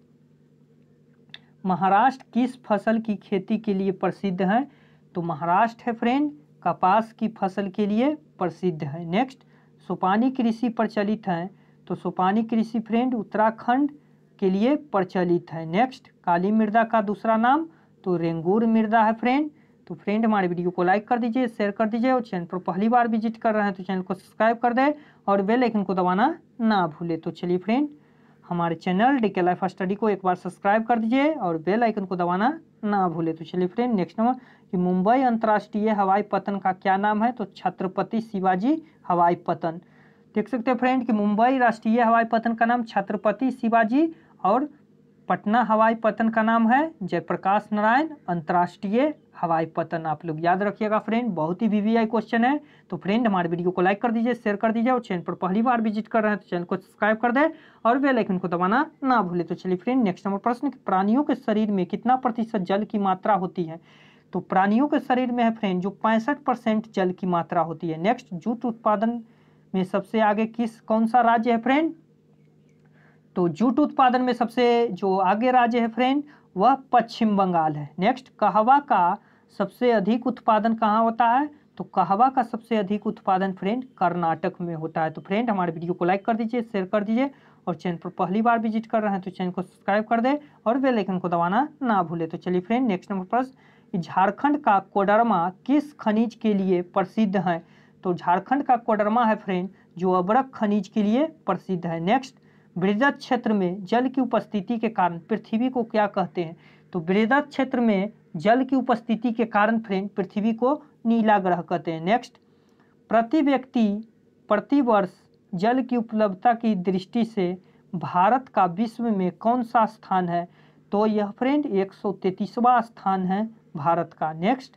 महाराष्ट्र किस फसल की खेती के लिए प्रसिद्ध है तो महाराष्ट्र है फ्रेंड कपास की फसल के लिए प्रसिद्ध है नेक्स्ट सोपानी कृषि प्रचलित है तो सोपानी कृषि फ्रेंड उत्तराखंड के लिए प्रचलित है नेक्स्ट काली मृदा का दूसरा नाम तो रेंगूर मृदा है फ्रेंड तो फ्रेंड हमारे वीडियो को लाइक कर दीजिए शेयर कर दीजिए और चैनल पर पहली बार विजिट कर रहे हैं तो चैनल को सब्सक्राइब कर दें और बेल आइकन को दबाना ना भूले तो चलिए फ्रेंड हमारे channel D K life study को एक बार सब्सक्राइब कर दीजिए और बेल आइकन को दबाना ना भूले तो चलिए फ्रेंड नेक्स्ट नंबर कि मुंबई अंतर्राष्ट्रीय हवाई पतन का क्या नाम है तो छत्रपति शिवाजी हवाई पतन देख सकते हैं फ्रेंड कि मुंबई राष्ट्रीय हवाई पतन का नाम छत्रपति शिवाजी और पटना हवाई पतन का नाम है जयप्रकाश नारायण अंतर्राष्ट्रीय हवाई पतन आप लोग याद रखिएगा फ्रेंड बहुत ही वीवीआई क्वेश्चन है तो फ्रेंड हमारे वीडियो को लाइक कर दीजिए शेयर कर दीजिए और चैनल पर पहली बार विजिट कर रहे हैं तो चैनल को सब्सक्राइब कर दें और बेल आइकन को दबाना ना भूलें तो चलिए फ्रेंड नेक्स्ट नंबर प्रश्न प्राणियों के शरीर में कितना प्रतिशत जल की मात्रा होती है तो प्राणियों के शरीर में है फ्रेंड जो पैंसठ जल की मात्रा होती है नेक्स्ट जूट उत्पादन में सबसे आगे किस कौन सा राज्य है फ्रेंड तो जूट उत्पादन में सबसे जो आगे राज्य है फ्रेंड वह पश्चिम बंगाल है नेक्स्ट कहवा का सबसे अधिक उत्पादन कहाँ होता है तो कहवा का सबसे अधिक उत्पादन फ्रेंड कर्नाटक में होता है तो फ्रेंड हमारे वीडियो को लाइक कर दीजिए शेयर कर दीजिए और चैनल पर पहली बार विजिट कर रहे हैं तो चैनल को सब्सक्राइब कर दे और बेल को दबाना ना भूले तो चलिए फ्रेंड नेक्स्ट नंबर पर झारखंड का कोडरमा किस खनिज के लिए प्रसिद्ध है तो झारखंड का कोडरमा है फ्रेंड जो अबरक खनिज के लिए प्रसिद्ध है नेक्स्ट वृजत क्षेत्र में जल की उपस्थिति के कारण पृथ्वी को क्या कहते हैं तो वृजत क्षेत्र में जल की उपस्थिति के कारण फ्रेंड पृथ्वी को नीला ग्रह कहते हैं नेक्स्ट प्रति व्यक्ति प्रतिवर्ष जल की उपलब्धता की दृष्टि से भारत का विश्व में कौन सा स्थान है तो यह फ्रेंड एक स्थान है भारत का नेक्स्ट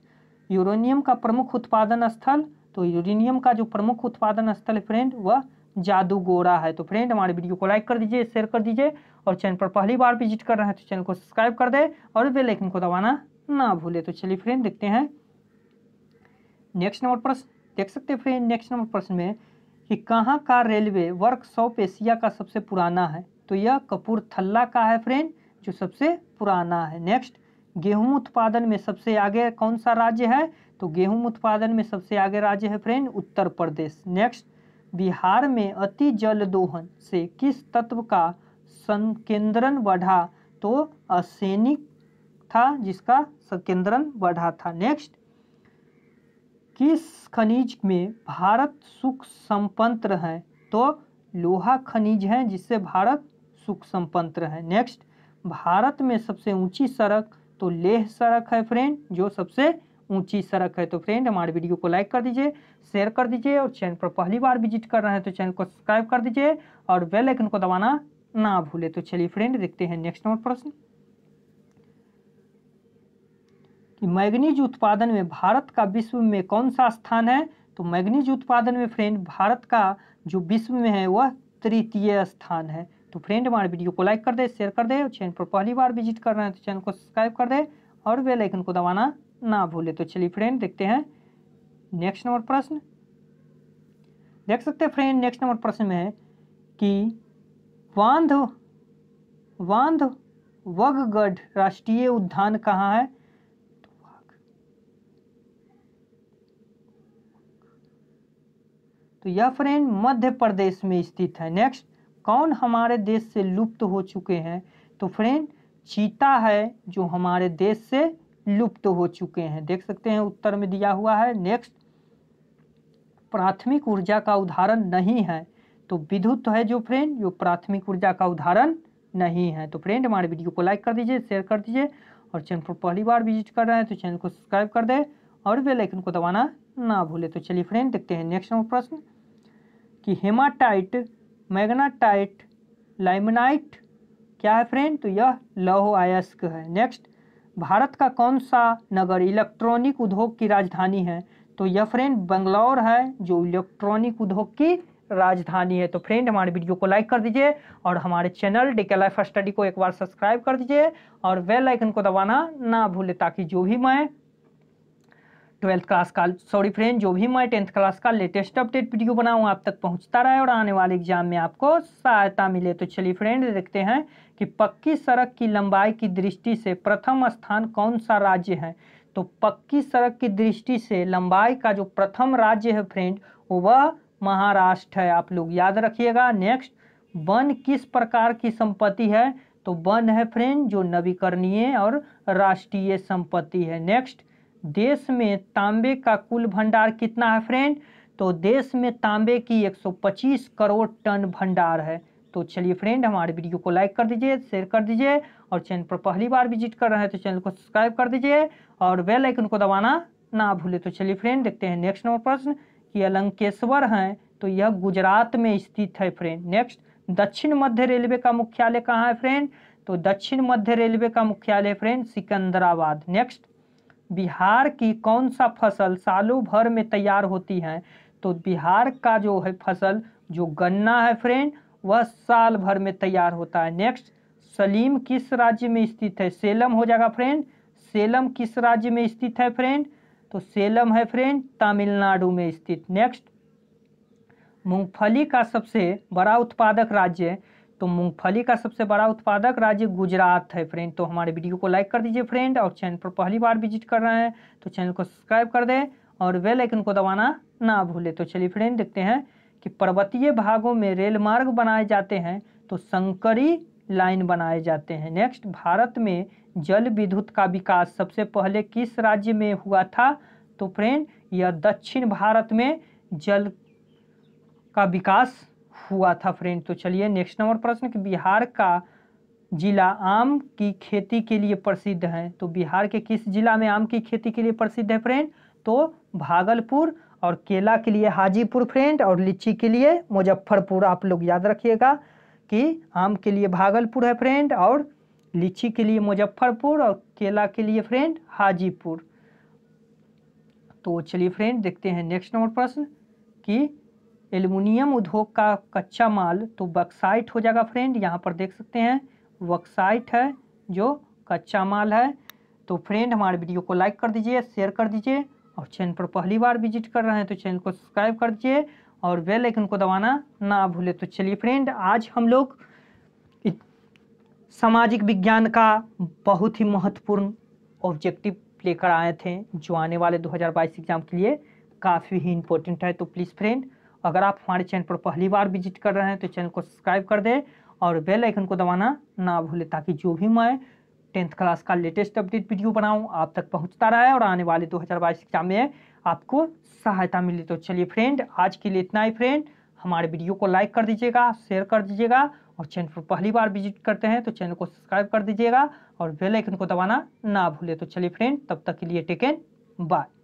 यूरेनियम का प्रमुख उत्पादन स्थल तो यूरेनियम का जो प्रमुख उत्पादन स्थल है फ्रेंड वह जादू गोरा है तो फ्रेंड हमारे वीडियो को लाइक कर दीजिए शेयर कर दीजिए और चैनल पर पहली बार विजिट कर रहे हैं तो चैनल को सब्सक्राइब कर दे और बेल आइकन को दबाना ना भूले तो चलिए फ्रेंड देखते हैं नेक्स्ट नंबर प्रश्न देख सकते हैं फ्रेंड नेक्स्ट नंबर प्रश्न में कि कहाँ का रेलवे वर्कशॉप एशिया का सबसे पुराना है तो यह कपूरथला का है फ्रेंड जो सबसे पुराना है नेक्स्ट गेहूं उत्पादन में सबसे आगे कौन सा राज्य है तो गेहूं उत्पादन में सबसे आगे राज्य है फ्रेंड उत्तर प्रदेश नेक्स्ट बिहार में अति जल दोहन से किस तत्व का संकेंद्रण बढ़ा तो असैनिक था जिसका संकेंद्रण बढ़ा था नेक्स्ट किस खनिज में भारत सुख संपन्न है तो लोहा खनिज है जिससे भारत सुख संपन्न है नेक्स्ट भारत में सबसे ऊंची सड़क तो लेह सड़क है फ्रेंड जो सबसे ऊंची सड़क है तो फ्रेंड हमारे वीडियो को लाइक कर दीजिए शेयर कर दीजिए और चैनल पर पहली बार विजिट कर रहे हैं तो चैनल को सब्सक्राइब कर दीजिए और बेल आइकन को दबाना ना भूले तो चलिए फ्रेंड देखते हैं नेक्स्ट नंबर प्रश्न कि मैग्नीज उत्पादन में भारत का विश्व में कौन सा स्थान है तो मैग्नीज उत्पादन में फ्रेंड भारत का जो विश्व में है वह तृतीय स्थान है तो फ्रेंड हमारे वीडियो को लाइक कर दे शेयर कर दे और चैनल पर पहली बार विजिट कर रहे हैं तो चैनल को सब्सक्राइब कर दे और बेल आइकन को दबाना ना भूले तो चलिए फ्रेंड देखते हैं नेक्स्ट नंबर प्रश्न देख सकते हैं फ्रेंड नेक्स्ट नंबर प्रश्न में है कि वांध वांध वगगढ़ राष्ट्रीय उद्यान कहाँ है तो यह फ्रेंड मध्य प्रदेश में स्थित है नेक्स्ट कौन हमारे देश से लुप्त हो चुके हैं तो फ्रेंड चीता है जो हमारे देश से लुप्त हो चुके हैं देख सकते हैं उत्तर में दिया हुआ है नेक्स्ट प्राथमिक ऊर्जा का उदाहरण नहीं है तो विद्युत है जो फ्रेंड जो प्राथमिक ऊर्जा का उदाहरण नहीं है तो फ्रेंड हमारे वीडियो को लाइक कर दीजिए शेयर कर दीजिए और चैनल पर पहली बार विजिट कर रहे हैं तो चैनल को सब्सक्राइब कर दें और बेल आइकन को दबाना ना भूले तो चलिए फ्रेंड देखते हैं नेक्स्ट नंबर प्रश्न कि हेमाटाइट मैग्नाटाइट लाइमनाइट क्या है फ्रेंड तो यह लौह अयस्क है नेक्स्ट भारत का कौन सा नगर इलेक्ट्रॉनिक उद्योग की राजधानी है तो यह फ्रेंड बंगलौर है जो इलेक्ट्रॉनिक उद्योग की राजधानी है तो फ्रेंड हमारे वीडियो को लाइक कर दीजिए और हमारे channel D K life study को एक बार सब्सक्राइब कर दीजिए और बेल आइकन को दबाना ना भूले ताकि जो भी मैं ट्वेल्थ क्लास का सॉरी फ्रेंड जो भी मैं टेंथ क्लास का लेटेस्ट अपडेट वीडियो बनाऊँ आप तक पहुँचता रहे और आने वाले एग्जाम में आपको सहायता मिले तो चलिए फ्रेंड देखते हैं कि पक्की सड़क की लंबाई की दृष्टि से प्रथम स्थान कौन सा राज्य है तो पक्की सड़क की दृष्टि से लंबाई का जो प्रथम राज्य है फ्रेंड वह महाराष्ट्र है आप लोग याद रखिएगा नेक्स्ट वन किस प्रकार की संपत्ति है तो वन है फ्रेंड जो नवीकरणीय और राष्ट्रीय संपत्ति है नेक्स्ट देश में तांबे का कुल भंडार कितना है फ्रेंड तो देश में तांबे की 125 करोड़ टन भंडार है तो चलिए फ्रेंड हमारे वीडियो को लाइक कर दीजिए शेयर कर दीजिए और चैनल पर पहली बार विजिट कर रहे हैं तो चैनल को सब्सक्राइब कर दीजिए और बेल आइकन को दबाना ना भूले तो चलिए फ्रेंड देखते हैं नेक्स्ट नंबर प्रश्न कि अलंकेश्वर हैं तो यह गुजरात में स्थित है फ्रेंड नेक्स्ट दक्षिण मध्य रेलवे का मुख्यालय कहाँ है फ्रेंड तो दक्षिण मध्य रेलवे का मुख्यालय फ्रेंड सिकंदराबाद नेक्स्ट बिहार की कौन सा फसल सालों भर में तैयार होती है तो बिहार का जो है फसल जो गन्ना है फ्रेंड वह साल भर में तैयार होता है नेक्स्ट सलीम किस राज्य में स्थित है सेलम हो जाएगा फ्रेंड सेलम किस राज्य में स्थित है फ्रेंड तो सेलम है फ्रेंड तमिलनाडु में स्थित नेक्स्ट मूंगफली का सबसे बड़ा उत्पादक राज्य तो मूंगफली का सबसे बड़ा उत्पादक राज्य गुजरात है फ्रेंड तो हमारे वीडियो को लाइक कर दीजिए फ्रेंड और चैनल पर पहली बार विजिट कर रहे हैं तो चैनल को सब्सक्राइब कर दें और बेल आइकन को दबाना ना भूले तो चलिए फ्रेंड देखते हैं कि पर्वतीय भागों में रेल मार्ग बनाए जाते हैं तो संकरी लाइन बनाए जाते हैं नेक्स्ट भारत में जल विद्युत का विकास सबसे पहले किस राज्य में हुआ था तो फ्रेंड यह दक्षिण भारत में जल का विकास हुआ था फ्रेंड तो चलिए नेक्स्ट नंबर प्रश्न कि बिहार का जिला आम की खेती के लिए प्रसिद्ध है तो बिहार के किस जिला में आम की खेती के लिए प्रसिद्ध है फ्रेंड तो भागलपुर और केला के लिए हाजीपुर फ्रेंड और लीची के लिए मुजफ्फरपुर आप लोग याद रखिएगा कि आम के लिए भागलपुर है फ्रेंड और लीची के लिए मुजफ्फरपुर और केला के लिए फ्रेंड हाजीपुर तो चलिए फ्रेंड देखते हैं नेक्स्ट नंबर प्रश्न कि एल्युमिनियम उद्योग का कच्चा माल तो बक्साइट हो जाएगा फ्रेंड यहाँ पर देख सकते हैं वक्साइट है जो कच्चा माल है तो फ्रेंड हमारे वीडियो को लाइक कर दीजिए शेयर कर दीजिए और चैनल पर पहली बार विजिट कर रहे हैं तो चैनल को सब्सक्राइब कर दीजिए और बेल आइकन को दबाना ना भूले तो चलिए फ्रेंड आज हम लोग सामाजिक विज्ञान का बहुत ही महत्वपूर्ण ऑब्जेक्टिव लेकर आए थे जो आने वाले 2022 एग्जाम के लिए काफ़ी ही इम्पोर्टेंट है तो प्लीज़ फ्रेंड अगर आप हमारे चैनल पर पहली बार विजिट कर रहे हैं तो चैनल को सब्सक्राइब कर दें और बेल आइकन को दबाना ना भूलें ताकि जो भी मैं टेंथ क्लास का लेटेस्ट अपडेट वीडियो बनाऊँ आप तक पहुँचता रहा है और आने वाले दो हज़ार बाईस एग्जाम में आपको सहायता मिले तो चलिए फ्रेंड आज के लिए इतना ही फ्रेंड हमारे वीडियो को लाइक कर दीजिएगा शेयर कर दीजिएगा और चैनल पर पहली बार विजिट करते हैं तो चैनल को सब्सक्राइब कर दीजिएगा और बेल आइकन को दबाना ना भूले तो चलिए फ्रेंड तब तक के लिए टेकन बाय